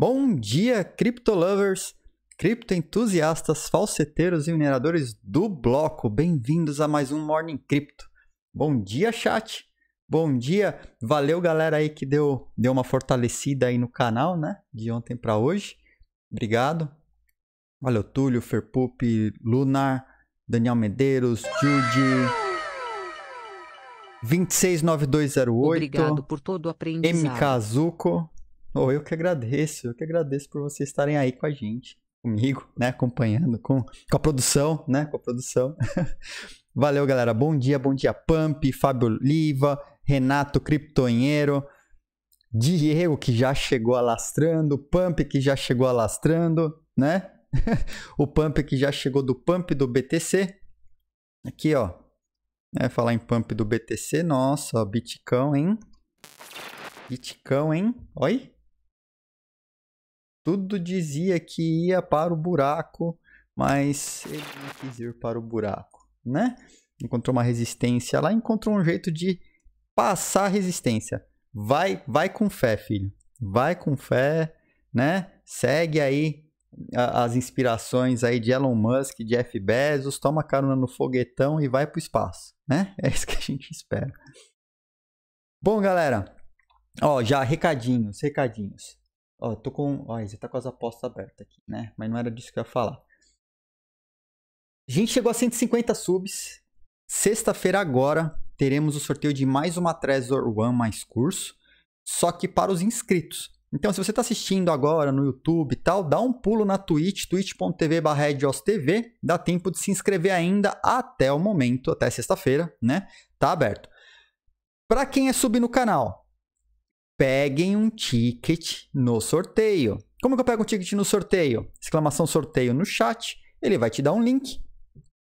Bom dia, cripto lovers, cripto entusiastas, falseteiros e mineradores do bloco. Bem-vindos a mais um Morning Crypto. Bom dia, chat. Bom dia. Valeu, galera aí que deu, deu uma fortalecida aí no canal, né? De ontem para hoje. Obrigado. Valeu, Túlio, Ferpup, Lunar, Daniel Medeiros, Judy. 269208. Obrigado por todo o aprendizado. MK Kazuko. Oh, eu que agradeço, eu que agradeço por vocês estarem aí com a gente, comigo, né? Acompanhando, com, com a produção, né? Com a produção. Valeu, galera. Bom dia, bom dia, Pump Fábio Oliva, Renato Criptonheiro, Diego, que já chegou alastrando, Pump que já chegou alastrando, né? o Pump que já chegou do Pump do BTC. Aqui, ó. É, falar em Pump do BTC, nossa, ó, Bitcão, hein? Bitcão, hein? Oi? Tudo dizia que ia para o buraco, mas ele não quis ir para o buraco, né? Encontrou uma resistência lá, encontrou um jeito de passar a resistência. Vai, vai com fé, filho. Vai com fé, né? Segue aí as inspirações aí de Elon Musk, de Jeff Bezos, toma carona no foguetão e vai para o espaço, né? É isso que a gente espera. Bom, galera, ó, já recadinhos, recadinhos. Ó, tô com. Ó, você tá com as apostas abertas aqui, né? Mas não era disso que eu ia falar. A gente chegou a 150 subs. Sexta-feira agora teremos o sorteio de mais uma Trezor One mais curso. Só que para os inscritos. Então, se você está assistindo agora no YouTube e tal, dá um pulo na Twitch, twitch.tv TV, dá tempo de se inscrever ainda até o momento, até sexta-feira, né? Tá aberto. Para quem é sub no canal, peguem um ticket no sorteio. Como que eu pego um ticket no sorteio? Exclamação sorteio no chat, ele vai te dar um link.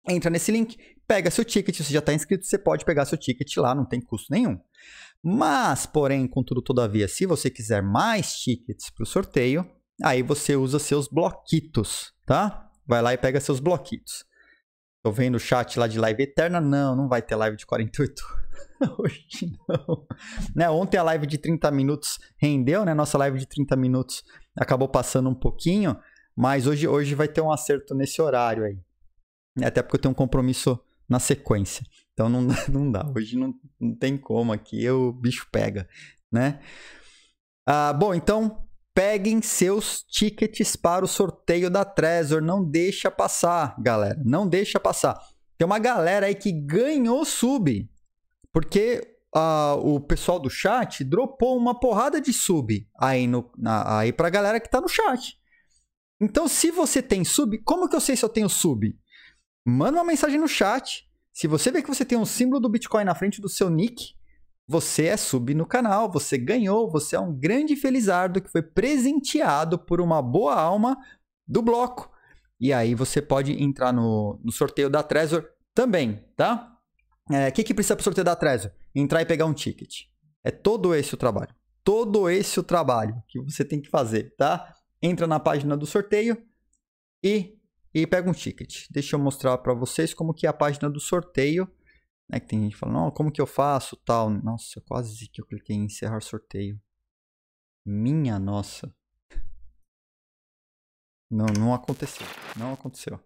Entra nesse link, pega seu ticket, você já está inscrito, você pode pegar seu ticket lá, não tem custo nenhum. Mas, porém, contudo, todavia, se você quiser mais tickets para o sorteio, aí você usa seus bloquitos, tá? Vai lá e pega seus bloquitos. Tô vendo o chat lá de live eterna. Não, não vai ter live de 48 hoje não. Né? Ontem a live de 30 minutos rendeu, né? Nossa live de 30 minutos acabou passando um pouquinho, mas hoje, hoje vai ter um acerto nesse horário aí. É, até porque eu tenho um compromisso na sequência. Então não dá, não dá. hoje não, não tem como aqui, o bicho pega, né? Ah, bom, então Peguem seus tickets para o sorteio da Trezor. Não deixa passar, galera. Não deixa passar. Tem uma galera aí que ganhou sub. Porque uh, o pessoal do chat dropou uma porrada de sub aí, no, na, aí pra galera que tá no chat. Então, se você tem sub, como que eu sei se eu tenho sub? Manda uma mensagem no chat. Se você vê que você tem um símbolo do Bitcoin na frente do seu nick, você é sub no canal, você ganhou, você é um grande felizardo que foi presenteado por uma boa alma do bloco. E aí você pode entrar no, no sorteio da Trezor também, tá? O é, que, que precisa para o sorteio da Trezor? Entrar e pegar um ticket. É todo esse o trabalho. Todo esse o trabalho que você tem que fazer, tá? Entra na página do sorteio e, e pega um ticket. Deixa eu mostrar para vocês como que é a página do sorteio né? Que tem gente falando como que eu faço? Tal. Nossa, quase que eu cliquei em encerrar sorteio. Minha nossa. Não, não aconteceu. Não aconteceu.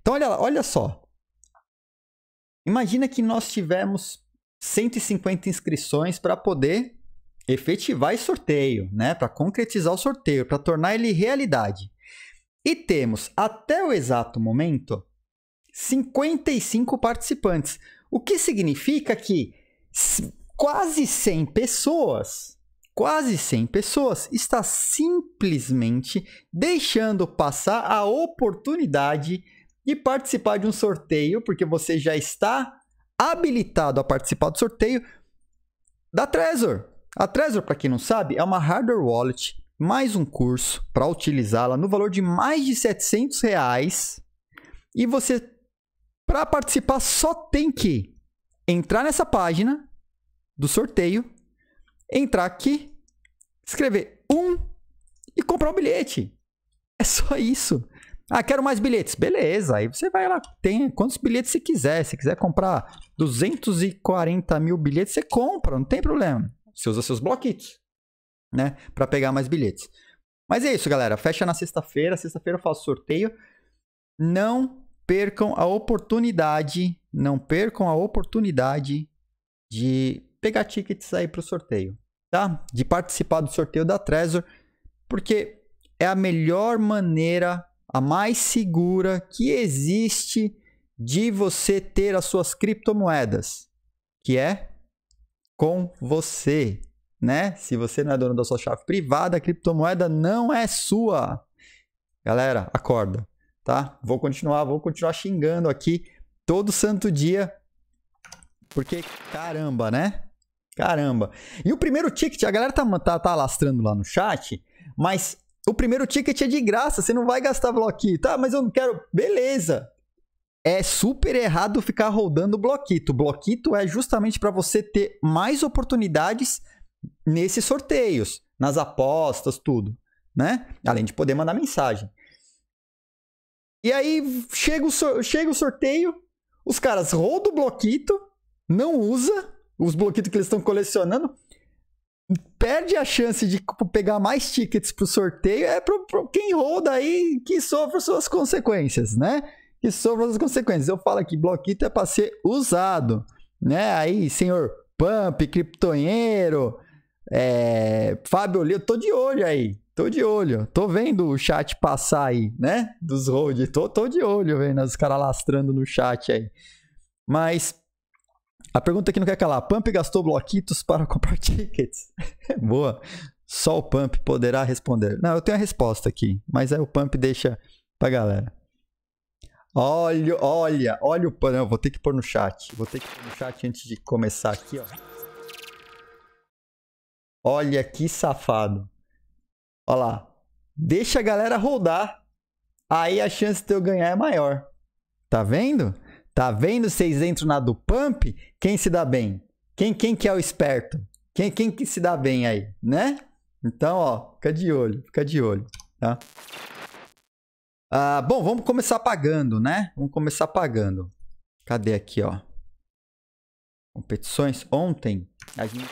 Então olha, olha só. Imagina que nós tivemos 150 inscrições para poder efetivar esse sorteio, né? Para concretizar o sorteio, para tornar ele realidade. E temos até o exato momento 55 participantes. O que significa que quase 100 pessoas, quase 100 pessoas, está simplesmente deixando passar a oportunidade de participar de um sorteio, porque você já está habilitado a participar do sorteio da Trezor. A Trezor, para quem não sabe, é uma hardware wallet, mais um curso para utilizá-la no valor de mais de 700 reais. E você para participar, só tem que entrar nessa página do sorteio, entrar aqui, escrever um e comprar um bilhete. É só isso. Ah, quero mais bilhetes. Beleza, aí você vai lá, tem quantos bilhetes você quiser. Se quiser comprar 240 mil bilhetes, você compra, não tem problema. Você usa seus bloquitos, né, para pegar mais bilhetes. Mas é isso, galera. Fecha na sexta-feira. Sexta-feira eu faço sorteio. Não percam a oportunidade, não percam a oportunidade de pegar tickets aí para o sorteio, tá? De participar do sorteio da Trezor, porque é a melhor maneira, a mais segura que existe de você ter as suas criptomoedas, que é com você, né? Se você não é dono da sua chave privada, a criptomoeda não é sua. Galera, acorda tá? Vou continuar, vou continuar xingando aqui todo santo dia, porque caramba, né? Caramba. E o primeiro ticket, a galera tá, tá, tá alastrando lá no chat, mas o primeiro ticket é de graça, você não vai gastar bloquinho, tá? Mas eu não quero. Beleza. É super errado ficar rodando bloquito. Bloquito é justamente para você ter mais oportunidades nesses sorteios, nas apostas, tudo, né? Além de poder mandar mensagem. E aí chega o, chega o sorteio, os caras roubam o bloquito, não usa os bloquitos que eles estão colecionando, perde a chance de pegar mais tickets pro sorteio, é pro, pro quem roda aí que sofre suas consequências, né? Que sofre as consequências. Eu falo aqui, bloquito é para ser usado, né? Aí, senhor Pump, Criptonheiro, é, Fábio Lio, tô de olho aí. Tô de olho, tô vendo o chat passar aí, né? Dos road, tô, tô de olho vendo os caras lastrando no chat aí. Mas a pergunta aqui não quer calar: Pump gastou bloquitos para comprar tickets? Boa. Só o Pump poderá responder. Não, eu tenho a resposta aqui, mas aí o Pump deixa pra galera. Olha, olha, olha o pano. vou ter que pôr no chat. Vou ter que pôr no chat antes de começar aqui, ó. Olha que safado. Olha lá. Deixa a galera rodar. Aí a chance de eu ganhar é maior. Tá vendo? Tá vendo? Vocês entram na do pump. Quem se dá bem? Quem, quem que é o esperto? Quem, quem que se dá bem aí, né? Então, ó, fica de olho, fica de olho, tá? Ah, bom, vamos começar pagando, né? Vamos começar pagando. Cadê aqui, ó? Competições. Ontem a gente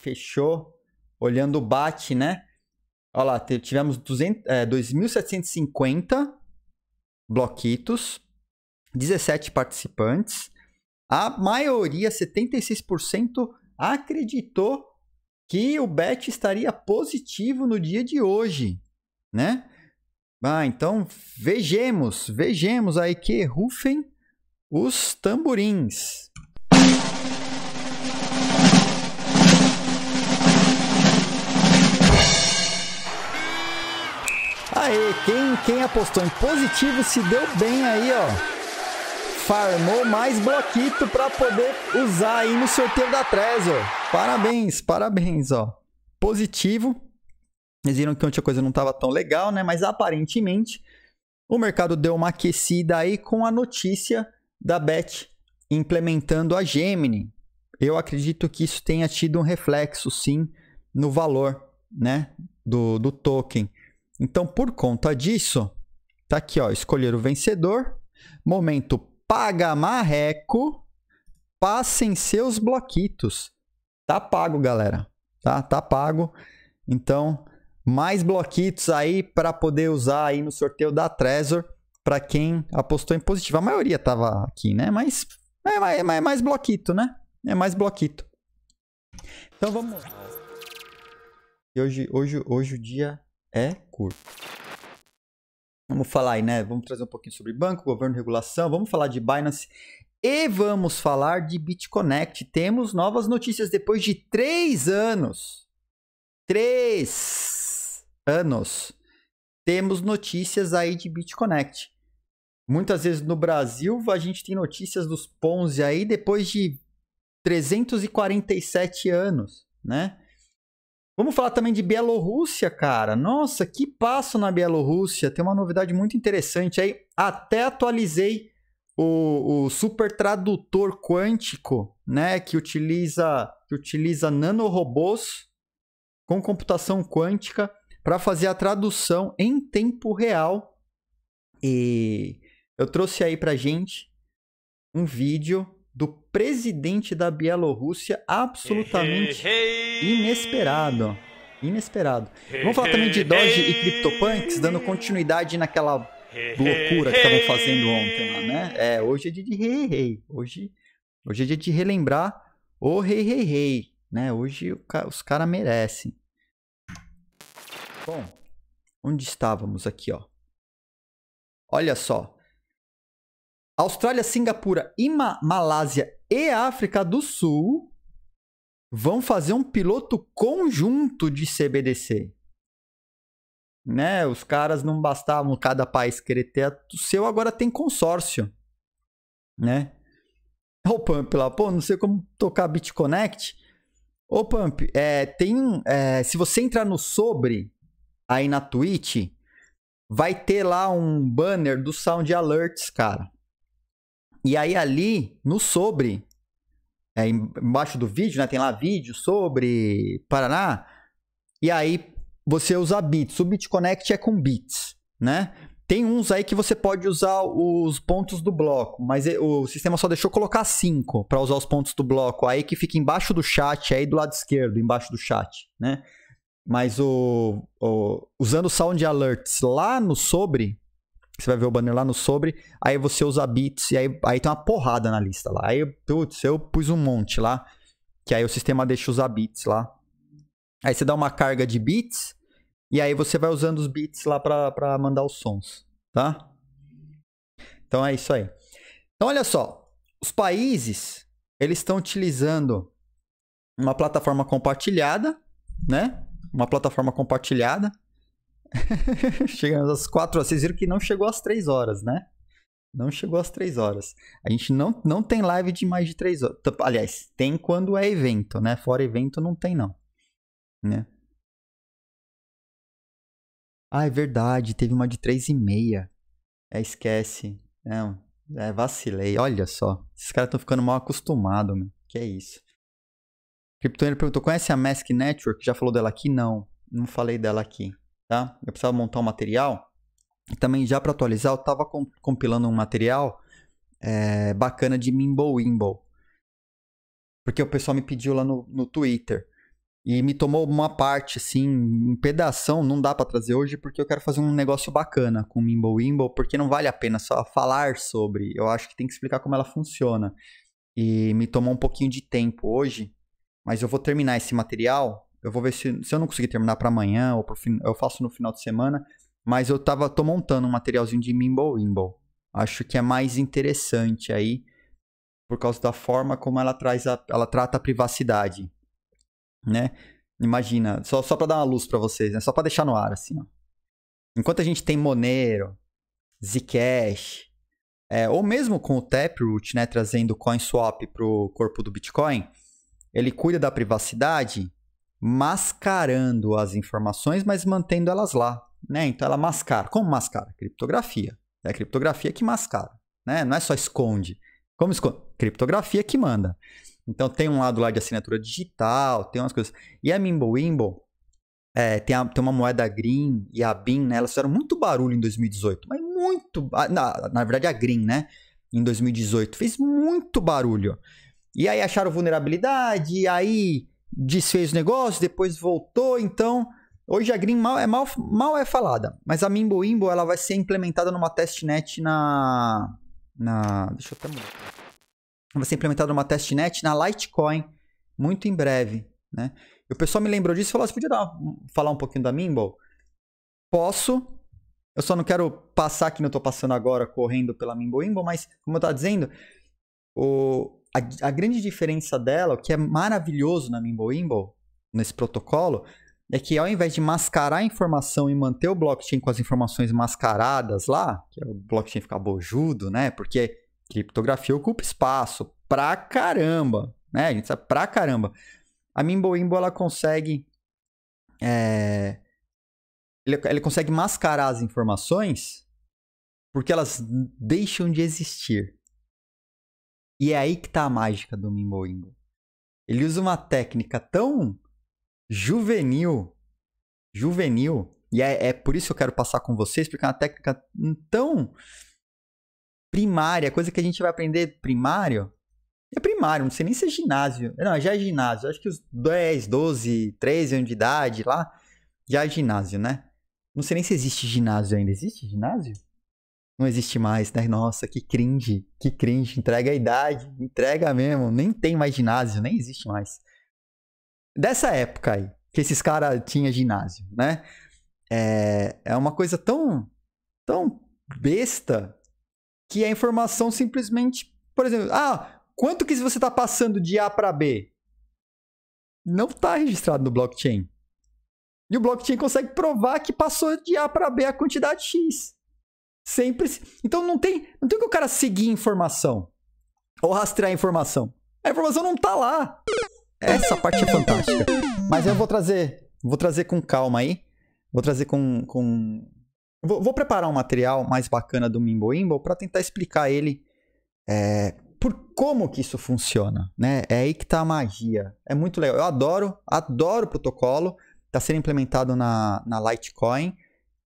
fechou olhando o bate, né? Olha lá, tivemos 200, é, 2.750 bloquitos, 17 participantes. A maioria, 76%, acreditou que o bet estaria positivo no dia de hoje, né? Ah, então vejamos, vejamos aí que rufem os tamborins. Aê, quem, quem apostou em positivo se deu bem aí, ó. Farmou mais bloquito para poder usar aí no sorteio da Trezor. Parabéns, parabéns, ó. Positivo. Eles viram que ontem a coisa não estava tão legal, né? Mas aparentemente o mercado deu uma aquecida aí com a notícia da Bet implementando a Gemini. Eu acredito que isso tenha tido um reflexo, sim, no valor, né? Do, do token. Então, por conta disso, tá aqui, ó, escolher o vencedor, momento paga marreco, passem seus bloquitos. Tá pago, galera. Tá, tá pago. Então, mais bloquitos aí para poder usar aí no sorteio da Trezor para quem apostou em positivo. A maioria tava aqui, né? Mas é, mais, é, é mais bloquito, né? É mais bloquito. Então vamos. E hoje, hoje, hoje o dia é curto. Vamos falar aí, né? Vamos trazer um pouquinho sobre banco, governo, regulação. Vamos falar de Binance e vamos falar de BitConnect. Temos novas notícias depois de três anos. Três anos. Temos notícias aí de BitConnect. Muitas vezes no Brasil a gente tem notícias dos Ponzi aí depois de 347 anos, né? Vamos falar também de Bielorrússia, cara. Nossa, que passo na Bielorrússia. Tem uma novidade muito interessante aí. Até atualizei o, o super tradutor quântico, né? Que utiliza, que utiliza nanorobôs com computação quântica para fazer a tradução em tempo real. E eu trouxe aí pra gente um vídeo do presidente da Bielorrússia absolutamente. Hey, hey, hey Inesperado. Inesperado. Vamos falar também de Doge e CryptoPunks, dando continuidade naquela loucura que estavam fazendo ontem lá, né? É, hoje é dia de rei, rei. Hoje, hoje é dia de relembrar o rei, rei, rei. Né? Hoje os caras merecem. Bom, onde estávamos aqui, ó? Olha só. Austrália, Singapura e Ma Malásia e África do Sul vão fazer um piloto conjunto de CBDC. Né? Os caras não bastavam cada país querer ter o seu, agora tem consórcio. Né? O Pump lá, pô, não sei como tocar BitConnect. Ô Pump, é, tem é, se você entrar no sobre aí na Twitch, vai ter lá um banner do Sound Alerts, cara. E aí ali no sobre é, embaixo do vídeo, né? Tem lá vídeo sobre Paraná. E aí você usa bits. O BitConnect é com bits, né? Tem uns aí que você pode usar os pontos do bloco, mas é, o sistema só deixou colocar 5 para usar os pontos do bloco. Aí que fica embaixo do chat, aí do lado esquerdo, embaixo do chat, né? Mas o, o usando o Sound Alerts lá no sobre, você vai ver o banner lá no sobre, aí você usa bits, e aí, aí tem uma porrada na lista lá. Aí, putz, eu pus um monte lá, que aí o sistema deixa usar bits lá. Aí você dá uma carga de bits, e aí você vai usando os bits lá para mandar os sons, tá? Então é isso aí. Então olha só, os países, eles estão utilizando uma plataforma compartilhada, né? Uma plataforma compartilhada Chegamos às quatro horas. Vocês viram que não chegou às três horas, né? Não chegou às três horas. A gente não, não tem live de mais de três horas. Aliás, tem quando é evento, né? Fora evento não tem, não. Né? Ah, é verdade. Teve uma de três e meia. É, esquece. Não, é, vacilei. Olha só. Esses caras estão ficando mal acostumados, meu. Que é isso. Kryptoneiro perguntou: conhece a Mask Network? Já falou dela aqui? Não, não falei dela aqui tá? Eu precisava montar um material. E também já para atualizar, eu estava compilando um material é, bacana de Mimblewimble. Porque o pessoal me pediu lá no, no Twitter. E me tomou uma parte, assim, um pedaço não dá para trazer hoje, porque eu quero fazer um negócio bacana com o Mimblewimble, porque não vale a pena só falar sobre. Eu acho que tem que explicar como ela funciona. E me tomou um pouquinho de tempo hoje, mas eu vou terminar esse material eu vou ver se, se eu não conseguir terminar para amanhã ou pro, eu faço no final de semana. Mas eu tava, tô montando um materialzinho de Mimble Wimble. Acho que é mais interessante aí por causa da forma como ela traz a, ela trata a privacidade, né? Imagina, só só para dar uma luz para vocês, né? Só para deixar no ar assim, ó. Enquanto a gente tem Monero, Zcash, é, ou mesmo com o Taproot, né, trazendo CoinSwap pro corpo do Bitcoin, ele cuida da privacidade mascarando as informações, mas mantendo elas lá. Né? Então ela mascara. Como mascara? Criptografia. É a criptografia que mascara. Né? Não é só esconde. Como esconde? Criptografia que manda. Então tem um lado lá de assinatura digital, tem umas coisas. E a Mimblewimble é, tem, a, tem, uma moeda green e a BIN, né? Elas fizeram muito barulho em 2018. Mas muito. Na, na verdade, a green, né? Em 2018. Fez muito barulho. E aí acharam vulnerabilidade, e aí desfez o negócio, depois voltou, então hoje a Green mal é, mal, mal é falada, mas a Mimbo Imbo ela vai ser implementada numa testnet na, na... deixa eu até mudar. Vai ser implementada numa testnet na Litecoin muito em breve, né? E o pessoal me lembrou disso e falou, ah, você podia dar, falar um pouquinho da mimbo Posso, eu só não quero passar que não estou passando agora correndo pela Mimboimbo, mas como eu estava dizendo, o, a, a grande diferença dela, o que é maravilhoso na Mimboimbo nesse protocolo, é que ao invés de mascarar a informação e manter o blockchain com as informações mascaradas lá, que é o blockchain ficar bojudo, né? Porque criptografia ocupa espaço pra caramba, né? A gente sabe pra caramba. A Mimboimbo ela consegue. É... Ele, ele consegue mascarar as informações porque elas deixam de existir. E é aí que tá a mágica do Mimboingo. Ele usa uma técnica tão juvenil, juvenil, e é, é, por isso que eu quero passar com vocês, porque é uma técnica tão primária, coisa que a gente vai aprender primário. É primário, não sei nem se é ginásio. Não, já é ginásio. Acho que os 10, 12, 13 anos de idade lá, já é ginásio, né? Não sei nem se existe ginásio ainda. Existe ginásio? não existe mais, né? Nossa, que cringe, que cringe, entrega a idade, entrega mesmo, nem tem mais ginásio, nem existe mais. Dessa época aí, que esses caras tinham ginásio, né? É, é uma coisa tão, tão besta que a informação simplesmente, por exemplo, ah, quanto que você está passando de A para B? Não está registrado no blockchain. E o blockchain consegue provar que passou de A para B a quantidade X. Sempre. Então não tem, não tem que o cara seguir informação ou rastrear informação. A informação não tá lá. Essa parte é fantástica. Mas eu vou trazer, vou trazer com calma aí. Vou trazer com, com... Vou, vou preparar um material mais bacana do imbo para tentar explicar ele é, por como que isso funciona, né? É aí que tá a magia. É muito legal. Eu adoro, adoro o protocolo. Tá sendo implementado na, na Litecoin.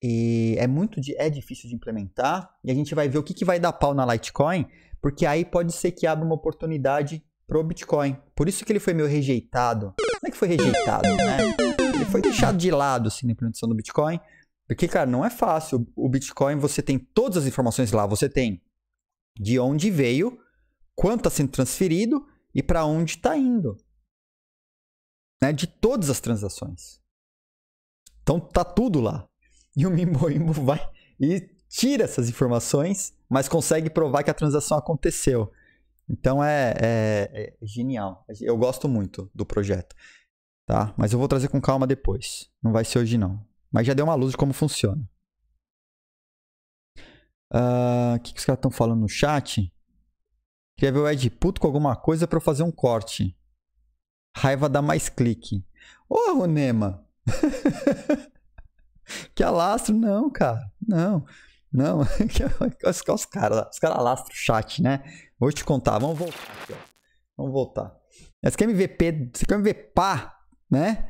E é muito é difícil de implementar. E a gente vai ver o que, que vai dar pau na Litecoin, porque aí pode ser que abra uma oportunidade pro Bitcoin. Por isso que ele foi meio rejeitado. Não é que foi rejeitado, né? Ele foi deixado de lado assim, na implementação do Bitcoin. Porque, cara, não é fácil. O Bitcoin, você tem todas as informações lá. Você tem de onde veio, quanto está sendo transferido e para onde está indo. Né? De todas as transações. Então, tá tudo lá e o Mimboimbo vai e tira essas informações, mas consegue provar que a transação aconteceu. Então é, é, é genial. Eu gosto muito do projeto. Tá? Mas eu vou trazer com calma depois. Não vai ser hoje, não. Mas já deu uma luz de como funciona. Ah, o uh, que, que os caras estão falando no chat? Queria ver o Ed puto com alguma coisa para eu fazer um corte. Raiva dá mais clique. Ô, oh, Runema! que alastro, não, cara, não, não, os, os caras os cara alastram o chat, né? Vou te contar, vamos voltar aqui, ó. vamos voltar. É, você quer me ver, você quer me ver pá, né?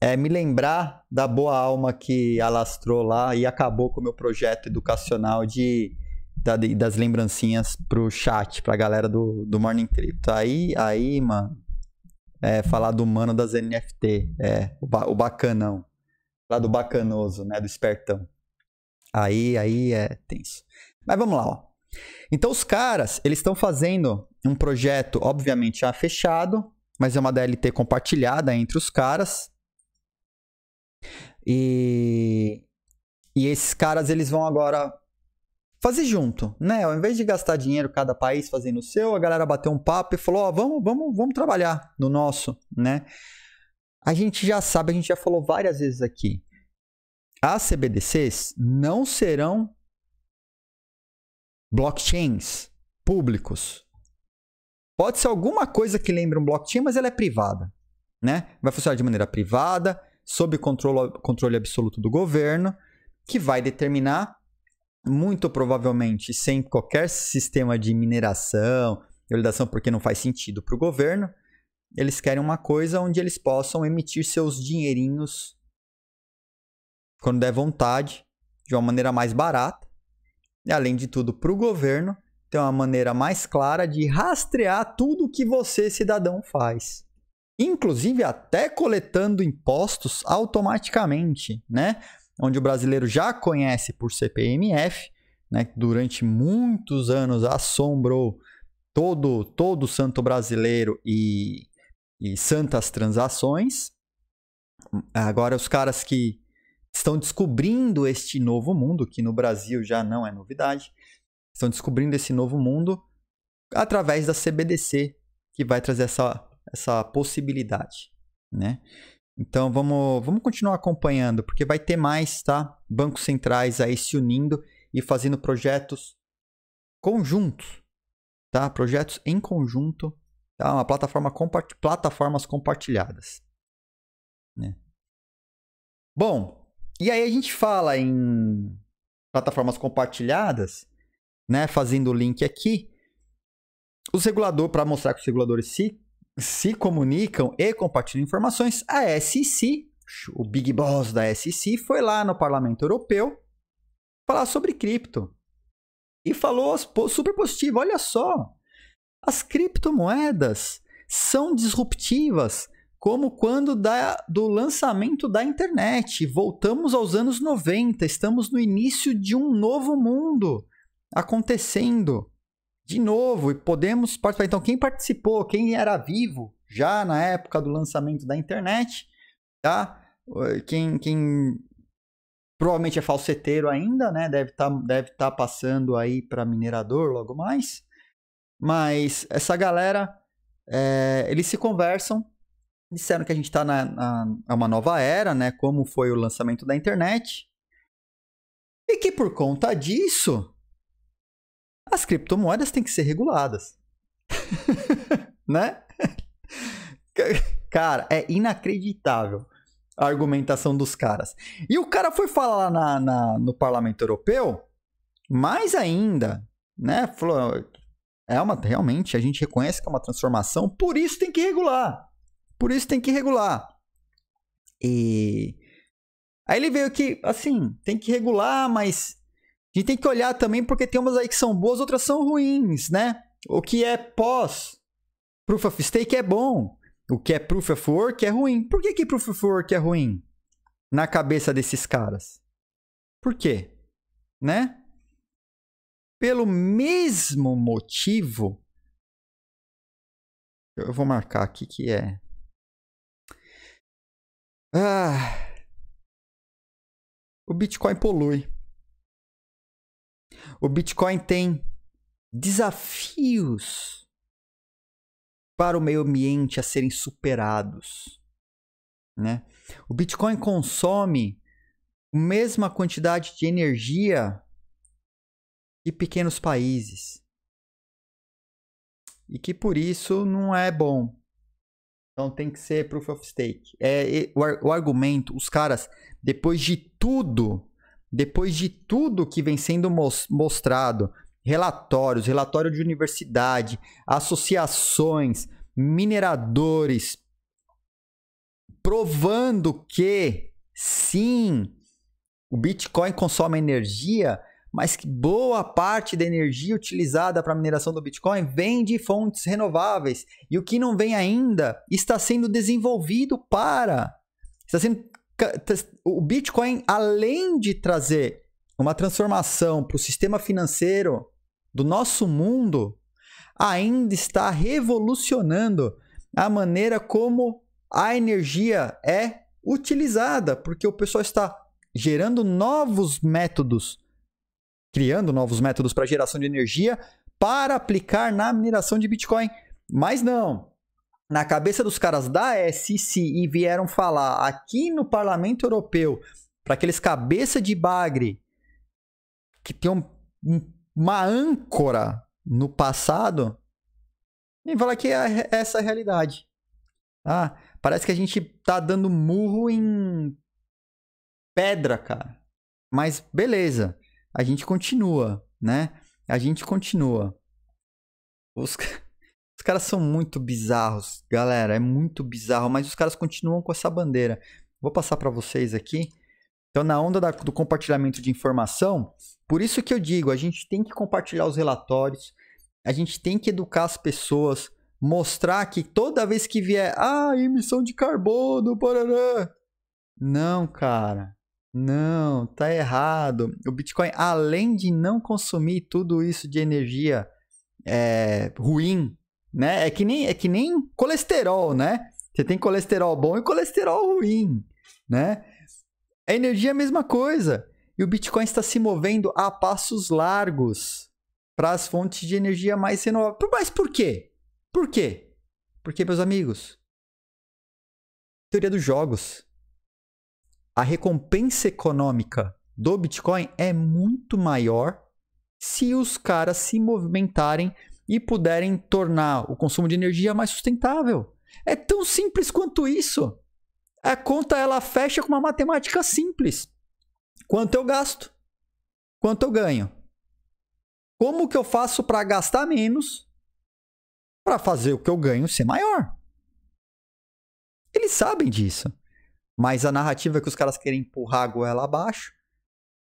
É me lembrar da boa alma que alastrou lá e acabou com o meu projeto educacional de das lembrancinhas pro chat, pra galera do, do Morning Crypto. Aí, aí, mano, é falar do mano das NFT. É, o, ba o bacanão. Lá do bacanoso, né? Do espertão. Aí, aí é tenso. Mas vamos lá, ó. Então os caras, eles estão fazendo um projeto, obviamente já fechado, mas é uma DLT compartilhada entre os caras. E e esses caras eles vão agora fazer junto, né? Ao invés de gastar dinheiro cada país fazendo o seu, a galera bateu um papo e falou: "Ó, oh, vamos, vamos, vamos trabalhar no nosso", né? A gente já sabe, a gente já falou várias vezes aqui. As CBDCs não serão blockchains públicos. Pode ser alguma coisa que lembre um blockchain, mas ela é privada, né? Vai funcionar de maneira privada, sob controle, controle absoluto do governo, que vai determinar muito provavelmente sem qualquer sistema de mineração, validação, porque não faz sentido para o governo, eles querem uma coisa onde eles possam emitir seus dinheirinhos quando der vontade, de uma maneira mais barata. E além de tudo, para o governo ter uma maneira mais clara de rastrear tudo que você, cidadão, faz. Inclusive até coletando impostos automaticamente, né? Onde o brasileiro já conhece por CPMF, né? Que durante muitos anos assombrou todo todo santo brasileiro e e santas transações. Agora, os caras que estão descobrindo este novo mundo, que no Brasil já não é novidade, estão descobrindo esse novo mundo através da CBDC, que vai trazer essa, essa possibilidade, né? Então vamos, vamos continuar acompanhando, porque vai ter mais, tá? Bancos centrais aí se unindo e fazendo projetos conjuntos, tá? Projetos em conjunto Tá? Uma plataforma compart plataformas compartilhadas. Né? Bom, e aí a gente fala em plataformas compartilhadas, né? Fazendo o link aqui. o regulador para mostrar que os reguladores se, se comunicam e compartilham informações, a SEC, o Big Boss da SEC, foi lá no Parlamento Europeu falar sobre cripto. E falou super positivo, olha só. As criptomoedas são disruptivas, como quando da, do lançamento da internet. Voltamos aos anos 90, estamos no início de um novo mundo acontecendo de novo e podemos participar. Então, quem participou, quem era vivo já na época do lançamento da internet, tá? Quem, quem provavelmente é falseteiro ainda, né? Deve estar tá, deve tá passando aí para minerador logo mais. Mas essa galera, é, eles se conversam, disseram que a gente está na, na é uma nova era, né? Como foi o lançamento da internet. E que por conta disso, as criptomoedas têm que ser reguladas. né? Cara, é inacreditável a argumentação dos caras. E o cara foi falar na, na, no parlamento europeu, mais ainda, né? Falou, é uma, realmente, a gente reconhece que é uma transformação, por isso tem que regular. Por isso tem que regular. E. Aí ele veio que, assim, tem que regular, mas a gente tem que olhar também porque tem umas aí que são boas, outras são ruins, né? O que é pós Proof of Stake é bom, o que é Proof of Work é ruim. Por que, que Proof of Work é ruim na cabeça desses caras? Por quê? Né? Pelo mesmo motivo, eu vou marcar aqui que é. Ah, o Bitcoin polui. O Bitcoin tem desafios para o meio ambiente a serem superados. Né? O Bitcoin consome a mesma quantidade de energia e pequenos países. E que por isso não é bom. Então tem que ser proof of stake. É, o, o argumento, os caras, depois de tudo, depois de tudo que vem sendo mostrado, relatórios, relatório de universidade, associações, mineradores, provando que sim, o Bitcoin consome energia, mas que boa parte da energia utilizada para a mineração do Bitcoin vem de fontes renováveis. E o que não vem ainda está sendo desenvolvido para. Está sendo... Tá, o Bitcoin, além de trazer uma transformação para o sistema financeiro do nosso mundo, ainda está revolucionando a maneira como a energia é utilizada, porque o pessoal está gerando novos métodos criando novos métodos para geração de energia para aplicar na mineração de Bitcoin. Mas não. Na cabeça dos caras da SEC e vieram falar aqui no Parlamento Europeu para aqueles cabeça de bagre que tem um, um, uma âncora no passado e falar que é essa a realidade. Ah, parece que a gente tá dando murro em pedra, cara. Mas beleza a gente continua, né? A gente continua. Os, os caras são muito bizarros, galera. É muito bizarro, mas os caras continuam com essa bandeira. Vou passar para vocês aqui. Então, na onda da, do compartilhamento de informação, por isso que eu digo, a gente tem que compartilhar os relatórios, a gente tem que educar as pessoas, mostrar que toda vez que vier, ah, emissão de carbono, parará. Não, cara. Não, tá errado. O Bitcoin, além de não consumir tudo isso de energia é, ruim, né? É que, nem, é que nem colesterol, né? Você tem colesterol bom e colesterol ruim, né? A energia é a mesma coisa. E o Bitcoin está se movendo a passos largos para as fontes de energia mais renováveis. Mas por quê? Por quê? Porque, meus amigos, teoria dos jogos a recompensa econômica do Bitcoin é muito maior se os caras se movimentarem e puderem tornar o consumo de energia mais sustentável. É tão simples quanto isso. A conta ela fecha com uma matemática simples. Quanto eu gasto? Quanto eu ganho? Como que eu faço para gastar menos para fazer o que eu ganho ser maior? Eles sabem disso. Mas a narrativa que os caras querem empurrar a goela abaixo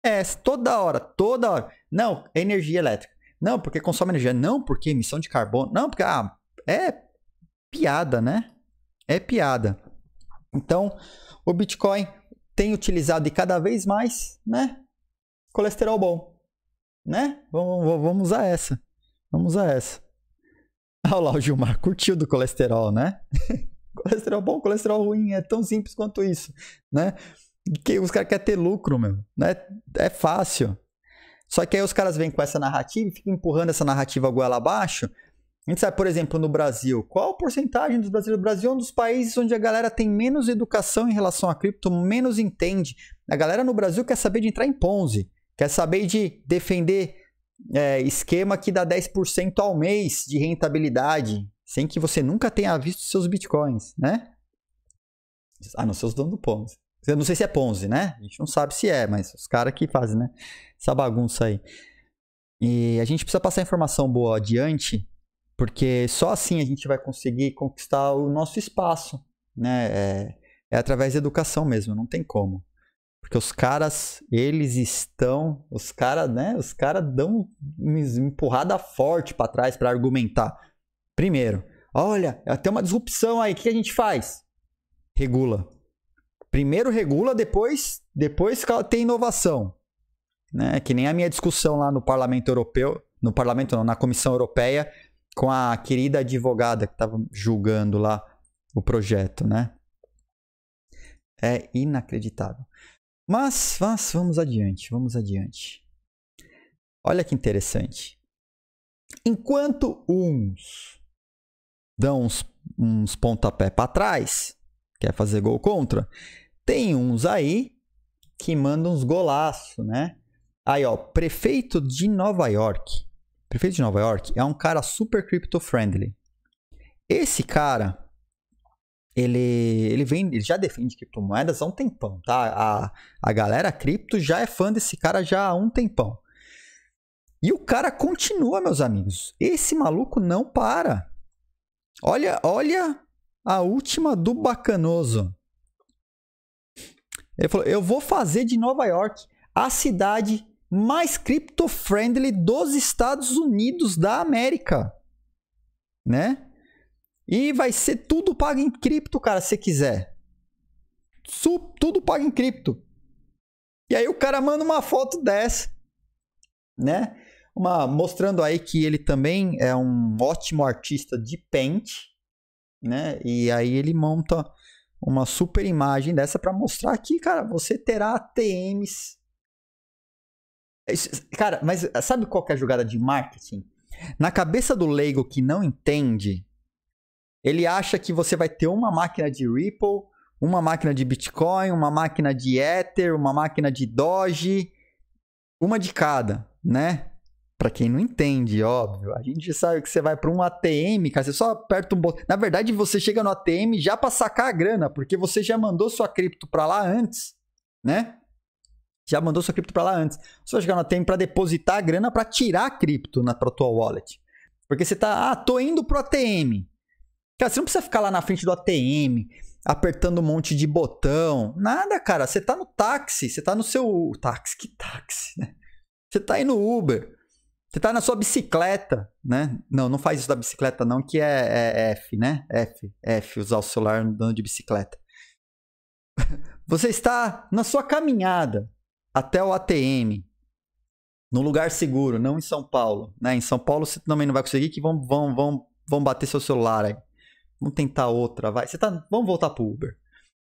é toda hora, toda hora. Não, é energia elétrica. Não, porque consome energia. Não, porque emissão de carbono. Não, porque. Ah, é piada, né? É piada. Então, o Bitcoin tem utilizado e cada vez mais, né? Colesterol bom. Né? Vamos, vamos usar essa. Vamos usar essa. Olha lá, o Gilmar curtiu do colesterol, né? Colesterol bom, colesterol ruim, é tão simples quanto isso, né? Que os caras querem ter lucro, meu, né? É fácil. Só que aí os caras vêm com essa narrativa e ficam empurrando essa narrativa goela abaixo. A gente sabe, por exemplo, no Brasil, qual a porcentagem dos brasileiros? O Brasil é um dos países onde a galera tem menos educação em relação a cripto, menos entende. A galera no Brasil quer saber de entrar em Ponzi, quer saber de defender é, esquema que dá 10% ao mês de rentabilidade, sem que você nunca tenha visto seus bitcoins, né? Ah, não ser os donos do Ponzi. Eu não sei se é Ponzi, né? A gente não sabe se é, mas os caras que fazem, né? Essa bagunça aí. E a gente precisa passar informação boa adiante, porque só assim a gente vai conseguir conquistar o nosso espaço, né? É, é através da educação mesmo, não tem como. Porque os caras, eles estão, os caras, né? Os caras dão uma empurrada forte para trás para argumentar Primeiro, olha, é tem uma disrupção aí, o que a gente faz? Regula. Primeiro regula, depois, depois tem inovação. Né? Que nem a minha discussão lá no Parlamento Europeu, no Parlamento não, na Comissão Europeia, com a querida advogada que estava julgando lá o projeto, né? É inacreditável. Mas, mas vamos adiante, vamos adiante. Olha que interessante. Enquanto uns dão uns, uns pontapé para trás, quer fazer gol contra. Tem uns aí que mandam uns golaços né? Aí, ó, prefeito de Nova York. Prefeito de Nova York é um cara super crypto friendly. Esse cara, ele, ele, vem, ele já defende criptomoedas há um tempão, tá? A, a galera cripto já é fã desse cara já há um tempão. E o cara continua, meus amigos. Esse maluco não para. Olha, olha a última do Bacanoso. Ele falou: Eu vou fazer de Nova York a cidade mais cripto-friendly dos Estados Unidos da América. Né? E vai ser tudo pago em cripto, cara, se quiser. Su tudo pago em cripto. E aí o cara manda uma foto dessa, né? Uma, mostrando aí que ele também é um ótimo artista de paint, né? E aí ele monta uma super imagem dessa para mostrar que, cara, você terá ATMs. cara, mas sabe qual é a jogada de marketing? Na cabeça do leigo que não entende, ele acha que você vai ter uma máquina de Ripple, uma máquina de Bitcoin, uma máquina de Ether, uma máquina de Doge, uma de cada, né? Para quem não entende, óbvio, a gente sabe que você vai para um ATM, cara, você só aperta um botão. Na verdade, você chega no ATM já para sacar a grana, porque você já mandou sua cripto para lá antes, né? Já mandou sua cripto para lá antes. Você vai chegar no ATM para depositar a grana para tirar a cripto na pra tua wallet. Porque você tá, ah, tô indo pro ATM. Cara, você não precisa ficar lá na frente do ATM apertando um monte de botão. Nada, cara. Você tá no táxi, você tá no seu táxi, que táxi, né? Você tá aí no Uber. Você tá na sua bicicleta, né? Não, não faz isso da bicicleta, não, que é, é, é F, né? F, F, usar o celular andando de bicicleta. Você está na sua caminhada até o ATM, num lugar seguro, não em São Paulo. Né? Em São Paulo você também não vai conseguir, que vão, vão, vão, vão bater seu celular aí. Vamos tentar outra, vai. Você tá, vamos voltar pro Uber.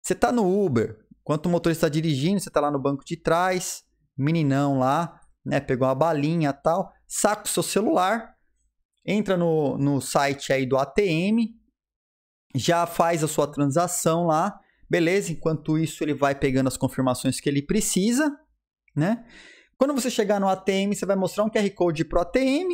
Você tá no Uber, enquanto o motorista está dirigindo, você tá lá no banco de trás, meninão lá, né? Pegou uma balinha tal, saca o seu celular, entra no, no site aí do ATM, já faz a sua transação lá, beleza? Enquanto isso, ele vai pegando as confirmações que ele precisa, né? Quando você chegar no ATM, você vai mostrar um QR Code pro ATM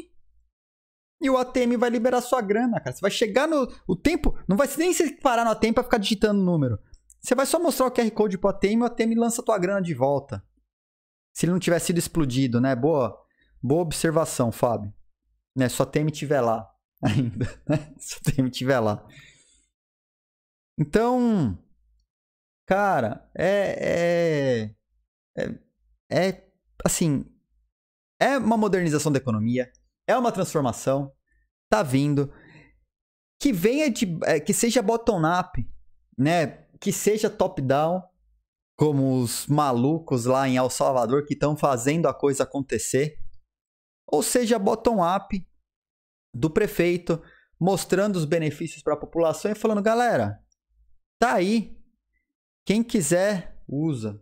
e o ATM vai liberar sua grana, cara. Você vai chegar no. O tempo. Não vai nem se parar no ATM para ficar digitando o número. Você vai só mostrar o QR Code pro ATM e o ATM lança a tua grana de volta. Se ele não tivesse sido explodido, né? Boa, boa observação, Fábio. Né? Só tem tiver lá ainda. Né? Só tem tiver lá. Então, cara, é, é, é, é assim, é uma modernização da economia, é uma transformação, tá vindo. Que venha de. É, que seja bottom-up, né? Que seja top-down, como os malucos lá em El Salvador que estão fazendo a coisa acontecer, ou seja, bottom-up do prefeito mostrando os benefícios para a população e falando: galera, tá aí, quem quiser usa,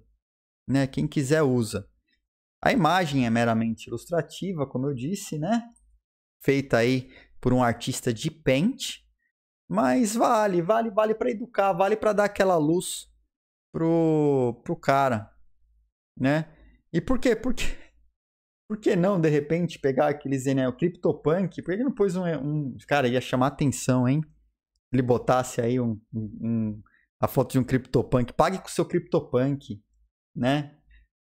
né? Quem quiser usa. A imagem é meramente ilustrativa, como eu disse, né? Feita aí por um artista de pente, mas vale, vale, vale para educar, vale para dar aquela luz pro, pro cara, né? E por quê? Por quê? Por que não, de repente, pegar aqueles né, o CryptoPunk? Por que não pôs um, um, Cara, ia chamar atenção, hein? Ele botasse aí um, um, a foto de um CryptoPunk. Pague com o seu CryptoPunk, né?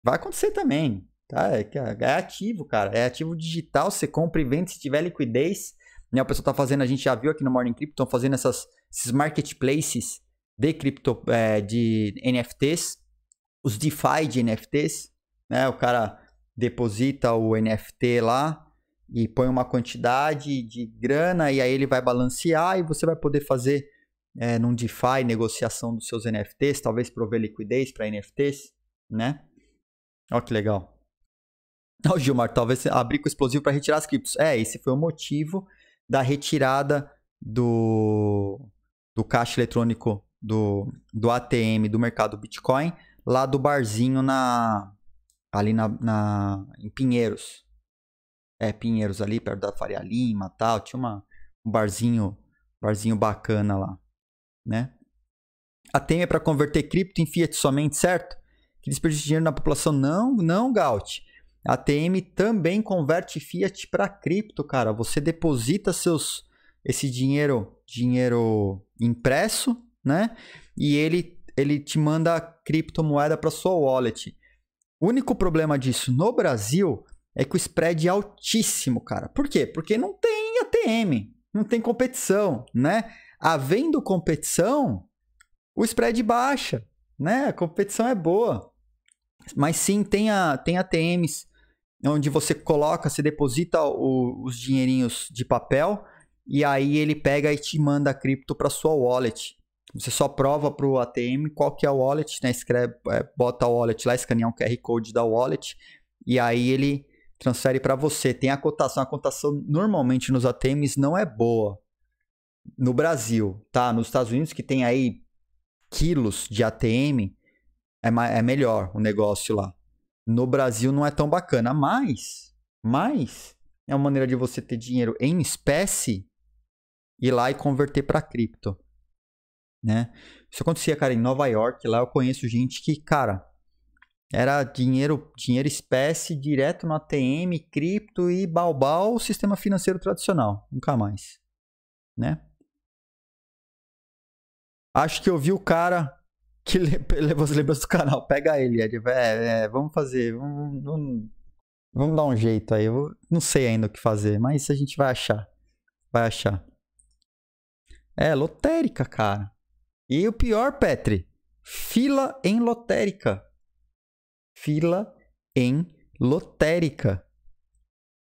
Vai acontecer também, tá? É, é, é ativo, cara. É ativo digital. Você compra e vende se tiver liquidez. Né? O pessoal tá fazendo, a gente já viu aqui no Morning Crypto, estão fazendo essas, esses marketplaces de, cripto, é, de NFTs, os DeFi de NFTs, né? O cara deposita o NFT lá e põe uma quantidade de grana e aí ele vai balancear e você vai poder fazer é, num DeFi negociação dos seus NFTs, talvez prover liquidez para NFTs, né? Olha que legal. Não, Gilmar, talvez abrir com explosivo para retirar as criptos. É, esse foi o motivo da retirada do, do caixa eletrônico do, do ATM do mercado Bitcoin, lá do barzinho na ali na, na em Pinheiros. É, Pinheiros ali perto da Faria Lima, tal, tinha uma, um barzinho, barzinho bacana lá, né? ATM é para converter cripto em fiat somente, certo? Que desperdício de dinheiro na população não, não, Gaut. ATM também converte fiat para cripto, cara. Você deposita seus esse dinheiro, dinheiro impresso né? E ele, ele te manda a criptomoeda para sua wallet. O único problema disso no Brasil é que o spread é altíssimo, cara. Por quê? Porque não tem ATM, não tem competição, né? Havendo competição, o spread baixa, né? A competição é boa. Mas sim, tem, a, tem ATMs onde você coloca, você deposita o, os dinheirinhos de papel e aí ele pega e te manda a cripto para sua wallet. Você só prova para o ATM qual que é o wallet, né? Escreve, é, bota o wallet lá, escaneia um QR Code da wallet e aí ele transfere para você. Tem a cotação. A cotação normalmente nos ATMs não é boa. No Brasil, tá? Nos Estados Unidos, que tem aí quilos de ATM, é, é melhor o negócio lá. No Brasil não é tão bacana, mas, mas é uma maneira de você ter dinheiro em espécie e lá e converter para cripto né? Isso acontecia, cara, em Nova York, lá eu conheço gente que, cara, era dinheiro, dinheiro espécie direto no ATM, cripto e balbal, sistema financeiro tradicional, nunca mais, né? Acho que eu vi o cara que levou as lembranças do canal, pega ele, Ed, é, é, vamos fazer, vamos, vamos, vamos, dar um jeito aí, eu não sei ainda o que fazer, mas a gente vai achar, vai achar. É, lotérica, cara. E o pior, Petri, fila em lotérica. Fila em lotérica.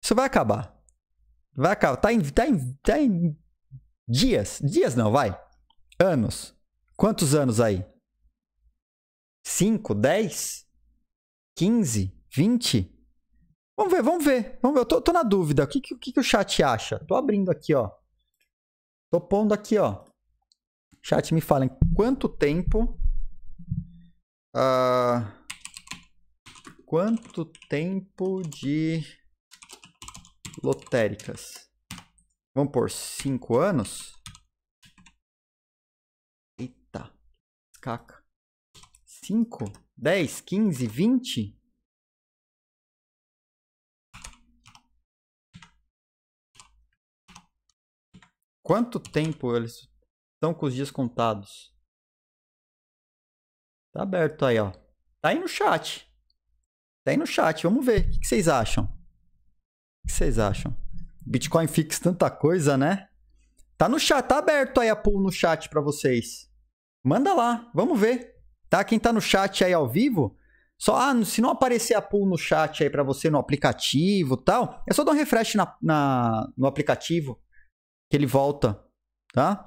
Isso vai acabar. Vai acabar. Tá em, tá em, tá em dias. Dias não, vai. Anos. Quantos anos aí? 5, 10, 15, 20? Vamos ver, vamos ver. Vamos ver. Eu tô, tô na dúvida. O que, que, que, o chat acha? Tô abrindo aqui, ó. Tô pondo aqui, ó. Chat, me falem quanto tempo. Uh, quanto tempo de lotéricas? Vamos por 5 anos? Eita, caca. 5, 10, 15, 20? Quanto tempo eles Estão com os dias contados. Tá aberto aí, ó. Tá aí no chat. Tá aí no chat. Vamos ver. O que vocês acham? O que vocês acham? Bitcoin fix tanta coisa, né? Tá no chat. Tá aberto aí a pool no chat para vocês. Manda lá. Vamos ver. Tá? Quem tá no chat aí ao vivo, só ah, se não aparecer a pool no chat aí para você no aplicativo tal, é só dar um refresh na, na, no aplicativo que ele volta, tá?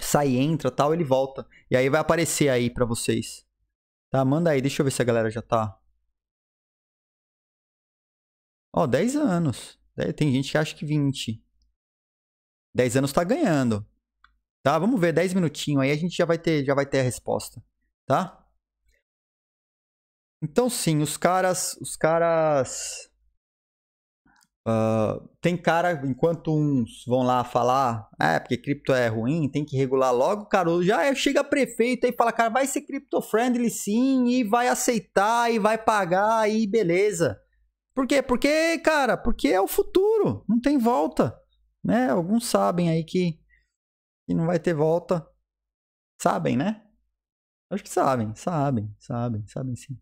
sai, entra tal, ele volta. E aí vai aparecer aí para vocês. Tá, manda aí, deixa eu ver se a galera já tá. Ó, oh, 10 anos. Tem gente que acha que 20. 10 anos tá ganhando. Tá, vamos ver, 10 minutinhos aí a gente já vai ter, já vai ter a resposta, tá? Então sim, os caras, os caras Uh, tem cara, enquanto uns vão lá falar, ah, é porque cripto é ruim, tem que regular logo, cara, já é, chega prefeito e fala, cara, vai ser cripto-friendly sim, e vai aceitar, e vai pagar, e beleza. Por quê? Porque, cara, porque é o futuro, não tem volta, né? Alguns sabem aí que, que não vai ter volta. Sabem, né? Acho que sabem, sabem, sabem, sabem sim.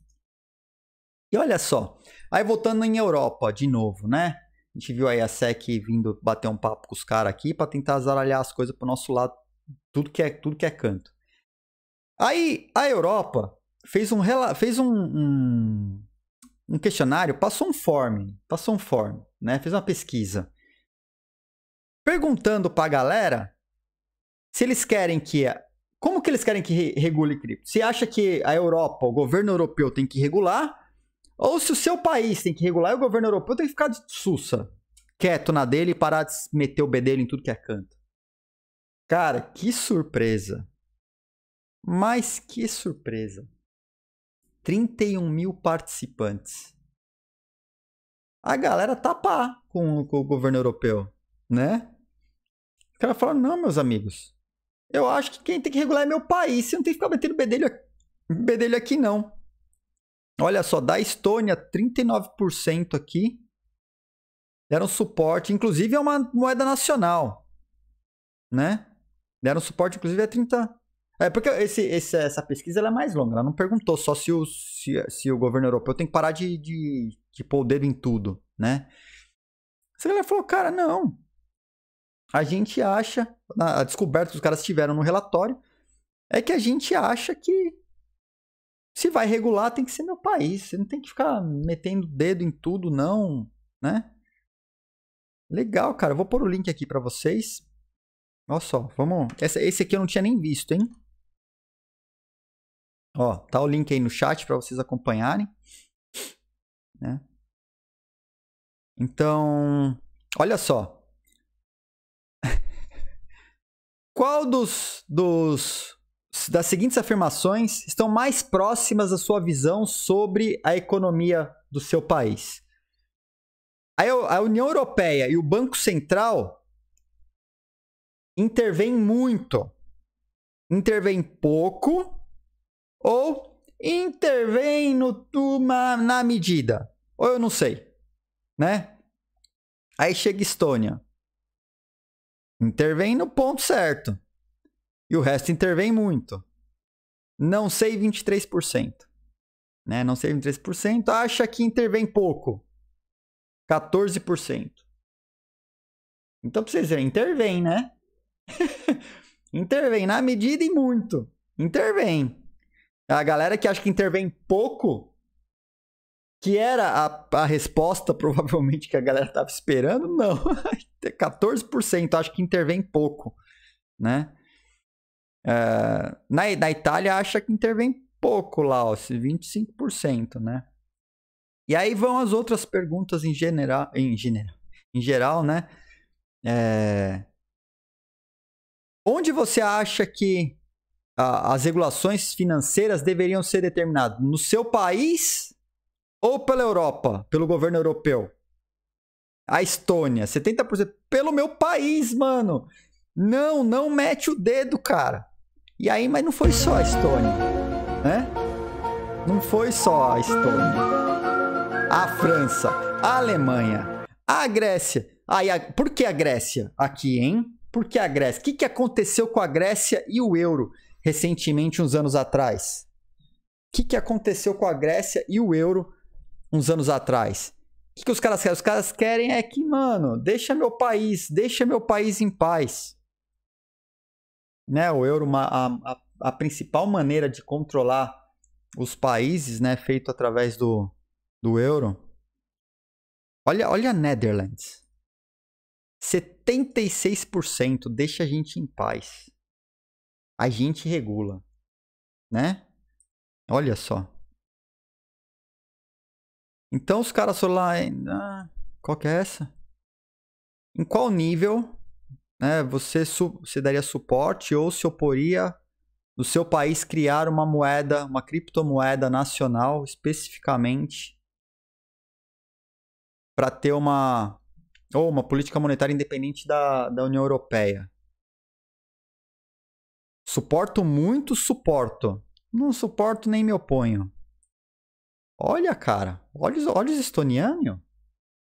E olha só, aí voltando em Europa de novo, né? A gente viu aí a SEC vindo bater um papo com os caras aqui para tentar zaralhar as coisas pro nosso lado, tudo que é, tudo que é canto. Aí a Europa fez um fez um, um, um questionário, passou um form, passou um form, né? Fez uma pesquisa perguntando pra galera se eles querem que como que eles querem que regule cripto? Se acha que a Europa, o governo europeu tem que regular ou se o seu país tem que regular e o governo europeu tem que ficar de sussa, quieto na dele e parar de meter o bedelho em tudo que é canto. Cara, que surpresa. Mas que surpresa. 31 mil participantes. A galera tá pá com, com o governo europeu, né? O cara fala, não, meus amigos. Eu acho que quem tem que regular é meu país. Você não tem que ficar metendo bedelho, bedelho aqui, não. Olha só, da Estônia, 39% aqui. Deram suporte, inclusive é uma moeda nacional, né? Deram suporte, inclusive, é 30... É, porque esse, esse, essa pesquisa é mais longa. Ela não perguntou só se o, se, se o governo europeu tem que parar de, de, de pôr o dedo em tudo, né? Essa galera falou, cara, não. A gente acha, a descoberta que os caras tiveram no relatório, é que a gente acha que se vai regular, tem que ser meu país. Você não tem que ficar metendo dedo em tudo, não, né? Legal, cara. vou pôr o link aqui para vocês. Olha só, vamos... Essa, esse aqui eu não tinha nem visto, hein? Ó, tá o link aí no chat para vocês acompanharem. Né? Então, olha só. Qual dos, dos das seguintes afirmações estão mais próximas da sua visão sobre a economia do seu país. A União Europeia e o Banco Central intervêm muito, intervêm pouco ou intervêm no, uma, na medida. Ou eu não sei, né? Aí chega Estônia. Intervém no ponto certo. E o resto intervém muito. Não sei 23%. Né? Não sei 23%, acha que intervém pouco. 14%. Então, pra vocês verem, intervém, né? intervém na medida e muito. Intervém. A galera que acha que intervém pouco, que era a, a resposta, provavelmente, que a galera tava esperando, não. 14% acha que intervém pouco, né? Ah, na, na Itália acha que intervém pouco lá, ó, 25%, né? E aí vão as outras perguntas em geral, em geral, em geral né? É... Onde você acha que a, as regulações financeiras deveriam ser determinadas? No seu país ou pela Europa, pelo governo europeu? A Estônia, 70%. Pelo meu país, mano! Não, não mete o dedo, cara. E aí, mas não foi só a Estônia, né? Não foi só a Estônia, A França, a Alemanha, a Grécia. Aí, a... por que a Grécia aqui, hein? Por que a Grécia? O que, que aconteceu com a Grécia e o euro recentemente, uns anos atrás? O que, que aconteceu com a Grécia e o euro uns anos atrás? O que, que os caras querem? Os caras querem é que, mano, deixa meu país, deixa meu país em paz né, o euro, uma, a, a principal maneira de controlar os países, né, feito através do, do euro. Olha, olha a Netherlands. 76% deixa a gente em paz. A gente regula, né? Olha só. Então os caras foram lá, ah, qual que é essa? Em qual nível né, você se daria suporte ou se oporia no seu país criar uma moeda, uma criptomoeda nacional especificamente para ter uma ou uma política monetária independente da, da União Europeia. Suporto muito, suporto. Não suporto nem me oponho. Olha, cara, olha, olha os estonianos.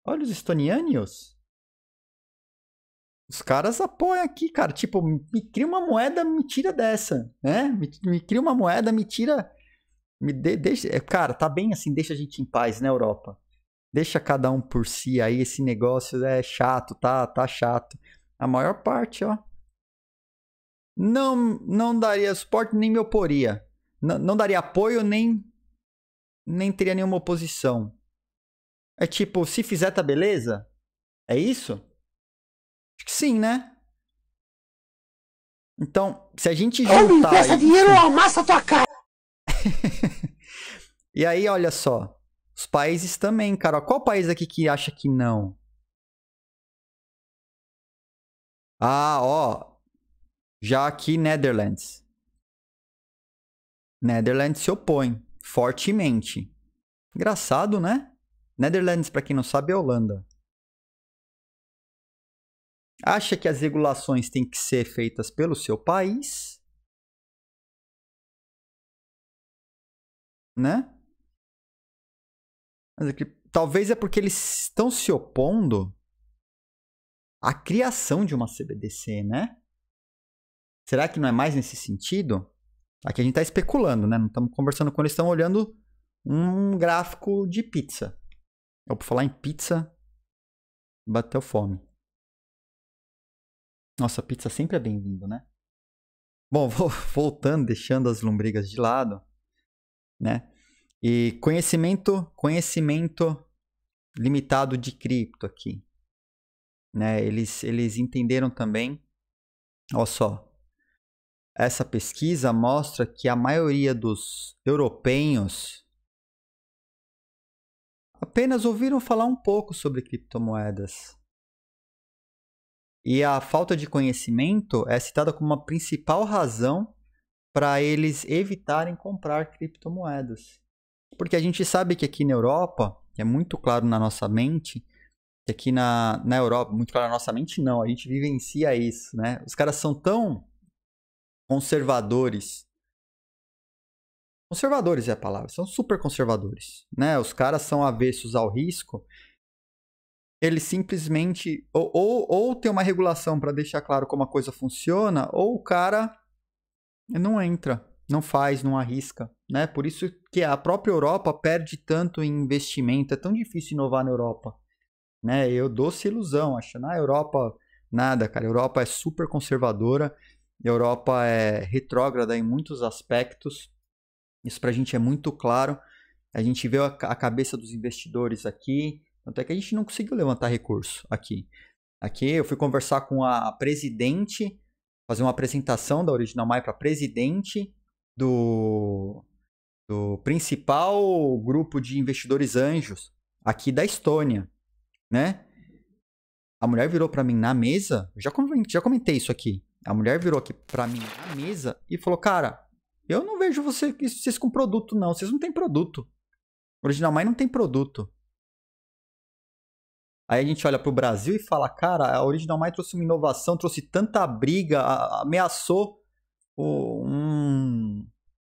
Olha os estonianos. Os caras apoiam aqui, cara. Tipo, me cria uma moeda, me tira dessa, né? Me, me cria uma moeda, me tira. Me de, deixa. É, cara, tá bem assim, deixa a gente em paz, né, Europa? Deixa cada um por si aí, esse negócio é chato, tá, tá chato. A maior parte, ó. Não, não daria suporte nem me oporia. Não, não daria apoio nem nem teria nenhuma oposição. É tipo, se fizer tá beleza? É isso? Acho que sim, né? Então, se a gente juntar... Ou aí, dinheiro ou amassa tua cara! e aí, olha só. Os países também, cara. Qual país aqui que acha que não? Ah, ó. Já aqui, Netherlands. Netherlands se opõe fortemente. Engraçado, né? Netherlands, para quem não sabe, é Holanda acha que as regulações têm que ser feitas pelo seu país, né? Mas é talvez é porque eles estão se opondo à criação de uma CBDC, né? Será que não é mais nesse sentido? Aqui a gente está especulando, né? Não estamos conversando quando eles, estão olhando um gráfico de pizza. Eu, falar em pizza, bateu fome. Nossa, pizza sempre é bem-vindo, né? Bom, voltando, deixando as lombrigas de lado, né? E conhecimento, conhecimento limitado de cripto aqui, né? Eles eles entenderam também. Olha só. Essa pesquisa mostra que a maioria dos europeus apenas ouviram falar um pouco sobre criptomoedas. E a falta de conhecimento é citada como a principal razão para eles evitarem comprar criptomoedas. Porque a gente sabe que aqui na Europa, é muito claro na nossa mente, que aqui na, na Europa, muito claro na nossa mente não, a gente vivencia isso, né? Os caras são tão conservadores. Conservadores é a palavra, são super conservadores, né? Os caras são avessos ao risco ele simplesmente ou, ou, ou tem uma regulação para deixar claro como a coisa funciona, ou o cara não entra, não faz, não arrisca, né? Por isso que a própria Europa perde tanto em investimento, é tão difícil inovar na Europa, né? Eu essa ilusão, acho. Na Europa nada, cara. A Europa é super conservadora, a Europa é retrógrada em muitos aspectos. Isso para a gente é muito claro. A gente vê a cabeça dos investidores aqui, até que a gente não conseguiu levantar recurso aqui. Aqui eu fui conversar com a presidente, fazer uma apresentação da Original Mai para presidente do, do principal grupo de investidores anjos aqui da Estônia, né? A mulher virou para mim na mesa, já comentei, já comentei isso aqui. A mulher virou aqui para mim na mesa e falou: "Cara, eu não vejo você, vocês com produto não, vocês não têm produto. Original Mai não tem produto. Aí a gente olha para o Brasil e fala, cara, a Original Mind trouxe uma inovação, trouxe tanta briga, ameaçou um,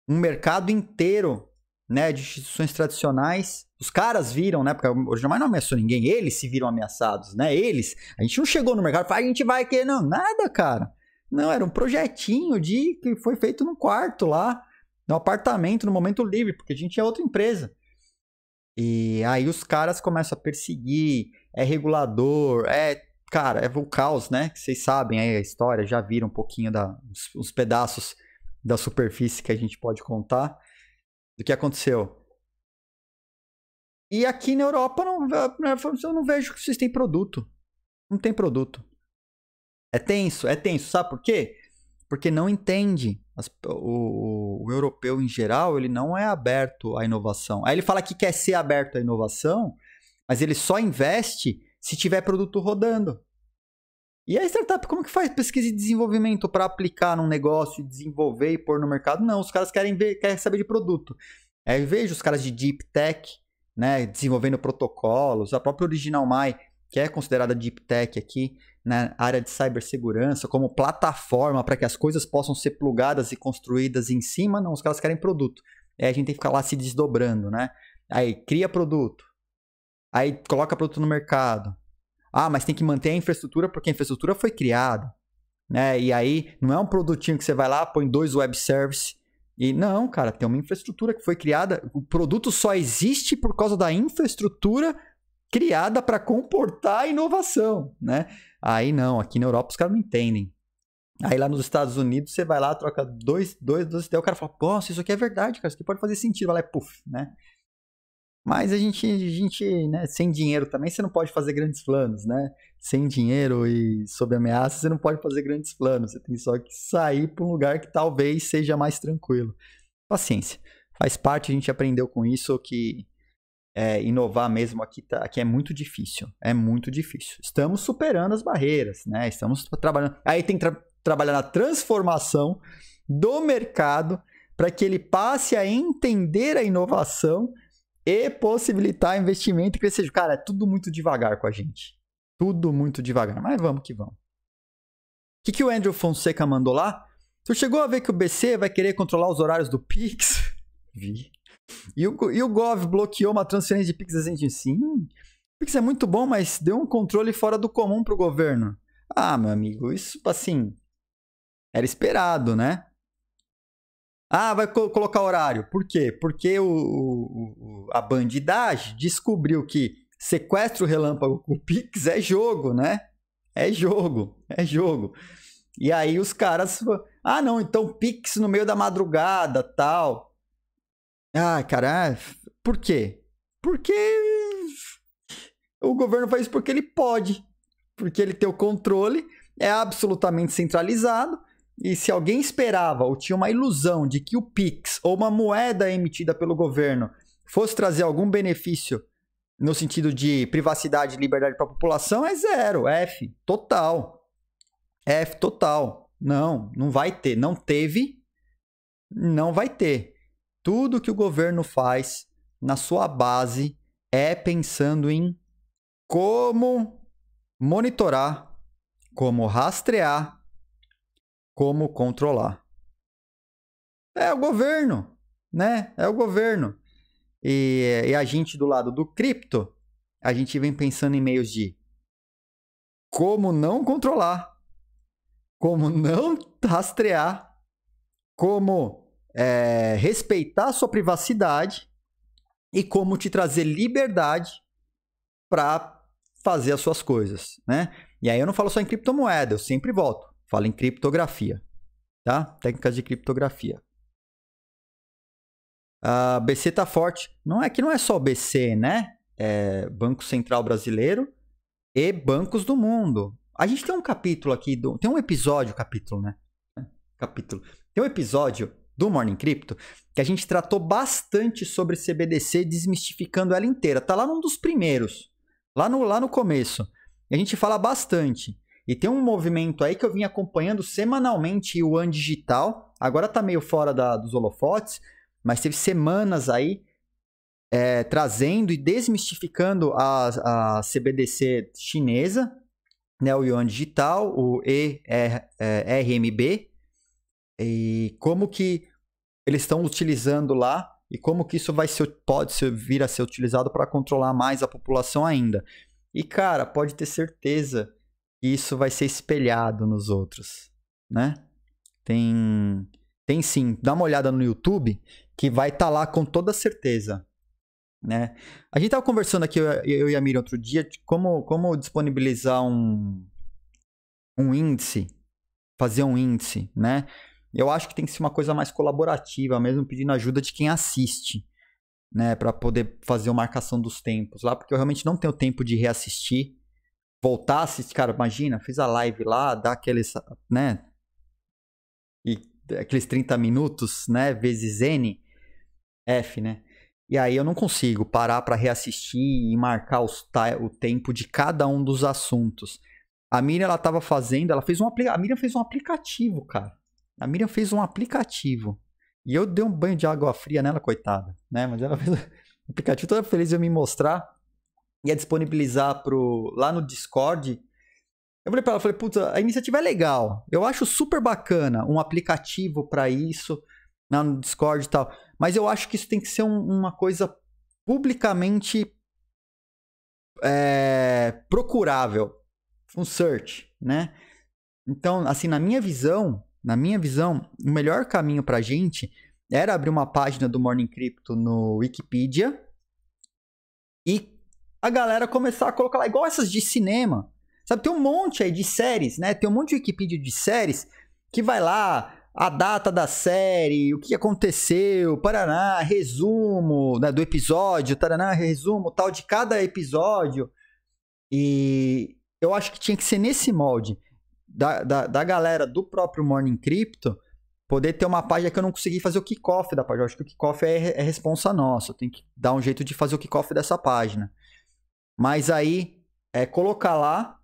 um mercado inteiro né, de instituições tradicionais. Os caras viram, né? Porque a Original Mind não ameaçou ninguém, eles se viram ameaçados, né? Eles. A gente não chegou no mercado e falou, a gente vai querer. Não, nada, cara. Não, era um projetinho de que foi feito no quarto lá, no apartamento, no momento livre, porque a gente é outra empresa. E aí os caras começam a perseguir, é regulador, é. Cara, é o caos, né? Vocês sabem aí a história, já viram um pouquinho da, os, os pedaços da superfície que a gente pode contar do que aconteceu. E aqui na Europa não, eu não vejo que vocês têm produto. Não tem produto. É tenso, é tenso. Sabe por quê? porque não entende. As, o, o, europeu em geral, ele não é aberto à inovação. Aí ele fala que quer ser aberto à inovação, mas ele só investe se tiver produto rodando. E a startup, como que faz pesquisa e desenvolvimento para aplicar num negócio, desenvolver e pôr no mercado? Não, os caras querem ver, querem saber de produto. Aí eu vejo os caras de deep tech, né, desenvolvendo protocolos, a própria Original My, que é considerada deep tech aqui, na né, área de cibersegurança como plataforma para que as coisas possam ser plugadas e construídas em cima, não, os caras querem produto. Aí a gente tem que ficar lá se desdobrando, né? Aí cria produto, aí coloca produto no mercado. Ah, mas tem que manter a infraestrutura porque a infraestrutura foi criada, né? E aí não é um produtinho que você vai lá, põe dois web services e não, cara, tem uma infraestrutura que foi criada. O produto só existe por causa da infraestrutura criada para comportar a inovação, né? Aí não, aqui na Europa os caras não entendem. Aí lá nos Estados Unidos você vai lá, troca dois, dois, dois, daí o cara fala, nossa, isso aqui é verdade, cara, isso aqui pode fazer sentido. Vai lá e puff, né? Mas a gente, a gente né, sem dinheiro também, você não pode fazer grandes planos, né? Sem dinheiro e sob ameaça, você não pode fazer grandes planos. Você tem só que sair para um lugar que talvez seja mais tranquilo. Paciência. Faz parte, a gente aprendeu com isso que é, inovar mesmo aqui, tá, aqui é muito difícil. É muito difícil. Estamos superando as barreiras, né? Estamos trabalhando. Aí tem que tra trabalhar na transformação do mercado para que ele passe a entender a inovação e possibilitar investimento e crescer. Cara, é tudo muito devagar com a gente. Tudo muito devagar. Mas vamos que vamos. O que, que o Andrew Fonseca mandou lá? Tu chegou a ver que o BC vai querer controlar os horários do Pix? Vi. E o, e o Gov bloqueou uma transferência de Pix recente. Assim, tipo, sim, o Pix é muito bom, mas deu um controle fora do comum pro governo. Ah, meu amigo, isso, assim, era esperado, né? Ah, vai co colocar horário. Por quê? Porque o, o, a bandidagem descobriu que sequestro relâmpago com o Pix é jogo, né? É jogo, é jogo. E aí os caras. Ah, não, então Pix no meio da madrugada, tal. Ah, cara, é, por quê? Porque o governo faz isso porque ele pode, porque ele tem o controle, é absolutamente centralizado. E se alguém esperava ou tinha uma ilusão de que o Pix ou uma moeda emitida pelo governo fosse trazer algum benefício no sentido de privacidade e liberdade para a população, é zero, é F, total. F total. Não, não vai ter, não teve, não vai ter. Tudo que o governo faz na sua base é pensando em como monitorar, como rastrear, como controlar. É o governo, né? É o governo. E, e a gente do lado do cripto, a gente vem pensando em meios de como não controlar, como não rastrear, como é, respeitar a sua privacidade e como te trazer liberdade para fazer as suas coisas, né? E aí eu não falo só em criptomoeda, eu sempre volto, falo em criptografia, tá? Técnicas de criptografia. A BC tá forte. Não é que não é só BC, né? É Banco Central Brasileiro e bancos do mundo. A gente tem um capítulo aqui, do, tem um episódio, capítulo, né? Capítulo. Tem um episódio do Morning Crypto, que a gente tratou bastante sobre CBDC, desmistificando ela inteira. Tá lá num dos primeiros, lá no, lá no começo. E a gente fala bastante. E tem um movimento aí que eu vim acompanhando semanalmente o One Digital. Agora tá meio fora da, dos holofotes, mas teve semanas aí é, trazendo e desmistificando a, a CBDC chinesa, né, o Yuan Digital, o ERMB, é, e como que eles estão utilizando lá e como que isso vai ser, pode ser, vir a ser utilizado para controlar mais a população ainda. E cara, pode ter certeza que isso vai ser espelhado nos outros, né? Tem tem sim, dá uma olhada no YouTube que vai estar tá lá com toda certeza, né? A gente estava conversando aqui eu, eu e a Miriam outro dia de como como disponibilizar um um índice, fazer um índice, né? Eu acho que tem que ser uma coisa mais colaborativa, mesmo pedindo ajuda de quem assiste, né, para poder fazer uma marcação dos tempos lá, porque eu realmente não tenho tempo de reassistir, voltar a assistir, cara, imagina, fiz a live lá, dá aqueles, né, e aqueles 30 minutos, né, vezes N, F, né? E aí eu não consigo parar para reassistir e marcar os, tá, o tempo de cada um dos assuntos. A Miriam, ela tava fazendo, ela fez um aplicativo. A Miriam fez um aplicativo, cara. A Miriam fez um aplicativo. E eu dei um banho de água fria nela, coitada, né? Mas ela fez o aplicativo toda feliz de eu me mostrar. Ia disponibilizar pro, lá no Discord. Eu falei para ela, falei, puta, a iniciativa é legal. Eu acho super bacana um aplicativo para isso, lá no Discord e tal. Mas eu acho que isso tem que ser um, uma coisa publicamente é, procurável. Um search, né? Então, assim, na minha visão, na minha visão, o melhor caminho para a gente era abrir uma página do Morning Crypto no Wikipedia e a galera começar a colocar lá, igual essas de cinema. Sabe, tem um monte aí de séries, né? Tem um monte de Wikipedia de séries que vai lá a data da série, o que aconteceu, paraná, resumo né, do episódio, taraná, resumo tal de cada episódio. E eu acho que tinha que ser nesse molde da, da, da galera do próprio Morning Crypto poder ter uma página que eu não consegui fazer o kickoff da página. Eu acho que o kickoff é, é responsa nossa. Eu tenho que dar um jeito de fazer o kickoff dessa página. Mas aí é colocar lá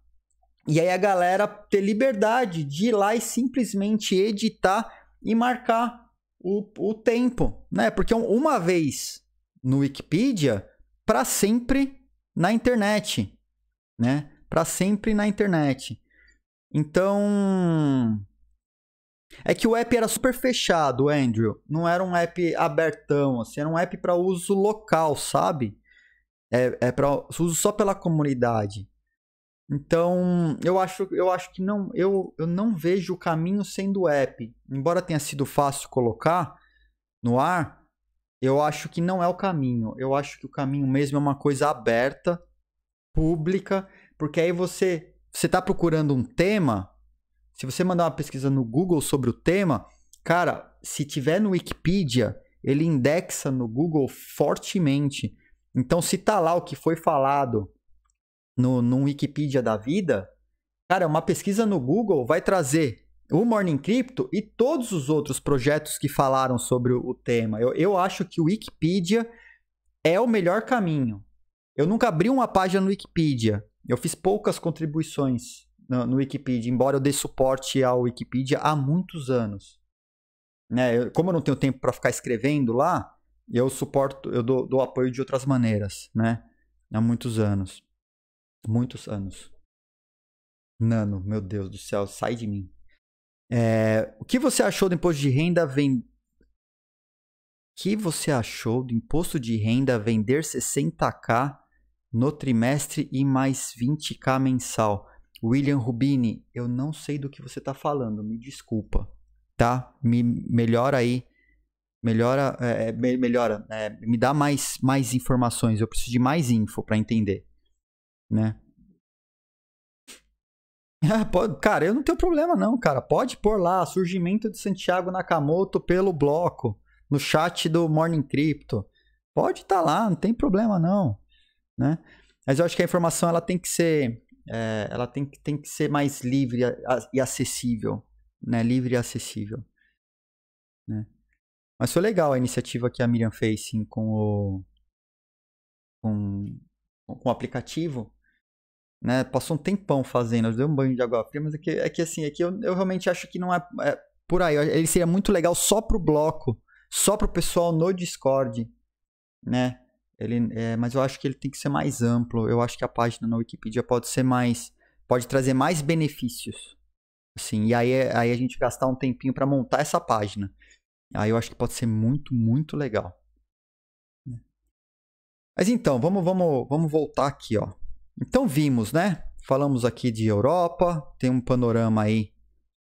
e aí a galera ter liberdade de ir lá e simplesmente editar e marcar o, o tempo, né? Porque uma vez no Wikipedia, para sempre na internet, né? Para sempre na internet. Então. É que o app era super fechado, Andrew. Não era um app abertão, assim, era um app para uso local, sabe? É, é para uso só pela comunidade. Então, eu acho, eu acho que não, eu, eu não vejo o caminho sendo app. Embora tenha sido fácil colocar no ar, eu acho que não é o caminho. Eu acho que o caminho mesmo é uma coisa aberta, pública, porque aí você você está procurando um tema, se você mandar uma pesquisa no Google sobre o tema, cara, se tiver no Wikipedia, ele indexa no Google fortemente. Então, se tá lá o que foi falado no, no Wikipedia da vida, cara, uma pesquisa no Google vai trazer o Morning Crypto e todos os outros projetos que falaram sobre o tema. Eu, eu acho que o Wikipedia é o melhor caminho. Eu nunca abri uma página no Wikipedia eu fiz poucas contribuições no, no Wikipedia, embora eu dê suporte ao Wikipedia há muitos anos. Né? Eu, como eu não tenho tempo para ficar escrevendo lá, eu suporto, eu dou, dou apoio de outras maneiras, né? Há muitos anos. Muitos anos. Nano, meu Deus do céu, sai de mim. É, o que você achou do imposto de renda vem que você achou do imposto de renda vender 60k no trimestre e mais 20k mensal. William Rubini, eu não sei do que você está falando, me desculpa, tá? Me melhora aí, melhora, é, é, me, melhora, é, me dá mais, mais informações, eu preciso de mais info para entender, né? Ah, pode, cara, eu não tenho problema não, cara. Pode pôr lá, surgimento de Santiago Nakamoto pelo bloco, no chat do Morning Crypto. Pode estar tá lá, não tem problema não né? Mas eu acho que a informação ela tem que ser, é, ela tem, tem que ser mais livre e acessível, né? Livre e acessível, né? Mas foi legal a iniciativa que a Miriam fez, sim, com o com, com o aplicativo, né? Passou um tempão fazendo, deu um banho de água fria, mas é que, é que assim, é que eu, eu realmente acho que não é, é por aí. Ele seria muito legal só pro bloco, só pro pessoal no Discord, né? Ele, é, mas eu acho que ele tem que ser mais amplo. Eu acho que a página na Wikipedia pode ser mais. pode trazer mais benefícios. Assim, e aí, aí a gente gastar um tempinho para montar essa página. Aí eu acho que pode ser muito, muito legal. Mas então, vamos, vamos, vamos voltar aqui, ó. Então vimos, né? Falamos aqui de Europa, tem um panorama aí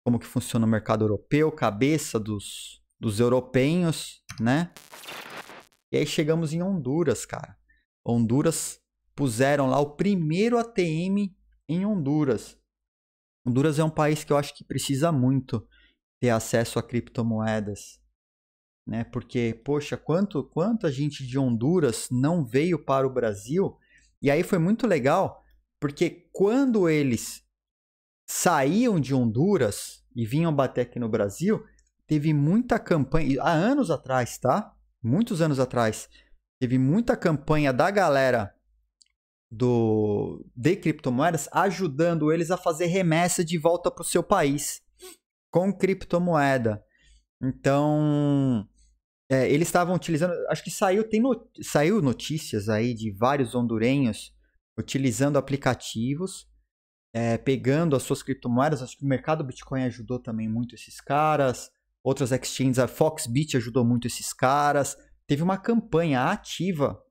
como que funciona o mercado europeu, cabeça dos, dos europeios, né? E aí chegamos em Honduras, cara. Honduras puseram lá o primeiro ATM em Honduras. Honduras é um país que eu acho que precisa muito ter acesso a criptomoedas, né? Porque poxa, quanto a gente de Honduras não veio para o Brasil? E aí foi muito legal, porque quando eles saíam de Honduras e vinham bater aqui no Brasil, teve muita campanha há anos atrás, tá? muitos anos atrás, teve muita campanha da galera do de criptomoedas ajudando eles a fazer remessa de volta para o seu país com criptomoeda. Então, é, eles estavam utilizando. Acho que saiu, tem no, saiu notícias aí de vários hondurenhos utilizando aplicativos, é, pegando as suas criptomoedas. Acho que o mercado Bitcoin ajudou também muito esses caras outras exchanges, a Foxbit ajudou muito esses caras. Teve uma campanha ativa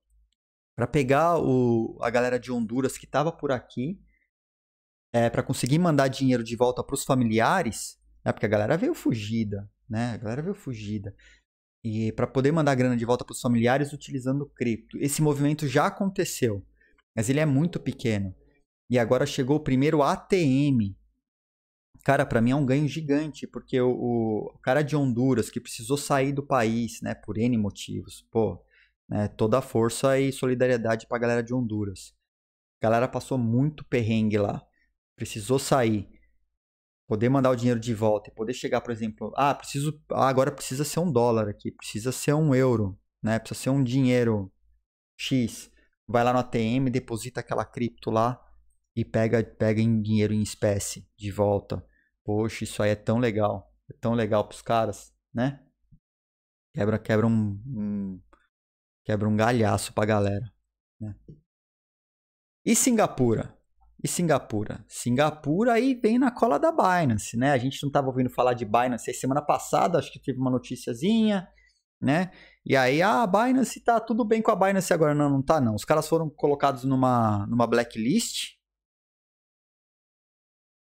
para pegar o, a galera de Honduras que estava por aqui, é, para conseguir mandar dinheiro de volta para os familiares, né, porque a galera veio fugida, né? A galera veio fugida. E para poder mandar grana de volta para os familiares utilizando cripto. Esse movimento já aconteceu, mas ele é muito pequeno. E agora chegou o primeiro ATM cara, para mim é um ganho gigante, porque o, o, cara de Honduras que precisou sair do país, né, por N motivos, pô, né, toda a força e solidariedade pra galera de Honduras. A galera passou muito perrengue lá, precisou sair, poder mandar o dinheiro de volta e poder chegar, por exemplo, ah, preciso, ah, agora precisa ser um dólar aqui, precisa ser um euro, né, precisa ser um dinheiro X. Vai lá no ATM, deposita aquela cripto lá e pega, pega em dinheiro em espécie de volta Poxa, isso aí é tão legal. É tão legal pros caras, né? Quebra, quebra um, um quebra um galhaço pra galera. Né? E Singapura? E Singapura? Singapura aí vem na cola da Binance, né? A gente não estava ouvindo falar de Binance aí semana passada, acho que teve uma noticiazinha, né? E aí, ah, a Binance tá tudo bem com a Binance agora. Não, não tá não. Os caras foram colocados numa, numa blacklist.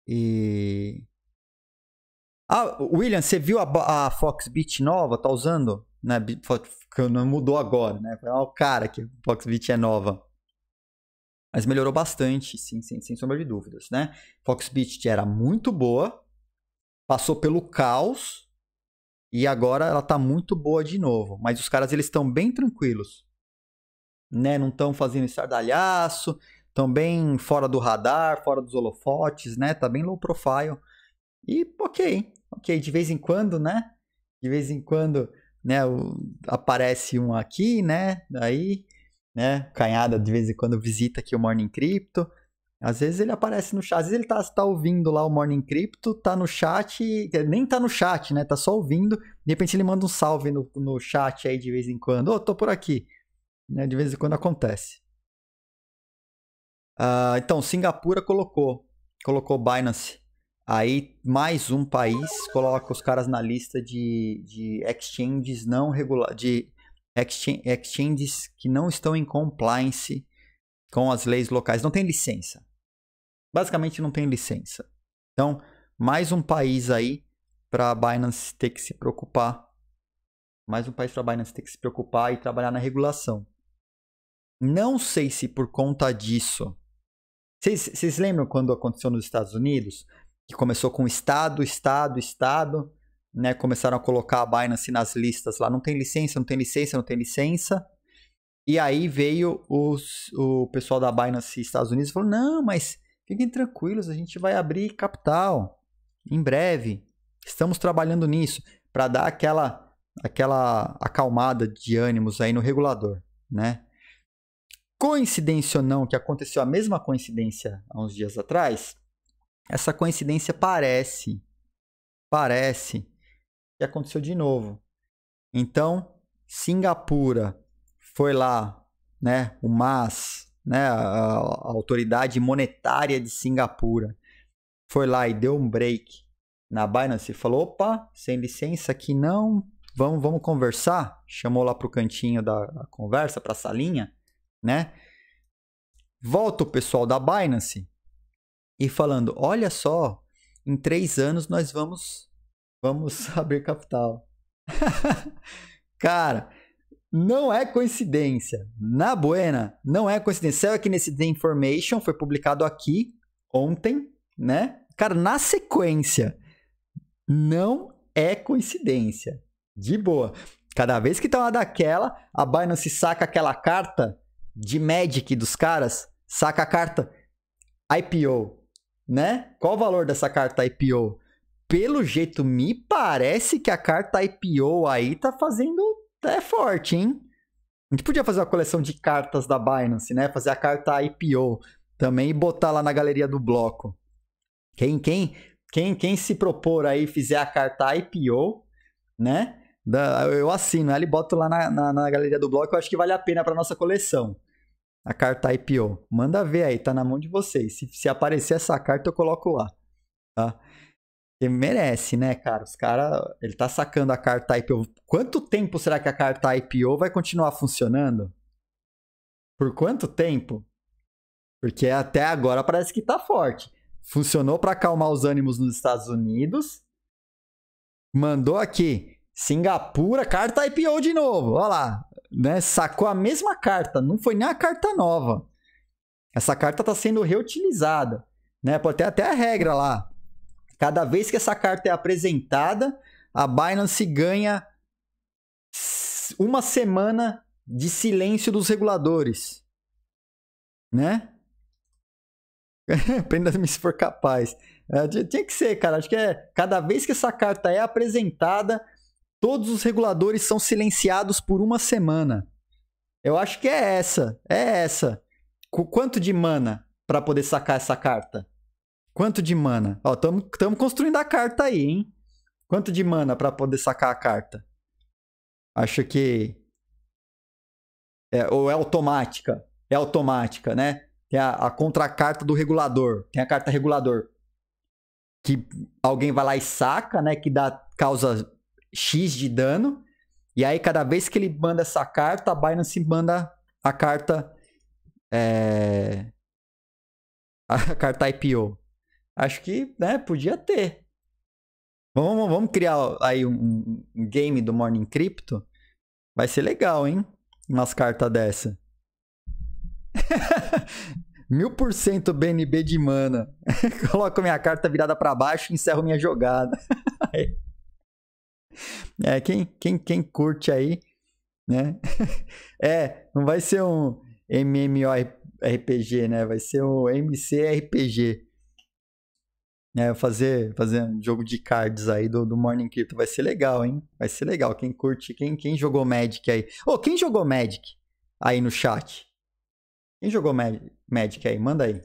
E ah, William, você viu a, a Foxbit nova? Tá usando? Né? Mudou agora, né? Foi o cara que a Foxbit é nova. Mas melhorou bastante, sim, sim, sem sombra de dúvidas, né? Foxbit era muito boa, passou pelo caos e agora ela tá muito boa de novo. Mas os caras, eles estão bem tranquilos, né? Não estão fazendo estardalhaço, estão bem fora do radar, fora dos holofotes, né? Tá bem low profile. E ok, ok, de vez em quando, né? De vez em quando, né, o, aparece um aqui, né? Aí, né? Canhada de vez em quando visita aqui o Morning Crypto. Às vezes ele aparece no chat, às vezes ele tá, tá ouvindo lá o Morning Crypto, tá no chat, nem tá no chat, né? Tá só ouvindo. De repente ele manda um salve no, no chat aí de vez em quando. Ô, oh, tô por aqui. Né? De vez em quando acontece. Uh, então, Singapura colocou, colocou Binance Aí mais um país coloca os caras na lista de, de exchanges não regulados, de exchange, exchanges que não estão em compliance com as leis locais, não tem licença. Basicamente não tem licença. Então, mais um país aí para a Binance ter que se preocupar. Mais um país para a Binance ter que se preocupar e trabalhar na regulação. Não sei se por conta disso. Vocês lembram quando aconteceu nos Estados Unidos? que começou com Estado, Estado, Estado, né? Começaram a colocar a Binance nas listas lá. Não tem licença, não tem licença, não tem licença. E aí veio os, o pessoal da Binance Estados Unidos e falou: não, mas fiquem tranquilos, a gente vai abrir capital em breve. Estamos trabalhando nisso para dar aquela aquela acalmada de ânimos aí no regulador, né? Coincidência ou não, que aconteceu a mesma coincidência há uns dias atrás, essa coincidência parece, parece que aconteceu de novo. Então, Singapura foi lá, né, o MAS, né, a, a autoridade monetária de Singapura, foi lá e deu um break na Binance e falou: opa, sem licença aqui não, vamos, vamos conversar. Chamou lá para o cantinho da, conversa, para a salinha, né? Volta o pessoal da Binance e falando: olha só, em três anos nós vamos vamos abrir capital. Cara, não é coincidência. Na buena, não é coincidência. Saiu aqui nesse The Information, foi publicado aqui ontem, né? Cara, na sequência, não é coincidência. De boa. Cada vez que tá uma daquela, a Binance saca aquela carta de Magic dos caras, saca a carta IPO né? Qual o valor dessa carta IPO? Pelo jeito, me parece que a carta IPO aí tá fazendo. até forte, hein? A gente podia fazer uma coleção de cartas da Binance, né? Fazer a carta IPO também e botar lá na galeria do bloco. Quem, quem, quem, quem se propor aí fizer a carta IPO, né? Da, eu assino, ele boto lá na, na, na, galeria do bloco, eu acho que vale a pena para nossa coleção a carta IPO. Manda ver aí, tá na mão de vocês. Se, se aparecer essa carta, eu coloco lá. Tá? Ele merece, né, cara? Os caras. Ele tá sacando a carta IPO. Quanto tempo será que a carta IPO vai continuar funcionando? Por quanto tempo? Porque até agora parece que tá forte. Funcionou para acalmar os ânimos nos Estados Unidos. Mandou aqui. Singapura, carta IPO de novo. Olha lá né, sacou a mesma carta, não foi nem a carta nova. Essa carta está sendo reutilizada. Né? Pode ter até a regra lá. Cada vez que essa carta é apresentada, a Binance ganha uma semana de silêncio dos reguladores. Né? apenas me se for capaz. É, tinha que ser, cara. Acho que é cada vez que essa carta é apresentada, Todos os reguladores são silenciados por uma semana. Eu acho que é essa. É essa. quanto de mana para poder sacar essa carta? Quanto de mana? Ó, estamos construindo a carta aí, hein? Quanto de mana para poder sacar a carta? Acho que. É, ou é automática. É automática, né? Tem a, a contracarta do regulador. Tem a carta regulador. Que alguém vai lá e saca, né? Que dá causa X de dano. E aí, cada vez que ele manda essa carta, a Binance manda a carta. É... A carta IPO. Acho que, né, podia ter. Vamos, vamos criar aí um, game do Morning Crypto. Vai ser legal, hein? Umas cartas dessa. Mil por cento BNB de mana. Coloco minha carta virada para baixo e encerro minha jogada. É. É, quem, quem, quem curte aí, né? é, não vai ser um MMORPG, né? Vai ser um MCRPG. É, né, fazer, fazer um jogo de cards aí do, do Morning Crypto vai ser legal, hein? Vai ser legal. Quem curte, quem, quem jogou Magic aí. Ô, oh, quem jogou Magic aí no chat? Quem jogou Magic aí? Manda aí.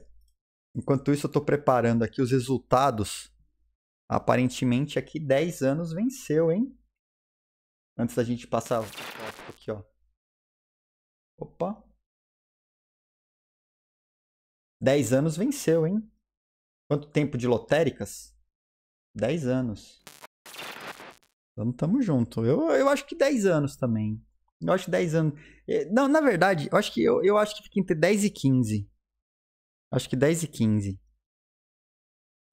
Enquanto isso, eu tô preparando aqui os resultados Aparentemente aqui 10 anos venceu, hein? Antes da gente passar aqui, ó. Opa. 10 anos venceu, hein? Quanto tempo de lotéricas? 10 anos. Então tamo junto. Eu, eu acho que 10 anos também. Eu acho que 10 anos. É, não, na verdade, eu acho que eu, eu acho que fica entre 10 e 15. Acho que 10 e 15.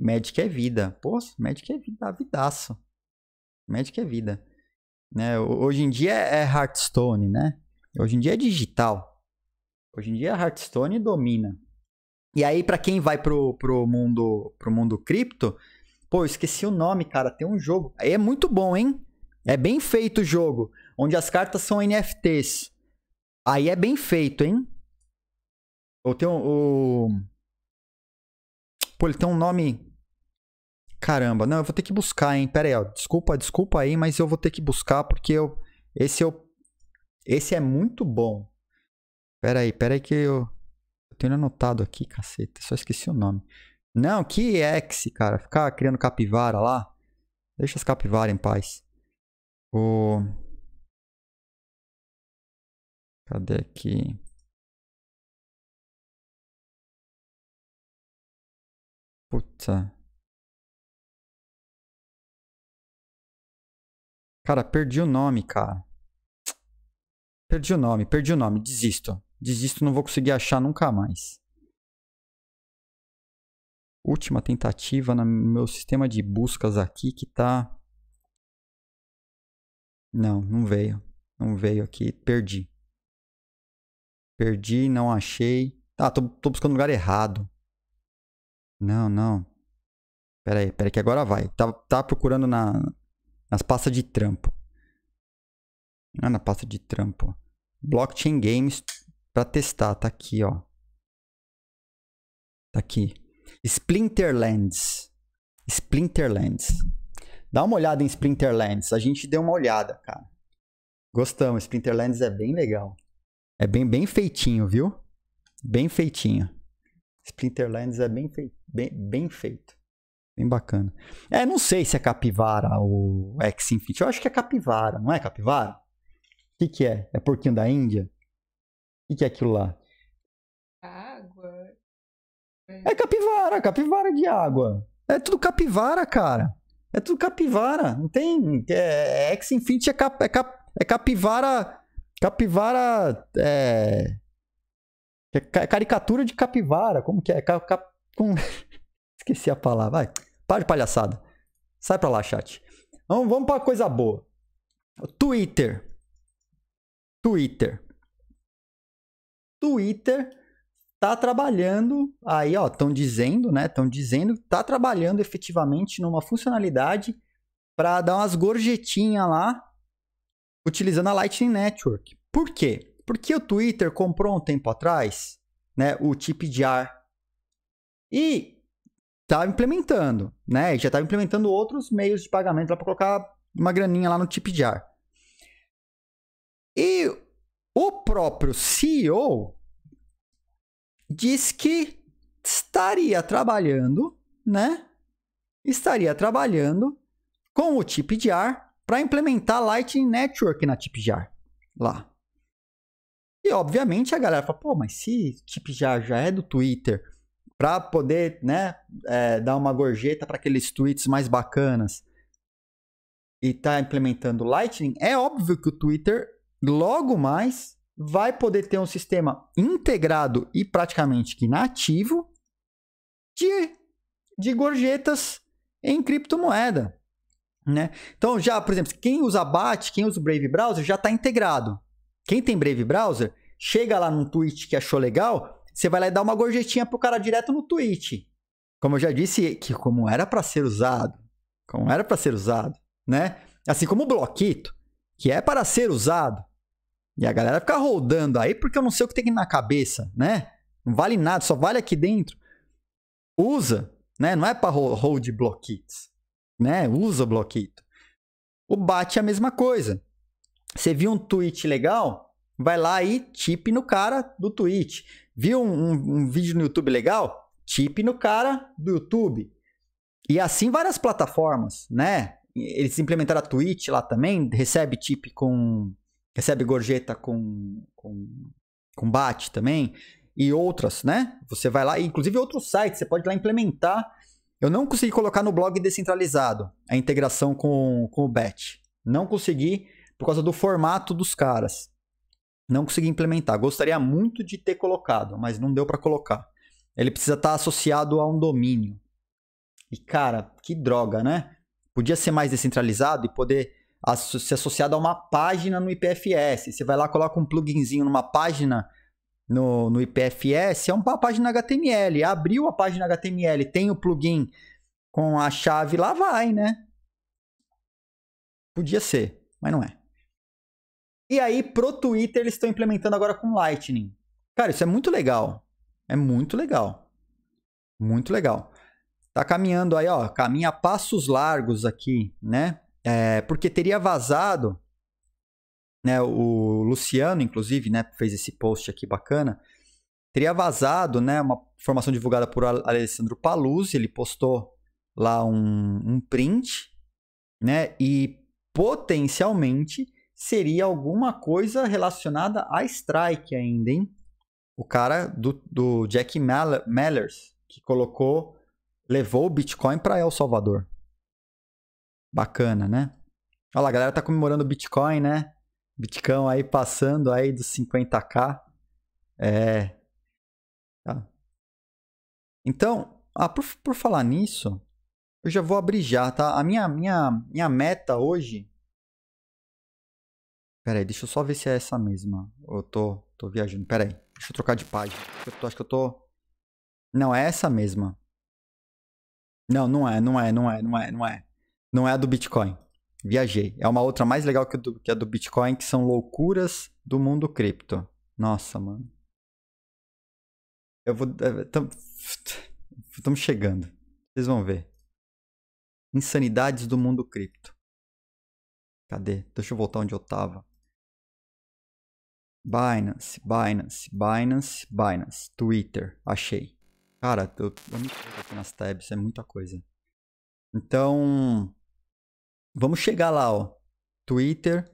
Magic é vida. Pô, Magic é vida, vidaço. Magic é vida. Né? Hoje em dia é Hearthstone, né? Hoje em dia é digital. Hoje em dia Hearthstone domina. E aí, para quem vai pro, pro mundo pro mundo cripto, pô, esqueci o nome, cara. Tem um jogo. Aí é muito bom, hein? É bem feito o jogo. Onde as cartas são NFTs. Aí é bem feito, hein? Ou tem o. Um, Pô, ele tem um nome. Caramba, não, eu vou ter que buscar, hein? Pera aí, ó. Desculpa, desculpa aí, mas eu vou ter que buscar porque eu. Esse eu. Esse é muito bom. Pera aí, pera aí que eu. Eu tenho anotado aqui, caceta. Só esqueci o nome. Não, que ex, cara. Ficar criando capivara lá. Deixa as capivaras em paz. O. Cadê aqui? Puta. Cara, perdi o nome, cara. Perdi o nome, perdi o nome, desisto. Desisto, não vou conseguir achar nunca mais. Última tentativa no meu sistema de buscas aqui que tá. Não, não veio. Não veio aqui, perdi. Perdi, não achei. Ah, tô, tô buscando lugar errado. Não, não. Pera aí, pera aí que agora vai. Tá, tá procurando na, nas pastas de trampo. Ah, na pasta de trampo. Blockchain Games para testar. Tá aqui, ó. Tá aqui. Splinterlands. Splinterlands. Dá uma olhada em Splinterlands. A gente deu uma olhada, cara. Gostamos. Splinterlands é bem legal. É bem, bem feitinho, viu? Bem feitinho. Splinterlands é bem, fei bem, bem feito. Bem bacana. É, não sei se é capivara ou X-Infinity. Eu acho que é capivara, não é capivara? O que, que é? É porquinho da Índia? O que, que é aquilo lá? Água. É capivara, capivara de água. É tudo capivara, cara. É tudo capivara. Não tem. É, é X-Infinity é, cap, é, cap, é capivara. Capivara. É, é. é caricatura de capivara. Como que é? Cap, cap, com... Esqueci a palavra. Vai. Para de palhaçada. Sai pra lá, chat. Vamos, vamos pra coisa boa. Twitter. Twitter. Twitter tá trabalhando, aí ó, estão dizendo, né? Estão dizendo que tá trabalhando efetivamente numa funcionalidade para dar umas gorjetinhas lá utilizando a Lightning Network. Por quê? Porque o Twitter comprou um tempo atrás, né, o chip de ar. E estava implementando, né? E já estava implementando outros meios de pagamento para colocar uma graninha lá no TipJar. E o próprio CEO diz que estaria trabalhando, né? Estaria trabalhando com o TipJar para implementar Lightning Network na TipJar lá. E obviamente a galera fala, pô, mas se TipJar já é do Twitter, para poder né, é, dar uma gorjeta para aqueles tweets mais bacanas e tá implementando Lightning, é óbvio que o Twitter logo mais vai poder ter um sistema integrado e praticamente que nativo de, de gorjetas em criptomoeda. Né? Então, já, por exemplo, quem usa BAT, quem usa o Brave Browser, já está integrado. Quem tem Brave Browser, chega lá num tweet que achou legal, você vai lá e dá uma gorjetinha pro cara direto no tweet. Como eu já disse, que como era para ser usado, como era para ser usado, né? Assim como o bloquito, que é para ser usado. E a galera fica rodando aí porque eu não sei o que tem na cabeça, né? Não vale nada, só vale aqui dentro. Usa, né? Não é para hold bloquitos, né? Usa bloquito. O bate é a mesma coisa. Você viu um tweet legal, vai lá e tip no cara do tweet. Viu um, um, um vídeo no YouTube legal? Tip no cara do YouTube. E assim várias plataformas, né? Eles implementaram a Twitch lá também, recebe tip com. recebe gorjeta com. com bat também. E outras, né? Você vai lá, inclusive outros sites, você pode lá implementar. Eu não consegui colocar no blog descentralizado a integração com, com o BET. Não consegui por causa do formato dos caras não consegui implementar. Gostaria muito de ter colocado, mas não deu para colocar. Ele precisa estar tá associado a um domínio. E cara, que droga, né? Podia ser mais descentralizado e poder ser associado a uma página no IPFS. Você vai lá, coloca um pluginzinho numa página no, no IPFS, é uma página HTML. Abriu a página HTML, tem o plugin com a chave, lá vai, né? Podia ser, mas não é. E aí, pro Twitter, eles estão implementando agora com Lightning. Cara, isso é muito legal. É muito legal. Muito legal. Tá caminhando aí, ó. Caminha passos largos aqui, né? É, porque teria vazado, né? O Luciano, inclusive, né? Fez esse post aqui bacana. Teria vazado, né? Uma informação divulgada por Alessandro Paluzzi. Ele postou lá um, um print, né? E potencialmente seria alguma coisa relacionada a strike ainda, hein? O cara do, do Jack Mellers, que colocou, levou o Bitcoin para El Salvador. Bacana, né? Olha lá, a galera tá comemorando o Bitcoin, né? Bitcoin aí passando aí dos 50k. É. Tá. Então, ah, por, por falar nisso, eu já vou abrir já, tá? A minha, minha, minha meta hoje Pera aí, deixa eu só ver se é essa mesma. Eu tô, tô viajando. Pera aí, deixa eu trocar de página. Eu tô, acho que eu tô... Não, é essa mesma. Não, não é, não é, não é, não é, não é. Não é a do Bitcoin. Viajei. É uma outra mais legal que, do, que a do Bitcoin, que são loucuras do mundo cripto. Nossa, mano. Eu vou... Estamos é, é, chegando. Vocês vão ver. Insanidades do mundo cripto. Cadê? Deixa eu voltar onde eu tava. Binance, Binance, Binance, Binance, Twitter, achei. Cara, eu, eu não tô aqui nas tabs, é muita coisa. Então, vamos chegar lá, ó. Twitter,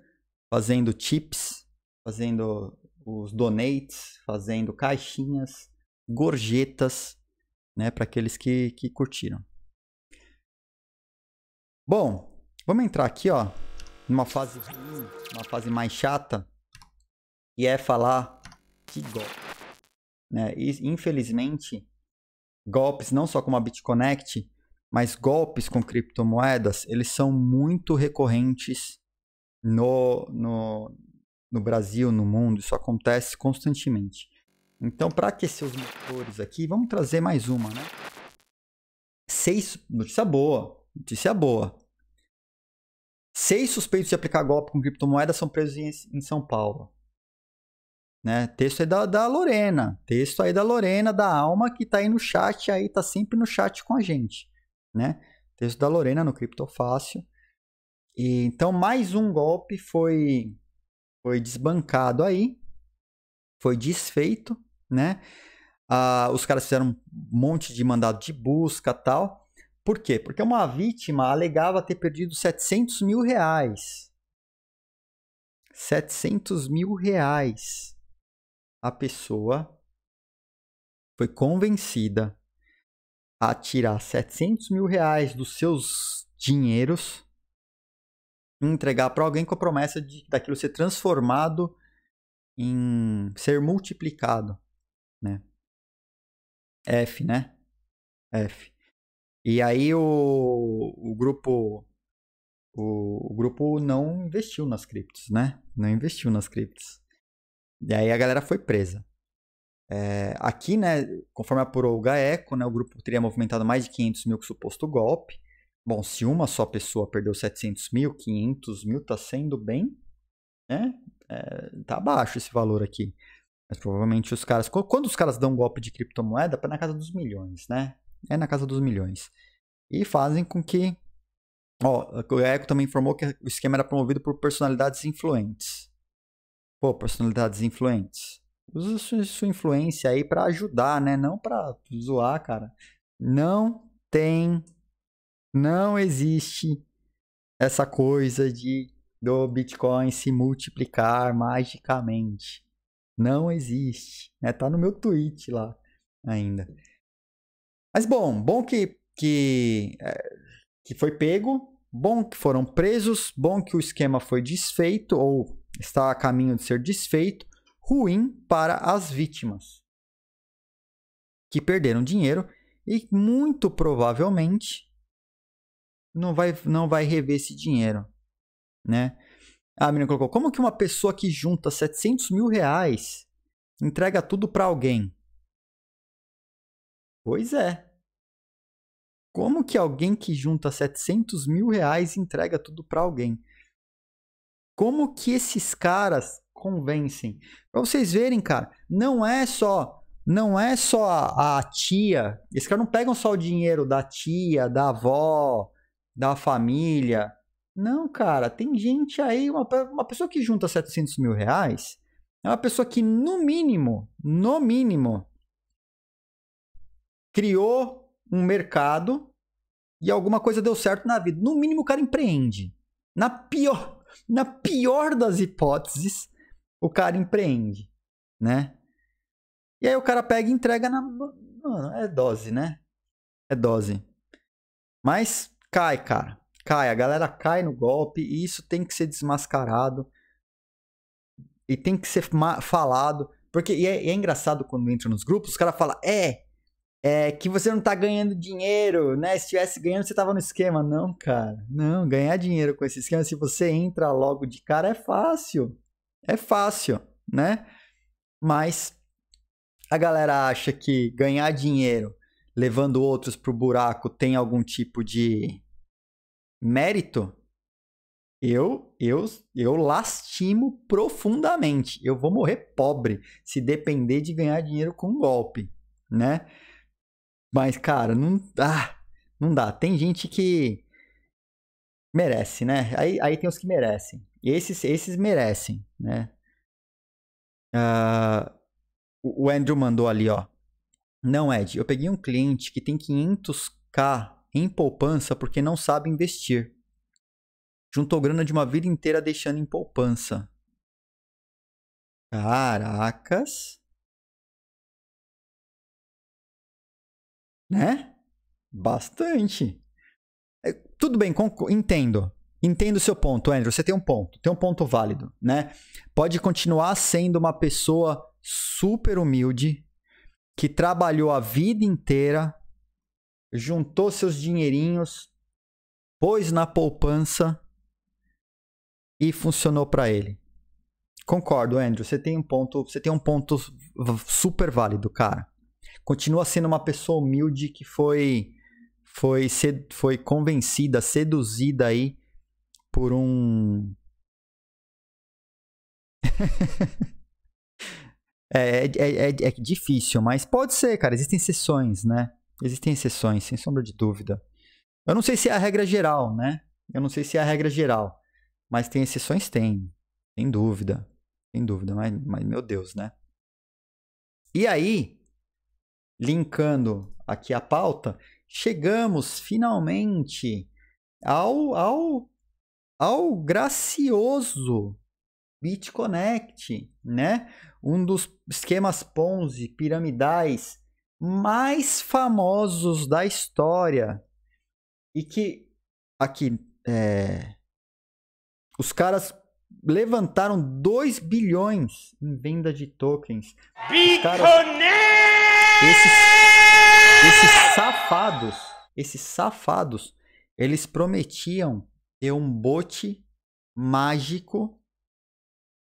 fazendo chips, fazendo os donates, fazendo caixinhas, gorjetas, né, para aqueles que, que curtiram. Bom, vamos entrar aqui, ó, numa fase ruim, uma fase mais chata, e é falar de golpe. Né? E, infelizmente, golpes não só como a BitConnect, mas golpes com criptomoedas, eles são muito recorrentes no, no, no Brasil, no mundo, isso acontece constantemente. Então, para aquecer os motores aqui, vamos trazer mais uma, né? Seis, notícia boa, notícia boa. Seis suspeitos de aplicar golpe com criptomoedas são presos em São Paulo. Né? Texto aí é da, da Lorena, texto aí da Lorena, da Alma, que tá aí no chat, aí tá sempre no chat com a gente, né? Texto da Lorena no Criptofácil. E, então, mais um golpe foi, foi desbancado aí, foi desfeito, né? Ah, os caras fizeram um monte de mandado de busca tal. Por quê? Porque uma vítima alegava ter perdido 700 mil reais. 700 mil reais a pessoa foi convencida a tirar 700 mil reais dos seus dinheiros e entregar para alguém com a promessa de daquilo ser transformado em ser multiplicado, né? F, né? F. E aí o, o grupo o, o grupo não investiu nas criptos, né? Não investiu nas criptos. E aí a galera foi presa. É, aqui, né, conforme apurou o GAECO, né, o grupo teria movimentado mais de 500 mil com suposto golpe. Bom, se uma só pessoa perdeu 700 mil, 500 mil tá sendo bem, né? É, tá baixo esse valor aqui. Mas provavelmente os caras, quando os caras dão um golpe de criptomoeda, é na casa dos milhões, né? É na casa dos milhões. E fazem com que. Ó, o GAECO também informou que o esquema era promovido por personalidades influentes pô, personalidades influentes. Usa sua, influência aí para ajudar, né? Não para zoar, cara. Não tem, não existe essa coisa de do Bitcoin se multiplicar magicamente. Não existe. É, tá no meu tweet lá ainda. Mas bom, bom que, que, é, que foi pego, bom que foram presos, bom que o esquema foi desfeito ou está a caminho de ser desfeito, ruim para as vítimas que perderam dinheiro e muito provavelmente não vai não vai rever esse dinheiro, né? A menina colocou: como que uma pessoa que junta 700 mil reais entrega tudo para alguém? Pois é. Como que alguém que junta 700 mil reais entrega tudo para alguém? Como que esses caras convencem? Para vocês verem, cara, não é só não é só a, a tia. Esses caras não pegam só o dinheiro da tia, da avó, da família. Não, cara, tem gente aí, uma, uma pessoa que junta 700 mil reais é uma pessoa que, no mínimo, no mínimo, criou um mercado e alguma coisa deu certo na vida. No mínimo, o cara empreende. Na pior, na pior das hipóteses, o cara empreende, né? E aí o cara pega e entrega na. Mano, é dose, né? É dose. Mas cai, cara. Cai. A galera cai no golpe e isso tem que ser desmascarado. E tem que ser falado. Porque e é, e é engraçado quando entra nos grupos, os caras falam, é, é, que você não tá ganhando dinheiro, né? Se tivesse ganhando, você tava no esquema. Não, cara. Não, ganhar dinheiro com esse esquema, se você entra logo de cara, é fácil. É fácil, né? Mas a galera acha que ganhar dinheiro levando outros pro buraco tem algum tipo de mérito. Eu, eu, eu lastimo profundamente. Eu vou morrer pobre se depender de ganhar dinheiro com um golpe, né? Mas, cara, não dá. Não dá. Tem gente que merece, né? Aí, aí tem os que merecem. E esses, esses merecem, né? Uh, o Andrew mandou ali, ó. Não, Ed, eu peguei um cliente que tem 500k em poupança porque não sabe investir. Juntou grana de uma vida inteira deixando em poupança. Caracas. né? Bastante. É, tudo bem, entendo. Entendo o seu ponto, Andrew. Você tem um ponto, tem um ponto válido, né? Pode continuar sendo uma pessoa super humilde, que trabalhou a vida inteira, juntou seus dinheirinhos, pôs na poupança e funcionou para ele. Concordo, Andrew. Você tem um ponto, você tem um ponto super válido, cara continua sendo uma pessoa humilde que foi foi sed, foi convencida, seduzida aí por um é, é, é, é, é difícil, mas pode ser, cara. Existem exceções, né? Existem exceções, sem sombra de dúvida. Eu não sei se é a regra geral, né? Eu não sei se é a regra geral. Mas tem exceções? Tem. Sem dúvida. Sem dúvida. Mas, mas meu Deus, né? E aí, linkando aqui a pauta, chegamos finalmente ao, ao, ao gracioso BitConnect, né? Um dos esquemas Ponzi piramidais mais famosos da história e que aqui é, os caras levantaram 2 bilhões em venda de tokens. BitConnect! esses, esses safados, esses safados, eles prometiam ter um bote mágico,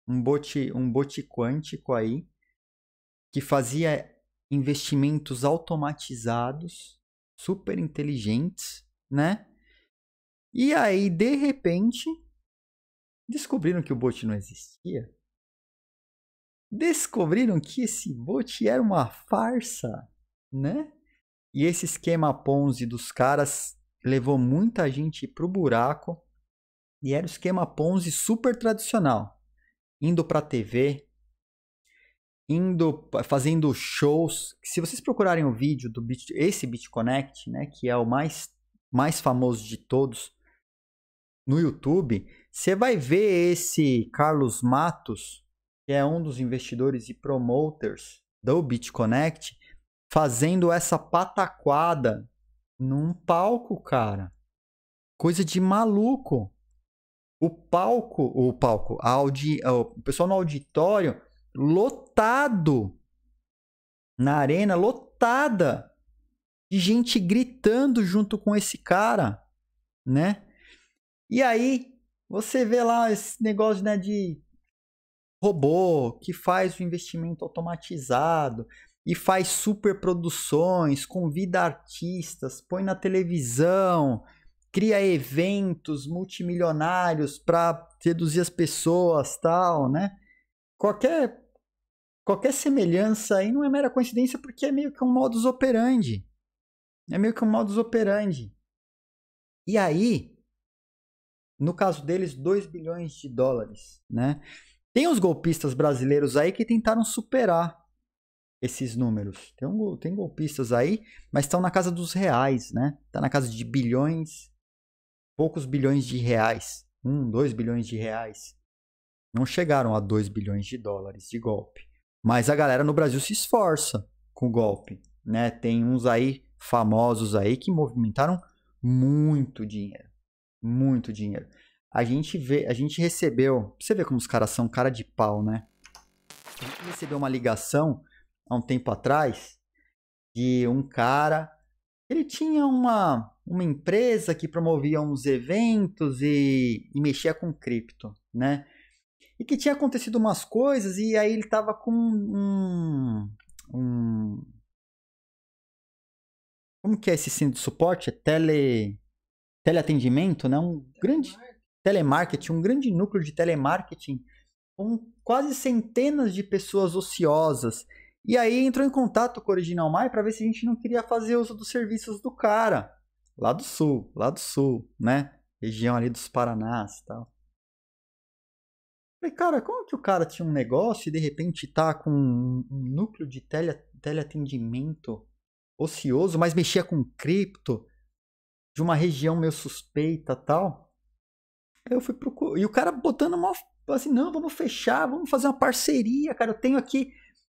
um bote, um bote quântico aí, que fazia investimentos automatizados, super inteligentes, né? E aí, de repente, descobriram que o bote não existia descobriram que esse bot era uma farsa, né? E esse esquema Ponzi dos caras levou muita gente pro buraco. E era o esquema Ponzi super tradicional, indo para TV, indo fazendo shows. Se vocês procurarem o vídeo do Bit, esse BitConnect, né, que é o mais mais famoso de todos no YouTube, você vai ver esse Carlos Matos que é um dos investidores e promoters do BitConnect, fazendo essa pataquada num palco, cara. Coisa de maluco. O palco, o palco, audi, o pessoal no auditório lotado. Na arena lotada de gente gritando junto com esse cara, né? E aí você vê lá esse negócio né, de robô, que faz o investimento automatizado e faz superproduções, convida artistas, põe na televisão, cria eventos multimilionários para seduzir as pessoas, tal, né? Qualquer qualquer semelhança aí não é mera coincidência porque é meio que um modus operandi. É meio que um modus operandi. E aí, no caso deles, 2 bilhões de dólares, né? Tem os golpistas brasileiros aí que tentaram superar esses números. Tem, um, tem golpistas aí, mas estão na casa dos reais, né? Tá na casa de bilhões, poucos bilhões de reais. Um, dois bilhões de reais. Não chegaram a dois bilhões de dólares de golpe. Mas a galera no Brasil se esforça com o golpe, né? Tem uns aí famosos aí que movimentaram muito dinheiro, muito dinheiro. A gente vê, a gente recebeu, você vê como os caras são cara de pau, né? A gente recebeu uma ligação há um tempo atrás de um cara, ele tinha uma uma empresa que promovia uns eventos e, e mexia com cripto, né? E que tinha acontecido umas coisas e aí ele tava com um, um como que é esse sino de suporte? É tele teleatendimento, né? Um grande telemarketing, um grande núcleo de telemarketing com quase centenas de pessoas ociosas. E aí entrou em contato com o Original Mai para ver se a gente não queria fazer uso dos serviços do cara, lá do sul, lá do sul, né? Região ali dos Paranás e tal. Falei, cara, como que o cara tinha um negócio e de repente tá com um núcleo de tele, teleatendimento ocioso, mas mexia com cripto de uma região meio suspeita tal? eu fui procurar. E o cara botando uma. Assim, não, vamos fechar, vamos fazer uma parceria, cara. Eu tenho aqui.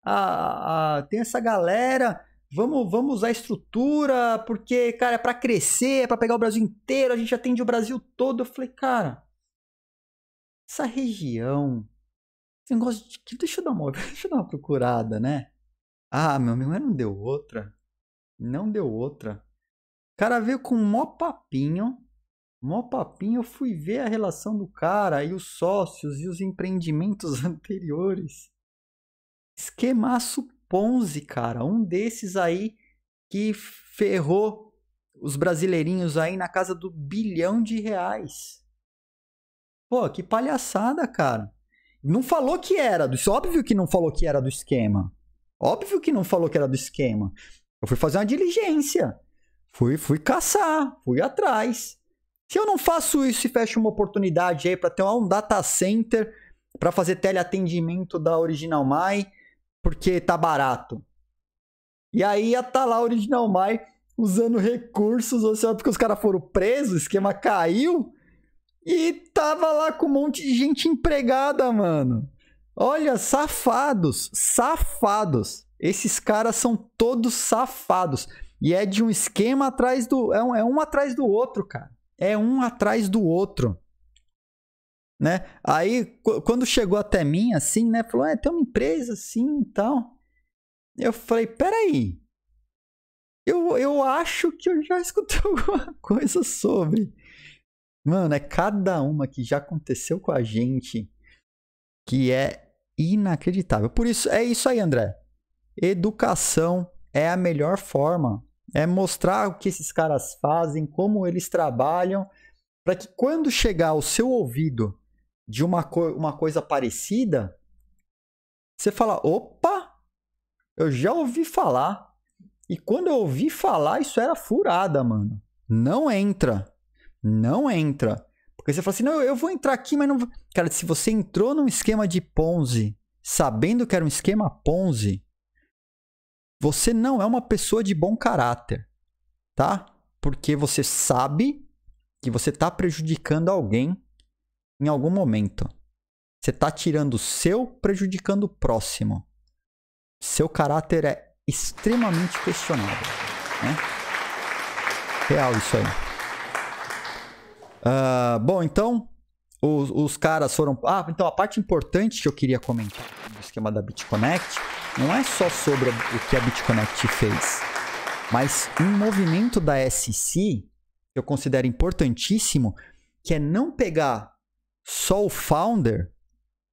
A, a tem essa galera. Vamos, vamos usar a estrutura, porque, cara, é pra crescer, é pra pegar o Brasil inteiro, a gente atende o Brasil todo. Eu falei, cara, essa região. Esse negócio de. Deixa eu dar uma, deixa eu dar uma procurada, né? Ah, meu amigo, não deu outra. Não deu outra. O cara veio com um mó papinho Mó papinho, eu fui ver a relação do cara e os sócios e os empreendimentos anteriores. Esquemaço Ponzi, cara. Um desses aí que ferrou os brasileirinhos aí na casa do bilhão de reais. Pô, que palhaçada, cara. Não falou que era, do... É óbvio que não falou que era do esquema. Óbvio que não falou que era do esquema. Eu fui fazer uma diligência. Fui, fui caçar, fui atrás. Se eu não faço isso e fecho uma oportunidade aí para ter um data center para fazer teleatendimento da Original Mai, porque tá barato. E aí ia tá lá a Original Mai usando recursos, ou seja, porque os caras foram presos, o esquema caiu e tava lá com um monte de gente empregada, mano. Olha, safados, safados. Esses caras são todos safados. E é de um esquema atrás do. É um, é um atrás do outro, cara é um atrás do outro. Né? Aí, quando chegou até mim, assim, né? Falou, é, tem uma empresa assim e tal. Eu falei, peraí. Eu, eu acho que eu já escutei alguma coisa sobre. Mano, é cada uma que já aconteceu com a gente que é inacreditável. Por isso, é isso aí, André. Educação é a melhor forma é mostrar o que esses caras fazem, como eles trabalham, para que quando chegar ao seu ouvido de uma, co uma coisa parecida, você fala: opa, eu já ouvi falar. E quando eu ouvi falar, isso era furada, mano. Não entra. Não entra. Porque você fala assim: não, eu vou entrar aqui, mas não. Cara, se você entrou num esquema de Ponzi, sabendo que era um esquema Ponzi, você não é uma pessoa de bom caráter, tá? Porque você sabe que você está prejudicando alguém em algum momento. Você está tirando o seu, prejudicando o próximo. Seu caráter é extremamente questionável. Né? Real isso aí. Uh, bom, então, os, os, caras foram. Ah, então a parte importante que eu queria comentar do esquema da BitConnect não é só sobre o que a BitConnect fez, mas um movimento da SC que eu considero importantíssimo, que é não pegar só o founder,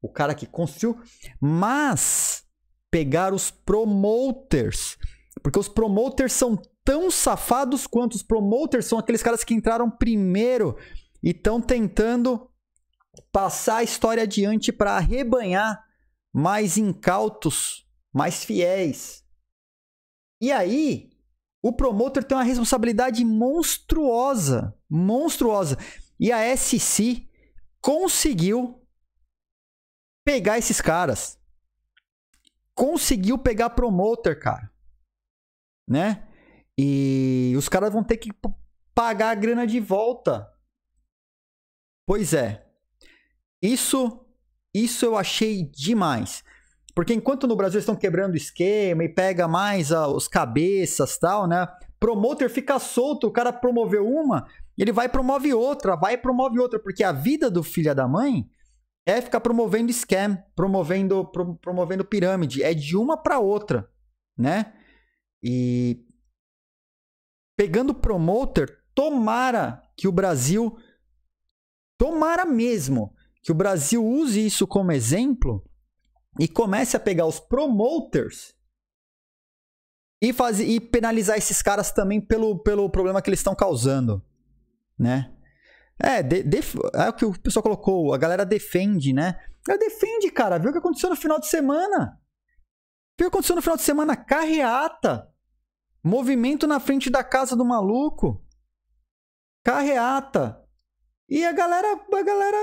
o cara que construiu, mas pegar os promoters, porque os promoters são tão safados quanto os promoters são aqueles caras que entraram primeiro e estão tentando passar a história adiante para arrebanhar mais incautos mais fiéis. E aí, o promotor tem uma responsabilidade monstruosa, monstruosa. E a SC conseguiu pegar esses caras. Conseguiu pegar promotor, cara. Né? E os caras vão ter que pagar a grana de volta. Pois é. Isso isso eu achei demais. Porque enquanto no Brasil estão quebrando esquema e pega mais ah, os cabeças tal, né? Promoter fica solto, o cara promoveu uma, ele vai e promove outra, vai e promove outra, porque a vida do filho da mãe é ficar promovendo scam, promovendo, pro, promovendo pirâmide, é de uma para outra, né? E pegando promoter, tomara que o Brasil tomara mesmo que o Brasil use isso como exemplo e comece a pegar os promoters e, fazer, e penalizar esses caras também pelo, pelo problema que eles estão causando, né? É, de, de, é o que o pessoal colocou, a galera defende, né? Ela defende, cara, viu o que aconteceu no final de semana? Viu o que aconteceu no final de semana? Carreata, movimento na frente da casa do maluco, carreata. E a galera, a galera,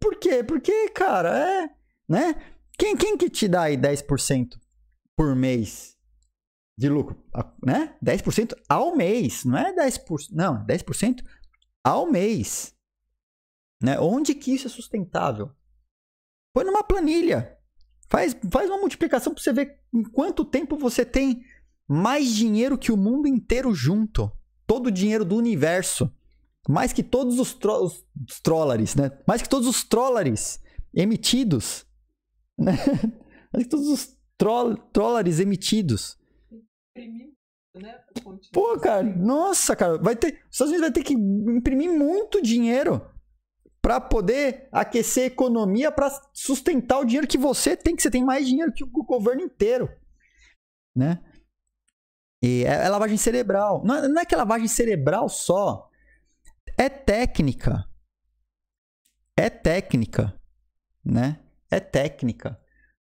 por quê? Porque, cara, é, né? Quem, quem que te dá aí 10% por mês de lucro? Né? 10% ao mês, não é 10%, não, 10% ao mês. Né? Onde que isso é sustentável? Põe numa planilha. Faz, faz uma multiplicação para você ver em quanto tempo você tem mais dinheiro que o mundo inteiro junto. Todo o dinheiro do universo. Mais que todos os, tro os, né? Mais que todos os trollares emitidos né? Acho que todos os troll, emitidos. Né? Pô, cara, nossa, cara, vai ter, os Estados Unidos vai ter que imprimir muito dinheiro para poder aquecer a economia, para sustentar o dinheiro que você tem, que você tem mais dinheiro que o governo inteiro, né? E é, é, lavagem cerebral. Não é, não é que é lavagem cerebral só, é técnica. É técnica, né? é técnica.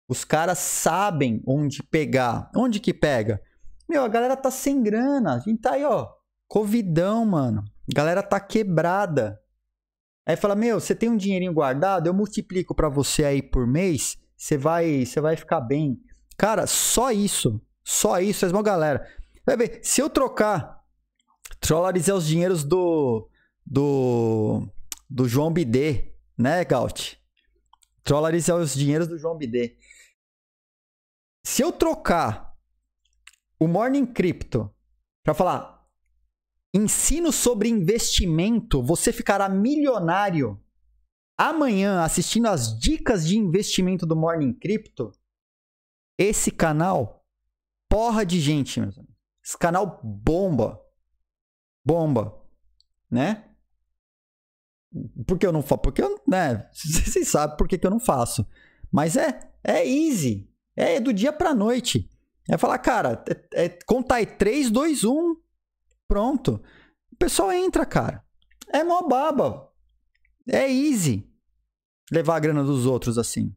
Os caras sabem onde pegar. Onde que pega? Meu, a galera tá sem grana. A gente tá aí, ó. Covidão, mano. A galera tá quebrada. Aí fala: "Meu, você tem um dinheirinho guardado? Eu multiplico para você aí por mês, você vai, você vai ficar bem". Cara, só isso. Só isso, é uma galera. Vai ver, se eu trocar dólares é os dinheiros do do do João Bidê, né, Gaut? isso é os dinheiros do João Bidê. Se eu trocar o Morning Crypto para falar ensino sobre investimento, você ficará milionário amanhã assistindo as dicas de investimento do Morning Crypto. Esse canal, porra de gente, meus amigos. Esse canal bomba. Bomba, né? Por que eu não faço? Porque eu, né? Vocês sabem por que, que eu não faço. Mas é, é easy. É do dia pra noite. É falar, cara, é, é, contar aí 3, 2, 1. Pronto. O pessoal entra, cara. É mó baba. É easy levar a grana dos outros assim.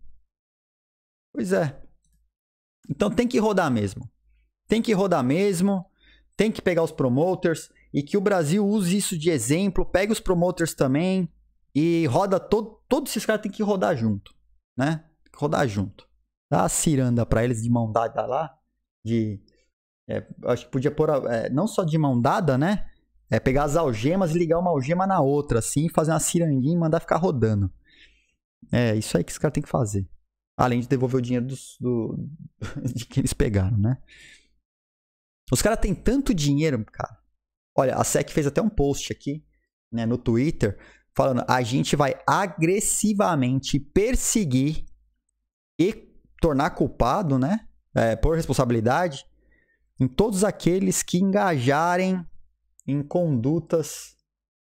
Pois é. Então tem que rodar mesmo. Tem que rodar mesmo. Tem que pegar os promoters e que o Brasil use isso de exemplo, pegue os promoters também e roda todo, todos esses caras tem que rodar junto, né? Rodar junto. Dá a ciranda para eles de mão dada lá, de é, acho que podia pôr é, não só de mão dada, né? É pegar as algemas e ligar uma algema na outra, assim, fazer uma cirandinha e mandar ficar rodando. É isso aí que esse cara tem que fazer. Além de devolver o dinheiro dos, do, de que eles pegaram, né? Os caras têm tanto dinheiro, cara. Olha, a SEC fez até um post aqui né, no Twitter falando: a gente vai agressivamente perseguir e tornar culpado, né? É, por responsabilidade, em todos aqueles que engajarem em condutas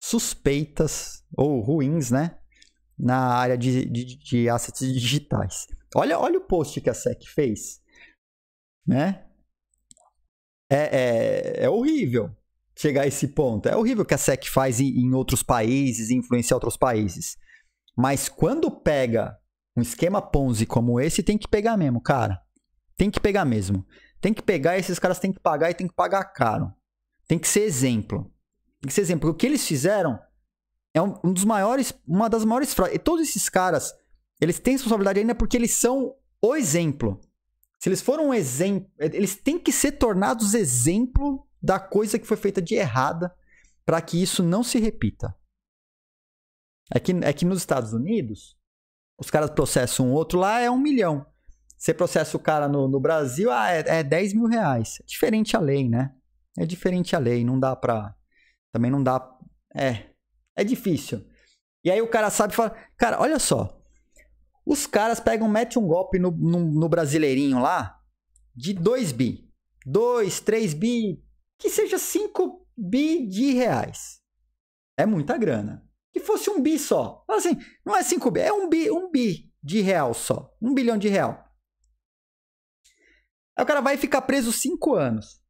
suspeitas ou ruins, né? Na área de, de, de assets digitais. Olha, olha o post que a SEC fez, né? É, é, é horrível chegar a esse ponto. É horrível que a SEC faz em outros países, influenciar outros países. Mas quando pega um esquema Ponzi como esse, tem que pegar mesmo, cara. Tem que pegar mesmo. Tem que pegar, esses caras têm que pagar e tem que pagar caro. Tem que ser exemplo. Tem que ser exemplo. O que eles fizeram é um, um dos maiores, uma das maiores fraudes. E todos esses caras, eles têm responsabilidade ainda porque eles são o exemplo. Se eles foram um exemplo, eles têm que ser tornados exemplo da coisa que foi feita de errada para que isso não se repita. É que, é que nos Estados Unidos, os caras processam um outro lá, é um milhão. Você processa o cara no, no Brasil, ah, é, é 10 mil reais. É diferente a lei, né? É diferente a lei, não dá pra. Também não dá. É. É difícil. E aí o cara sabe e fala: Cara, olha só. Os caras pegam, metem um golpe no, no, no brasileirinho lá de 2 bi. 2, 3 bi, que seja 5 bi de reais. É muita grana. Que fosse um bi só. Assim, não é 5 bi, é um bi, um bi de real só. Um bilhão de real. Aí o cara vai ficar preso 5 anos.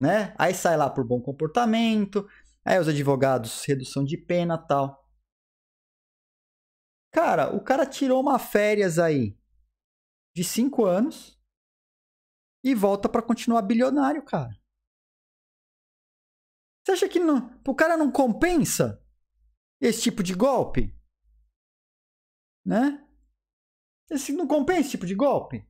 Né? Aí sai lá por bom comportamento. Aí os advogados, redução de pena tal. Cara, o cara tirou uma férias aí de 5 anos e volta para continuar bilionário, cara. Você acha que não, o cara não compensa esse tipo de golpe? Né? Esse, não compensa esse tipo de golpe?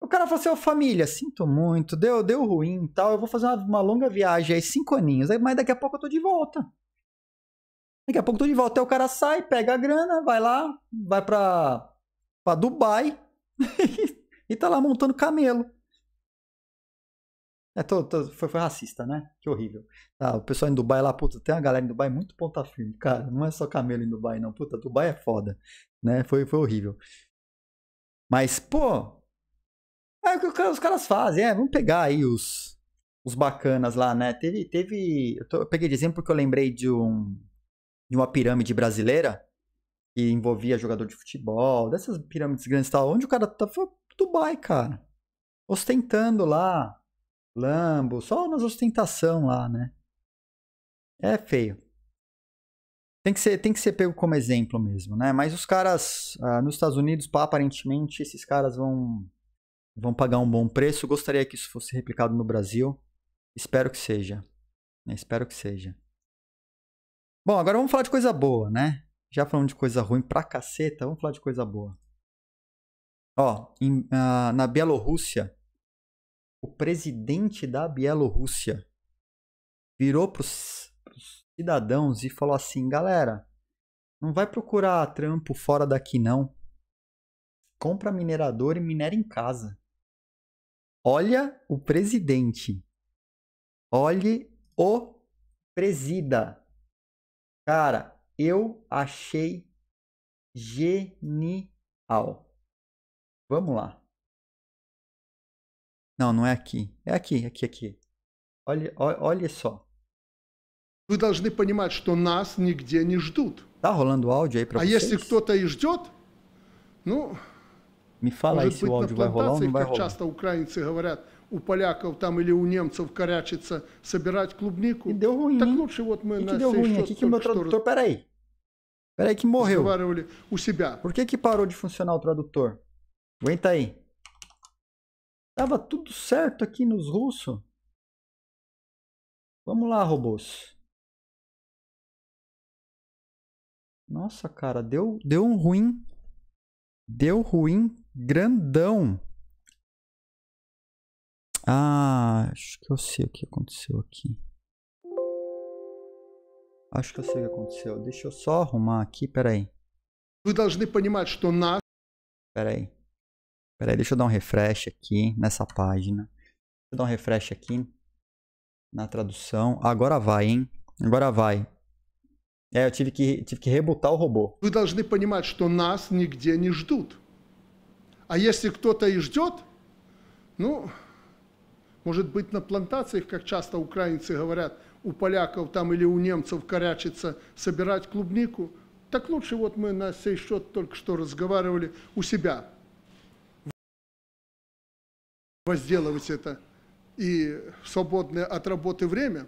O cara fala assim, oh, família, sinto muito, deu, deu ruim e tal, eu vou fazer uma, uma, longa viagem aí, cinco aninhos, mas daqui a pouco eu tô de volta. Daqui a pouco eu tô de volta. Aí o cara sai, pega a grana, vai lá, vai pra, pra Dubai e tá lá montando camelo. É, tô, tô, foi, foi racista, né? Que horrível. Ah, o pessoal em Dubai lá, puta, tem uma galera em Dubai muito ponta firme, cara. Não é só camelo em Dubai, não. Puta, Dubai é foda. Né? Foi, foi horrível. Mas, pô. É o que os caras fazem, é. Vamos pegar aí os, os bacanas lá, né? Teve. teve eu, tô, eu peguei de exemplo porque eu lembrei de, um, de uma pirâmide brasileira que envolvia jogador de futebol, dessas pirâmides grandes e tal. Onde o cara tá? Foi Dubai, cara. Ostentando lá Lambo, só nas ostentação lá, né? É feio. Tem que ser, tem que ser pego como exemplo mesmo, né? Mas os caras uh, nos Estados Unidos, pá, aparentemente, esses caras vão vão pagar um bom preço. Gostaria que isso fosse replicado no Brasil. Espero que seja. Né? Espero que seja. Bom, agora vamos falar de coisa boa, né? Já falamos de coisa ruim pra caceta, vamos falar de coisa boa. Ó, em, uh, na Bielorrússia, o presidente da Bielorrússia virou para os cidadãos e falou assim: galera, não vai procurar trampo fora daqui não. Compra minerador e minera em casa. Olha o presidente. Olhe o presida. Cara, eu achei genial. Vamos lá. Não, não é aqui. É aqui, aqui, aqui. Olha, olha só. Вы должны понимать, что нас нигде не ждут. Tá rolando áudio aí para vocês? А если кто-то и ждет, ну, Me fala может aí se быть, o на áudio vai rolar ou não плантациях, vai как rolar. часто украинцы говорят, у поляков там или у немцев корячится собирать клубнику. E deu ruim, Так лучше вот мы E на сей ruim счет aqui que o meu что tradutor... Peraí. Peraí que morreu. у себя. Por que que parou de funcionar o tradutor? Aguenta aí. Tava tudo certo aqui nos russos. Vamos lá, robôs. Nossa, cara, deu, deu um ruim. Deu ruim grandão. Ah, acho que eu sei o que aconteceu aqui. Acho que eu sei o que aconteceu. Deixa eu só arrumar aqui, peraí. Вы должны понимать, Peraí. Peraí, deixa eu dar um refresh aqui nessa página. Deixa eu dar um refresh aqui na tradução. Agora vai, hein? Agora vai. É, eu tive que, tive que rebutar o robô. Вы должны понимать, что нас нигде не ждут. А если кто-то и ждет, ну, может быть, на плантациях, как часто украинцы говорят, у поляков там или у немцев корячится собирать клубнику. Так лучше, вот мы на сей счет только что разговаривали у себя возделывать это и в свободное от работы время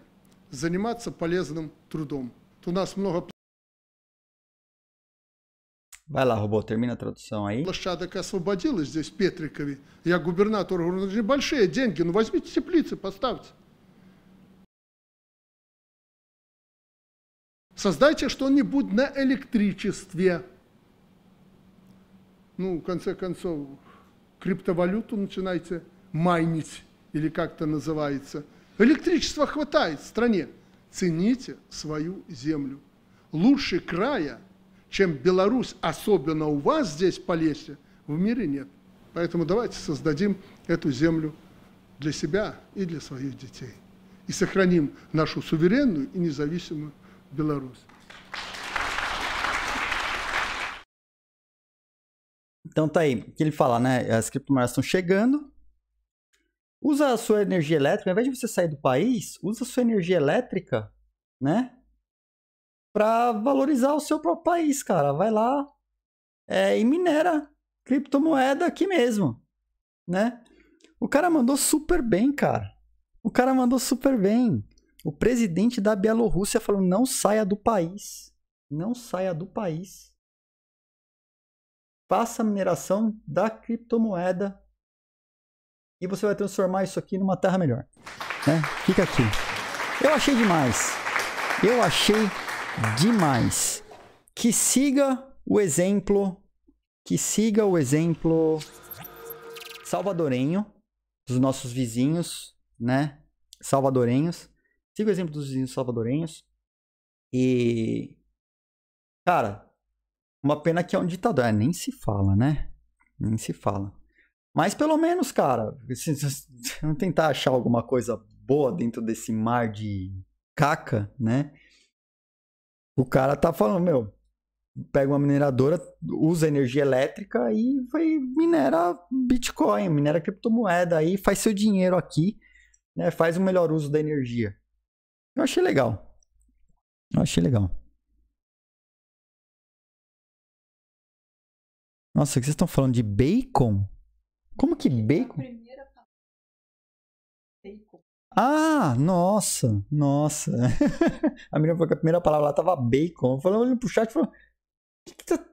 заниматься полезным трудом. Тут У нас много Vai lá, robô, termina a tradução aí. Площадок освободилось здесь, в Петрикове. Я губернатор говорю, ну, большие деньги, ну возьмите теплицы, поставьте. Создайте что-нибудь на электричестве. Ну, в конце концов, криптовалюту начинайте майнить, или как это называется. Электричества хватает в стране. Цените свою землю. Лучше края, чем Беларусь, особенно у вас здесь, по лесе, в мире нет. Поэтому давайте создадим эту землю для себя и для своих детей. И сохраним нашу суверенную и независимую Беларусь. Então tá aí, que ele fala, né? As criptomoedas estão chegando, Usa a sua energia elétrica, ao invés de você sair do país, usa a sua energia elétrica, né? Para valorizar o seu próprio país, cara. Vai lá é, e minera criptomoeda aqui mesmo, né? O cara mandou super bem, cara. O cara mandou super bem. O presidente da Bielorrússia falou: não saia do país. Não saia do país. Faça mineração da criptomoeda e você vai transformar isso aqui numa terra melhor. Né? Fica aqui. Eu achei demais. Eu achei demais. Que siga o exemplo. Que siga o exemplo salvadorenho dos nossos vizinhos, né? Salvadorenhos. Siga o exemplo dos vizinhos salvadorenhos. E. Cara, uma pena que é um ditador. É, nem se fala, né? Nem se fala. Mas pelo menos, cara, vamos tentar achar alguma coisa boa dentro desse mar de caca, né? O cara tá falando, meu, pega uma mineradora, usa energia elétrica e vai, minera Bitcoin, minera criptomoeda aí, faz seu dinheiro aqui, né? Faz o melhor uso da energia. Eu achei legal. Eu achei legal. Nossa, o que vocês estão falando de bacon? Como que bacon? Bacon. Ah, nossa, nossa. a menina falou que a primeira palavra lá tava bacon. Eu falei, olhando pro chat e falou, que que tá...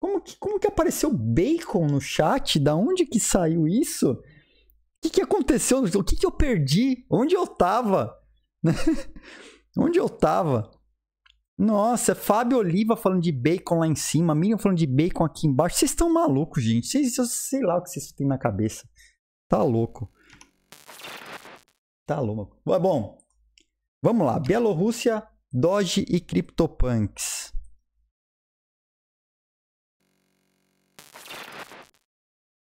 como, que, como que apareceu bacon no chat? Da onde que saiu isso? O que, que aconteceu? O que, que eu perdi? Onde eu tava? onde eu tava? Nossa, Fábio Oliva falando de bacon lá em cima, Miriam falando de bacon aqui embaixo. Vocês estão malucos, gente. Vocês, eu sei lá o que vocês têm na cabeça. Tá louco. Tá louco. Bom, vamos lá. Bielorrússia, Doge e CryptoPunks.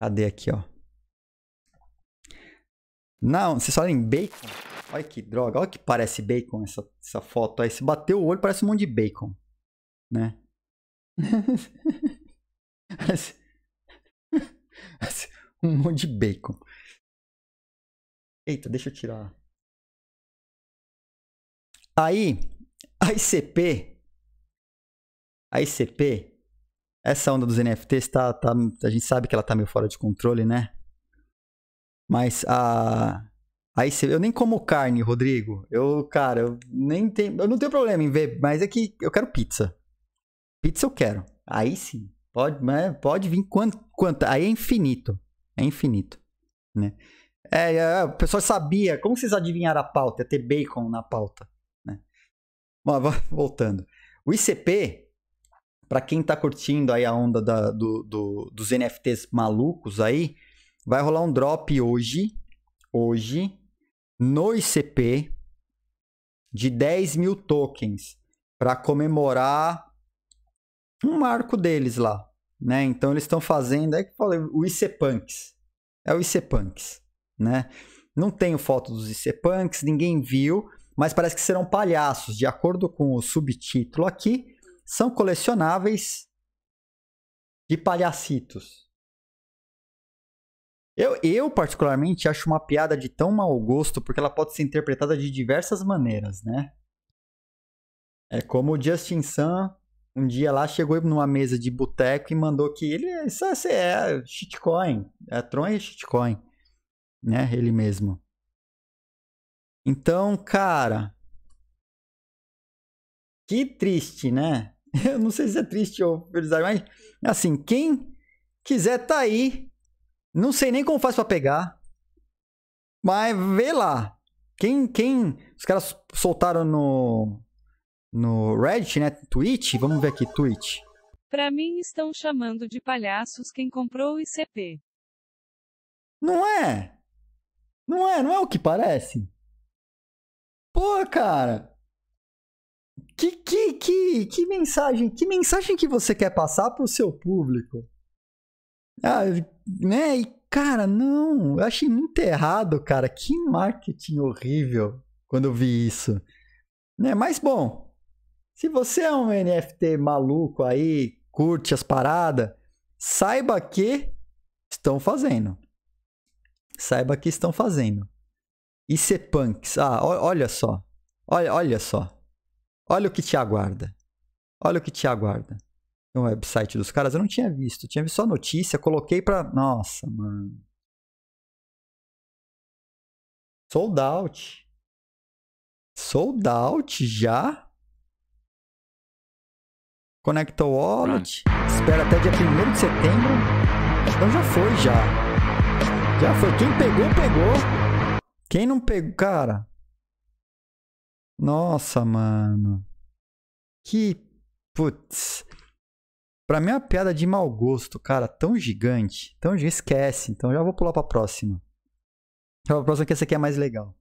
Cadê aqui, ó? Não, vocês falam em bacon? Olha que droga, olha que parece bacon essa, essa foto. Aí se bater o olho parece um monte de bacon, né? um monte de bacon. Eita, deixa eu tirar. Aí, a ICP, a ICP, essa onda dos NFTs, tá, tá, a gente sabe que ela tá meio fora de controle, né? Mas a Aí você, eu nem como carne, Rodrigo. Eu, cara, eu nem tenho. Eu não tenho problema em ver, mas é que eu quero pizza. Pizza eu quero. Aí sim. Pode, mas né, pode vir quanto, quanto. Aí é infinito. É infinito. Né? É, é, o pessoal sabia. Como vocês adivinharam a pauta? Ia ter bacon na pauta. Né? Mas, voltando. O ICP, para quem está curtindo aí a onda da, do, do, dos NFTs malucos aí, vai rolar um drop hoje. Hoje, no ICP de 10 mil tokens para comemorar um marco deles lá, né? Então eles estão fazendo, é que falei, o ICPunks. É o ICPunks, né? Não tenho foto dos ICPunks, ninguém viu, mas parece que serão palhaços, de acordo com o subtítulo aqui, são colecionáveis de palhacitos. Eu, eu, particularmente, acho uma piada de tão mau gosto porque ela pode ser interpretada de diversas maneiras, né? É como o Justin Sun um dia lá chegou numa mesa de boteco e mandou que ele isso é, é shitcoin, é Tron e é shitcoin, né? Ele mesmo. Então, cara, que triste, né? Eu não sei se é triste ou feliz, mas assim, quem quiser tá aí não sei nem como faz para pegar. Mas vê lá. Quem, quem. Os caras soltaram no. No Reddit, né? Twitch. Vamos ver aqui, Twitch. Pra mim estão chamando de palhaços quem comprou o ICP. Não é? Não é, não é o que parece. Pô, cara. Que, que, que, que mensagem, que mensagem que você quer passar pro seu público? Ah, né? E, cara, não. Eu achei muito errado, cara. Que marketing horrível quando eu vi isso. Né? Mas, bom, se você é um NFT maluco aí, curte as paradas, saiba que estão fazendo. Saiba que estão fazendo. E ser punks. Ah, olha só. Olha, olha só. Olha o que te aguarda. Olha o que te aguarda no website dos caras, eu não tinha visto. Tinha visto só notícia, coloquei pra. Nossa, mano. Sold out. Sold out já? Conecta o wallet. Espera até dia 1 de setembro. Então já foi, já. Já foi. Quem pegou, pegou. Quem não pegou, cara. Nossa, mano. Que. Putz. Para mim é uma piada de mau gosto, cara, tão gigante. tão já esquece. Então já vou pular pra próxima. A próxima que essa aqui é mais legal.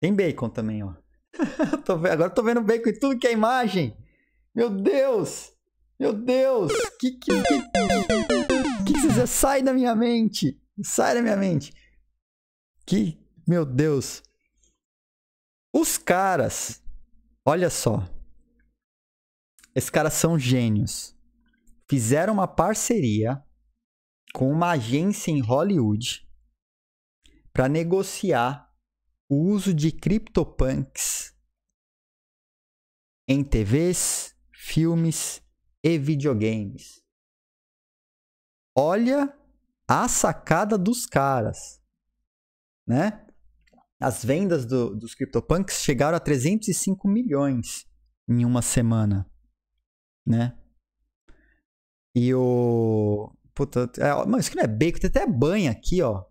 Tem bacon também, ó. agora tô vendo bacon em tudo que é imagem. Meu Deus! Meu Deus! Que que que, que, que você sai da minha mente? Sai da minha mente. Que meu Deus. Os caras. Olha só. Esses caras são gênios. Fizeram uma parceria com uma agência em Hollywood para negociar o uso de CryptoPunks em TVs, filmes e videogames. Olha a sacada dos caras, né? As vendas do, dos CryptoPunks chegaram a 305 milhões em uma semana né? E o. Puta, é, mano, isso aqui não é bacon, tem até banha aqui, ó.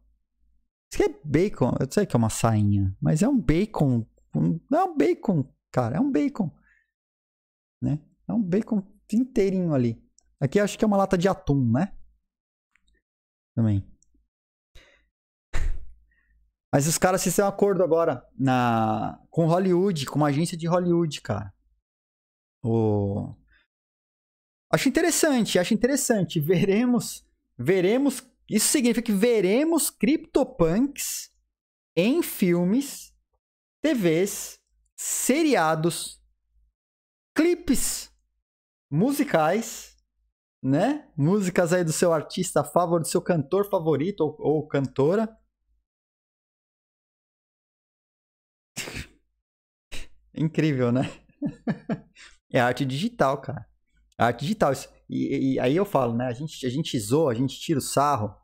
Isso aqui é bacon, eu sei que é uma sainha, mas é um bacon. Um, é um bacon, cara, é um bacon. Né? É um bacon inteirinho ali. Aqui acho que é uma lata de atum, né? Também. Mas os caras fizeram um acordo agora na com Hollywood, com uma agência de Hollywood, cara. O Acho interessante, acho interessante. Veremos, veremos. Isso significa que veremos CryptoPunks em filmes, TVs, seriados, clipes musicais, né? Músicas aí do seu artista favorito, do seu cantor favorito ou, ou cantora. Incrível, né? é arte digital, cara. A ah, arte digital. E, e, aí eu falo, né? A gente, a gente zoa, a gente tira o sarro,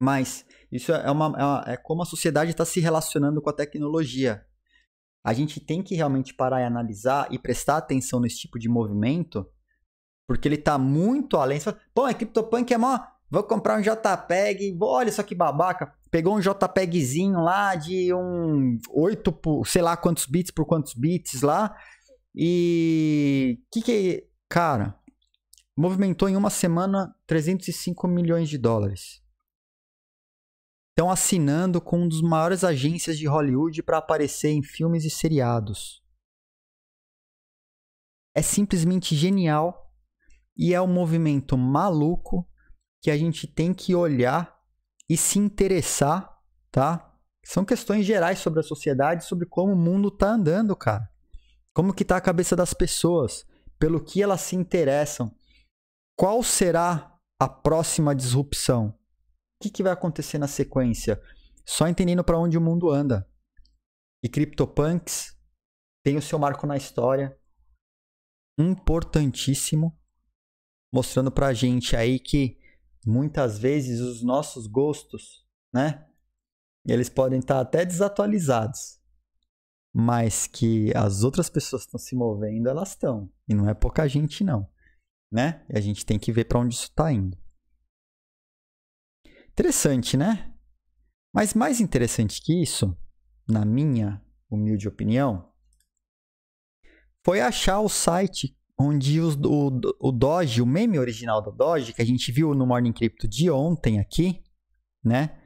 mas isso é, é uma, é, uma, é como a sociedade está se relacionando com a tecnologia. A gente tem que realmente parar e analisar e prestar atenção nesse tipo de movimento, porque ele está muito além. Você fala, Pô, é CryptoPunk é mó. Vou comprar um JPEG, olha só que babaca. Pegou um JPEGzinho lá de um 8, sei lá quantos bits por quantos bits lá. E que que é Cara, movimentou em uma semana 305 milhões de dólares. Estão assinando com um dos maiores agências de Hollywood para aparecer em filmes e seriados. É simplesmente genial e é um movimento maluco que a gente tem que olhar e se interessar, tá? São questões gerais sobre a sociedade, sobre como o mundo tá andando, cara. Como que tá a cabeça das pessoas? pelo que elas se interessam. Qual será a próxima disrupção? O que, que vai acontecer na sequência? Só entendendo para onde o mundo anda. E CryptoPunks tem o seu marco na história, importantíssimo, mostrando para a gente aí que muitas vezes os nossos gostos, né? Eles podem estar tá até desatualizados, mas que as outras pessoas estão se movendo, elas estão. E não é pouca gente, não. Né? E a gente tem que ver para onde isso está indo. Interessante, né? Mas mais interessante que isso, na minha humilde opinião, foi achar o site onde o, o Doge, o meme original do Doge, que a gente viu no Morning Crypto de ontem aqui, né?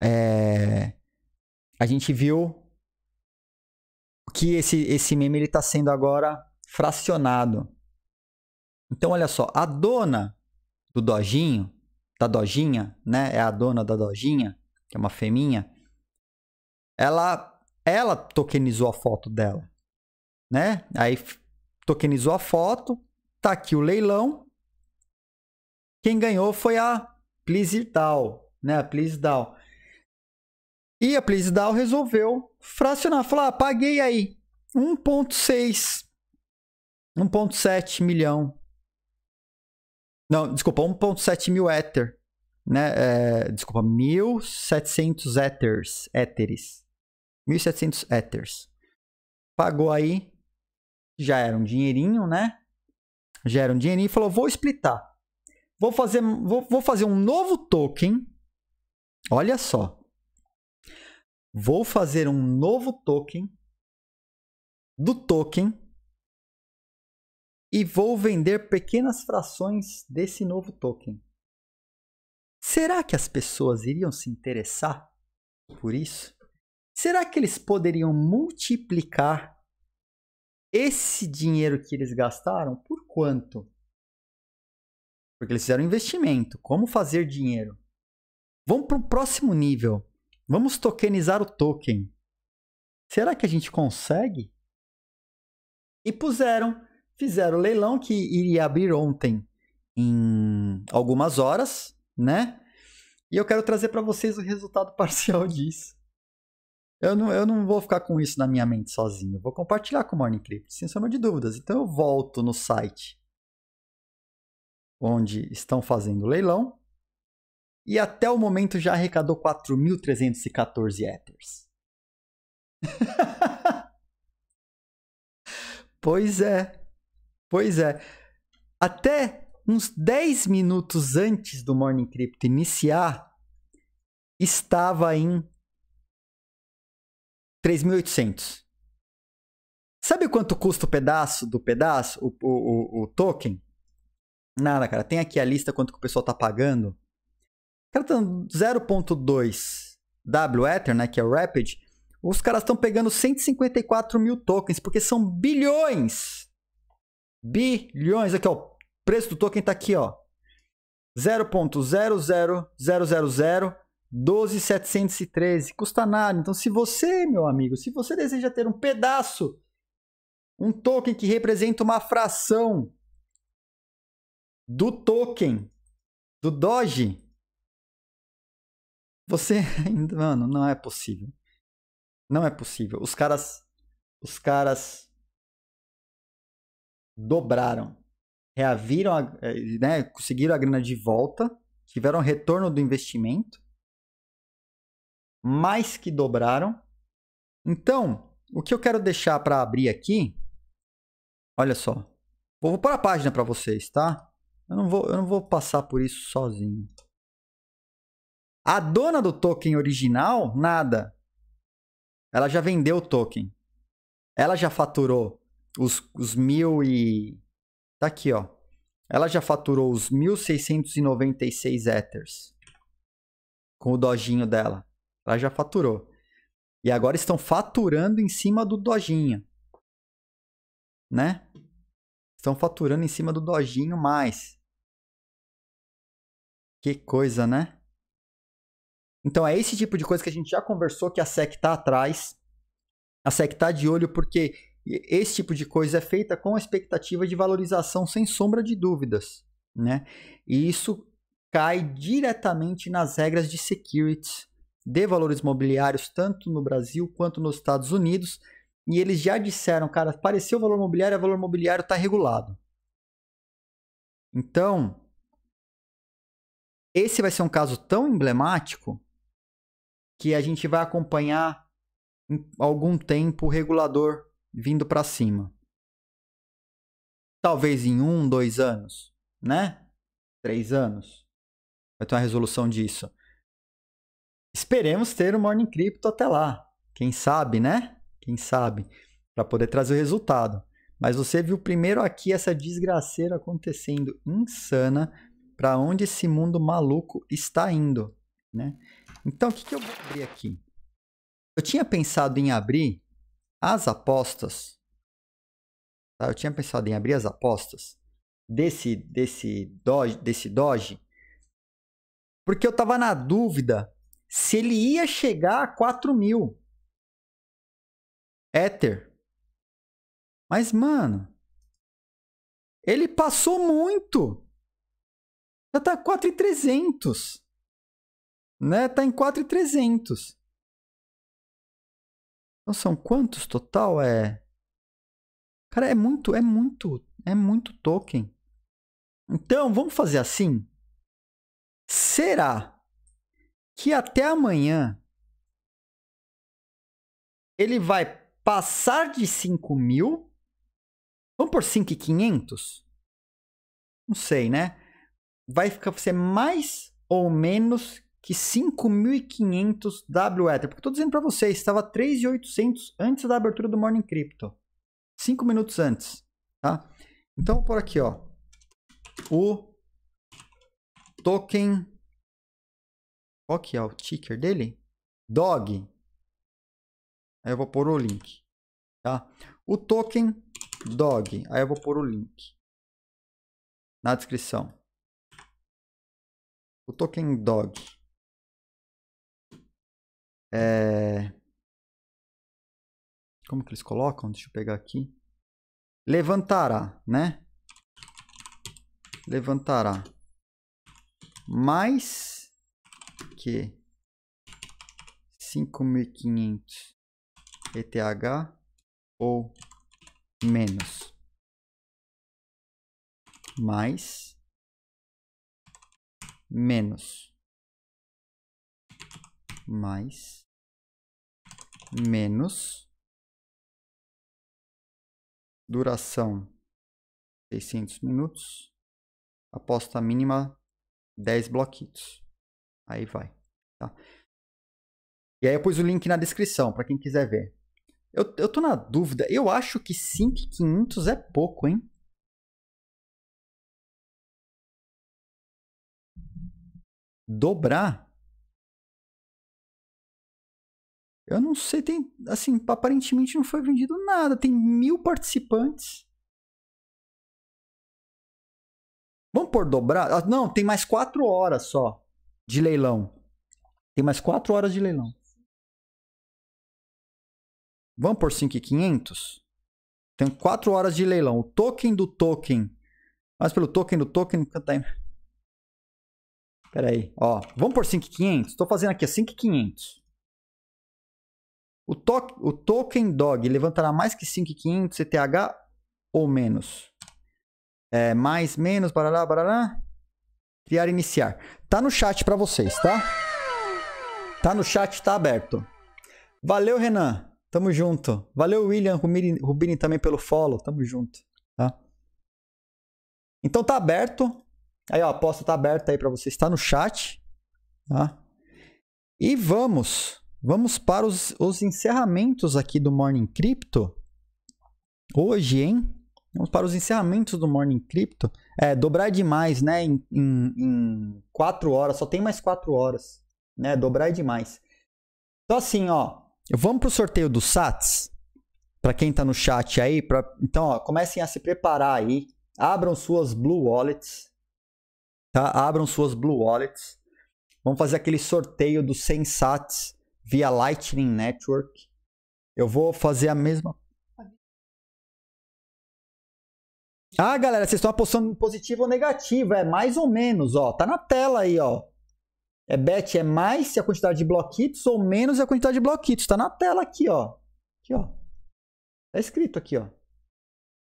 É, a gente viu que esse, esse meme está sendo agora fracionado. Então, olha só, a dona do dojinho, da dojinha, né? É a dona da dojinha, que é uma feminha. Ela, ela tokenizou a foto dela, né? Aí tokenizou a foto, tá aqui o leilão. Quem ganhou foi a Please Down, né? A Please Down. E a Please resolveu fracionar, Falou, ah, paguei aí 1.6, 1.7 milhão. Não, desculpa, 1.7 mil Ether. Né? É, desculpa, 1.700 Ethers. Éteres. 1.700 Ethers. Pagou aí, já era um dinheirinho, né? Já era um dinheirinho e falou, vou splitar. Vou fazer, vou, vou fazer um novo token. Olha só, Vou fazer um novo token do token e vou vender pequenas frações desse novo token. Será que as pessoas iriam se interessar por isso? Será que eles poderiam multiplicar esse dinheiro que eles gastaram por quanto? Porque eles fizeram um investimento. Como fazer dinheiro? Vamos para o próximo nível. Vamos tokenizar o token. Será que a gente consegue? E puseram, fizeram o leilão que iria abrir ontem em algumas horas, né? E eu quero trazer para vocês o resultado parcial disso. Eu não, eu não vou ficar com isso na minha mente sozinho. Eu vou compartilhar com o Morning Crypto, sem sombra de dúvidas. Então eu volto no site onde estão fazendo o leilão e até o momento já arrecadou 4.314 Ethers. pois é, pois é. Até uns 10 minutos antes do Morning Crypto iniciar, estava em 3.800. Sabe quanto custa o pedaço do pedaço, o, o, o, o token? Nada, cara. Tem aqui a lista quanto que o pessoal tá pagando caras estão 0.2 W Ether, né, que é o Rapid, os caras estão pegando 154 mil tokens, porque são bilhões. Bilhões. Aqui, ó. O preço do token tá aqui, ó. 0.0000012.713. Custa nada. Então, se você, meu amigo, se você deseja ter um pedaço, um token que representa uma fração do token do Doge, você ainda. Mano, não é possível. Não é possível. Os caras. Os caras. Dobraram. Reaviram. A, eh, né, conseguiram a grana de volta. Tiveram retorno do investimento. Mais que dobraram. Então, o que eu quero deixar para abrir aqui. Olha só. Vou pôr a página para vocês, tá? Eu não, vou, eu não vou passar por isso sozinho. A dona do token original, nada. Ela já vendeu o token. Ela já faturou os, os mil e. Tá aqui, ó. Ela já faturou os 1.696 Ethers. Com o dojinho dela. Ela já faturou. E agora estão faturando em cima do dojinho. Né? Estão faturando em cima do dojinho mais. Que coisa, né? Então é esse tipo de coisa que a gente já conversou que a SEC está atrás. A SEC está de olho porque esse tipo de coisa é feita com a expectativa de valorização sem sombra de dúvidas, né? E isso cai diretamente nas regras de securities de valores mobiliários tanto no Brasil quanto nos Estados Unidos, e eles já disseram, cara, apareceu o valor mobiliário, o valor mobiliário está regulado. Então, esse vai ser um caso tão emblemático que a gente vai acompanhar algum tempo o regulador vindo para cima. Talvez em um, dois anos, né? Três anos. Vai ter uma resolução disso. Esperemos ter o Morning Crypto até lá. Quem sabe, né? Quem sabe? Para poder trazer o resultado. Mas você viu primeiro aqui essa desgraceira acontecendo insana para onde esse mundo maluco está indo, né? Então, o que, que eu vou abrir aqui? Eu tinha pensado em abrir as apostas. Tá? Eu tinha pensado em abrir as apostas desse, desse, Doge, desse Doge. Porque eu estava na dúvida se ele ia chegar a 4 mil. Ether. Mas, mano, ele passou muito. Já tá 4,300 né? Tá em 4,300. Então são quantos total é? Cara, é muito, é muito, é muito token. Então, vamos fazer assim? Será que até amanhã ele vai passar de 5 mil? Vamos por 5,500? Não sei, né? Vai ficar, ser mais ou menos que 5.500 W Ether. Porque eu estou dizendo para vocês, estava 3.800 antes da abertura do Morning Crypto. 5 minutos antes, tá? Então, por aqui, ó. O token... Qual que é o ticker dele? DOG. Aí eu vou pôr o link, tá? O token DOG. Aí eu vou pôr o link na descrição. O token DOG. É... Como que eles colocam? Deixa eu pegar aqui. Levantará, né? Levantará. Mais que 5.500 ETH ou menos. Mais menos mais menos duração 600 minutos, aposta mínima 10 bloquitos. Aí vai, tá? E aí eu pus o link na descrição para quem quiser ver. Eu, eu tô na dúvida, eu acho que 5,500 é pouco, hein? Dobrar Eu não sei, tem. Assim, aparentemente não foi vendido nada. Tem mil participantes. Vamos por dobrar? Ah, não, tem mais quatro horas só de leilão. Tem mais quatro horas de leilão. Vamos por 5,500? Tem quatro horas de leilão. O token do token. Mas pelo token do token. Pera aí. Ó, vamos por 5,500? Estou fazendo aqui 5,500. O, to o token DOG levantará mais que 5,500 CTH ou menos? É, mais, menos, barará, barará. Criar, iniciar. Tá no chat para vocês, tá? Tá no chat, tá aberto. Valeu, Renan. Tamo junto. Valeu, William Rubini, Rubini também pelo follow. Tamo junto, tá? Então tá aberto. Aí, ó, a aposta tá aberta aí para vocês. Tá no chat, tá? E vamos. Vamos para os, os encerramentos aqui do Morning Crypto. Hoje, hein? Vamos para os encerramentos do Morning Crypto. É, dobrar demais, né? Em, em, em quatro horas, só tem mais quatro horas, né? Dobrar demais. Então, assim, ó, vamos para o sorteio do SATS. Para quem está no chat aí, pra... então, ó, comecem a se preparar aí. Abram suas Blue Wallets, tá? Abram suas Blue Wallets. Vamos fazer aquele sorteio dos 100 SATs via Lightning Network. Eu vou fazer a mesma. Ah, galera, vocês estão apostando positivo ou negativo. É mais ou menos, ó. Tá na tela aí, ó. É bet, é mais se a quantidade de bloquitos ou menos a quantidade de bloquitos. Tá na tela aqui, ó. Aqui, ó. Tá escrito aqui, ó.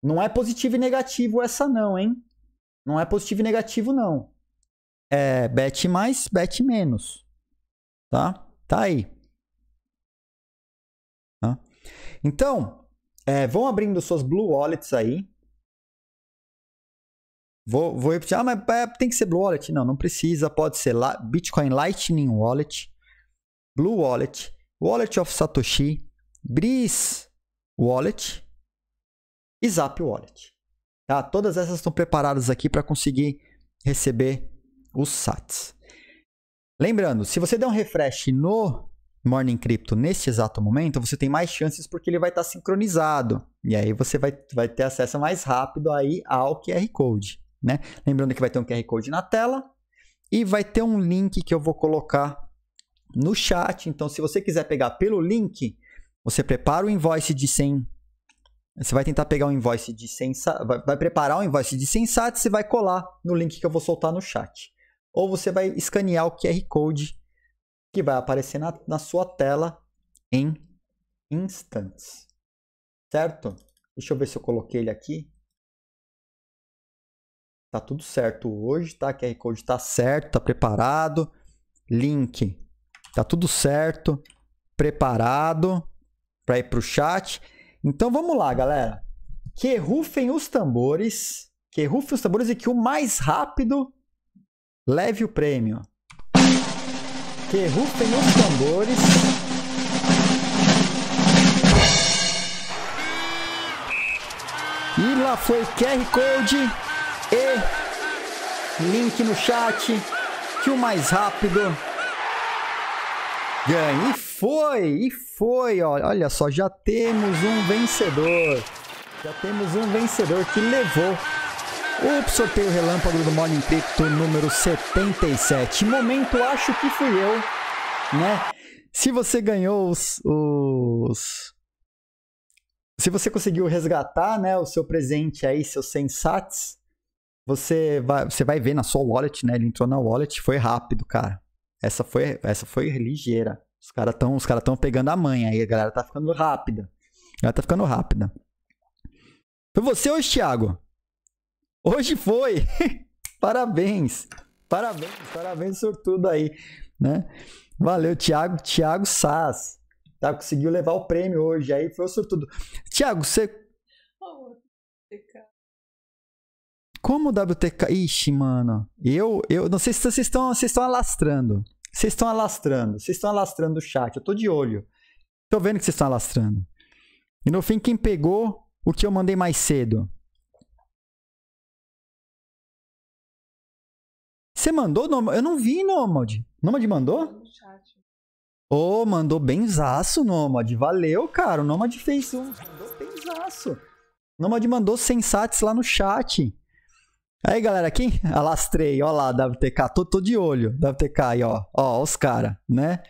Não é positivo e negativo essa não, hein? Não é positivo e negativo, não. É bet mais, bet menos. Tá? Tá aí. Então, é, vão abrindo suas Blue Wallets aí. Vou, vou repetir, ah, mas é, tem que ser Blue Wallet. Não, não precisa, pode ser Bitcoin Lightning Wallet, Blue Wallet, Wallet of Satoshi, Breeze Wallet e Zap Wallet. Tá? Todas essas estão preparadas aqui para conseguir receber os sats. Lembrando, se você der um refresh no Morning Crypto neste exato momento, você tem mais chances porque ele vai estar tá sincronizado. E aí você vai, vai ter acesso mais rápido aí ao QR Code. Né? Lembrando que vai ter um QR Code na tela e vai ter um link que eu vou colocar no chat. Então, se você quiser pegar pelo link, você prepara o invoice de 100. Você vai tentar pegar um invoice de 100, vai, vai preparar um invoice de 100 sats e vai colar no link que eu vou soltar no chat. Ou você vai escanear o QR Code que vai aparecer na, na sua tela em instantes, certo? Deixa eu ver se eu coloquei ele aqui. Tá tudo certo hoje, tá? QR Code tá certo, tá preparado. Link, tá tudo certo, preparado para ir pro chat. Então vamos lá, galera. Que rufem os tambores, que rufem os tambores e que o mais rápido leve o prêmio. Que rufem os tambores. E lá foi QR Code e link no chat que o mais rápido ganha. E foi, e foi, olha, olha só, já temos um vencedor. Já temos um vencedor que levou o sorteio relâmpago do Morning Crypto número 77. Momento, acho que fui eu, né? Se você ganhou os, os... Se você conseguiu resgatar, né, o seu presente aí, seus sensats, você vai, você vai ver na sua wallet, né? Ele entrou na wallet, foi rápido, cara. Essa foi, essa foi ligeira. Os caras estão cara pegando a manha aí, a galera tá ficando rápida. Ela tá ficando rápida. Foi você hoje, Thiago? Hoje foi! parabéns! Parabéns, parabéns, sortudo aí, né? Valeu, Thiago, Thiago Sass. Tá, conseguiu levar o prêmio hoje, aí foi o sortudo. Thiago, você... Como o WTK... Ixi, mano. Eu, eu não sei se vocês estão, vocês estão alastrando. Vocês estão alastrando. Vocês estão alastrando o chat. Eu tô de olho. Tô vendo que vocês estão alastrando. E no fim, quem pegou o que eu mandei mais cedo? Você mandou, Nômade? Eu não vi, Nômade. Nômade mandou? Ô, oh, mandou benzaço, Nômade. Valeu, cara. O Nômade fez um. Mandou benzaço. O Nômade mandou sensates lá no chat. Aí, galera, quem? Alastrei, ó lá, WTK. Tô, tô de olho. WTK aí, ó. Ó, os caras, né?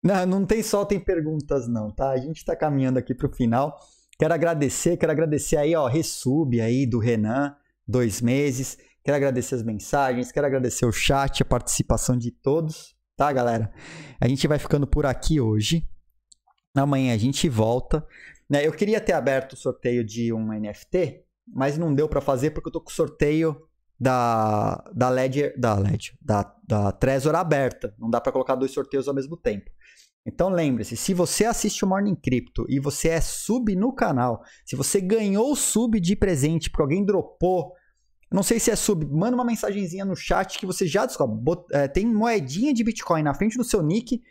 Não, não tem só tem perguntas não, tá? A gente tá caminhando aqui pro final. Quero agradecer, quero agradecer aí, ó, resub aí do Renan, dois meses. Quero agradecer as mensagens, quero agradecer o chat, a participação de todos, tá, galera? A gente vai ficando por aqui hoje. Amanhã a gente volta. Né? Eu queria ter aberto o sorteio de um NFT, mas não deu para fazer porque eu tô com o sorteio da, da Ledger, da Ledger, da, da Trezor aberta. Não dá para colocar dois sorteios ao mesmo tempo. Então lembre-se, se você assiste o Morning Crypto e você é sub no canal, se você ganhou sub de presente porque alguém dropou não sei se é sub. Manda uma mensagenzinha no chat que você já descobre. Bot, é, tem moedinha de Bitcoin na frente do seu nick.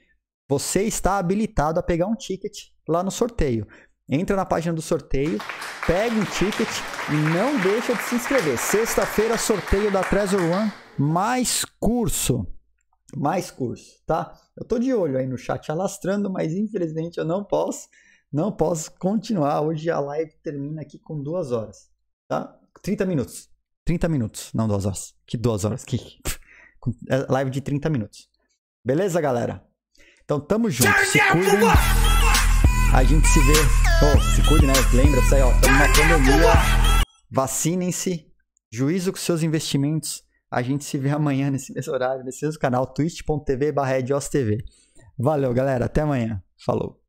Você está habilitado a pegar um ticket lá no sorteio. Entra na página do sorteio, pega um ticket e não deixa de se inscrever. Sexta-feira, sorteio da Trezor One, mais curso. Mais curso, tá? Eu tô de olho aí no chat alastrando, mas infelizmente eu não posso, não posso continuar. Hoje a live termina aqui com duas horas, tá? 30 minutos. 30 minutos, não duas horas. Que duas horas? Que... É live de 30 minutos. Beleza, galera? Então tamo junto. Se cuidem. A gente se vê. Oh, se cuidem, né? Lembra disso aí, ó. Tamo na pandemia. Vacinem-se. Juízo com seus investimentos. A gente se vê amanhã nesse mesmo horário, nesse mesmo canal, twitch.tv/ediostv. Valeu, galera. Até amanhã. Falou.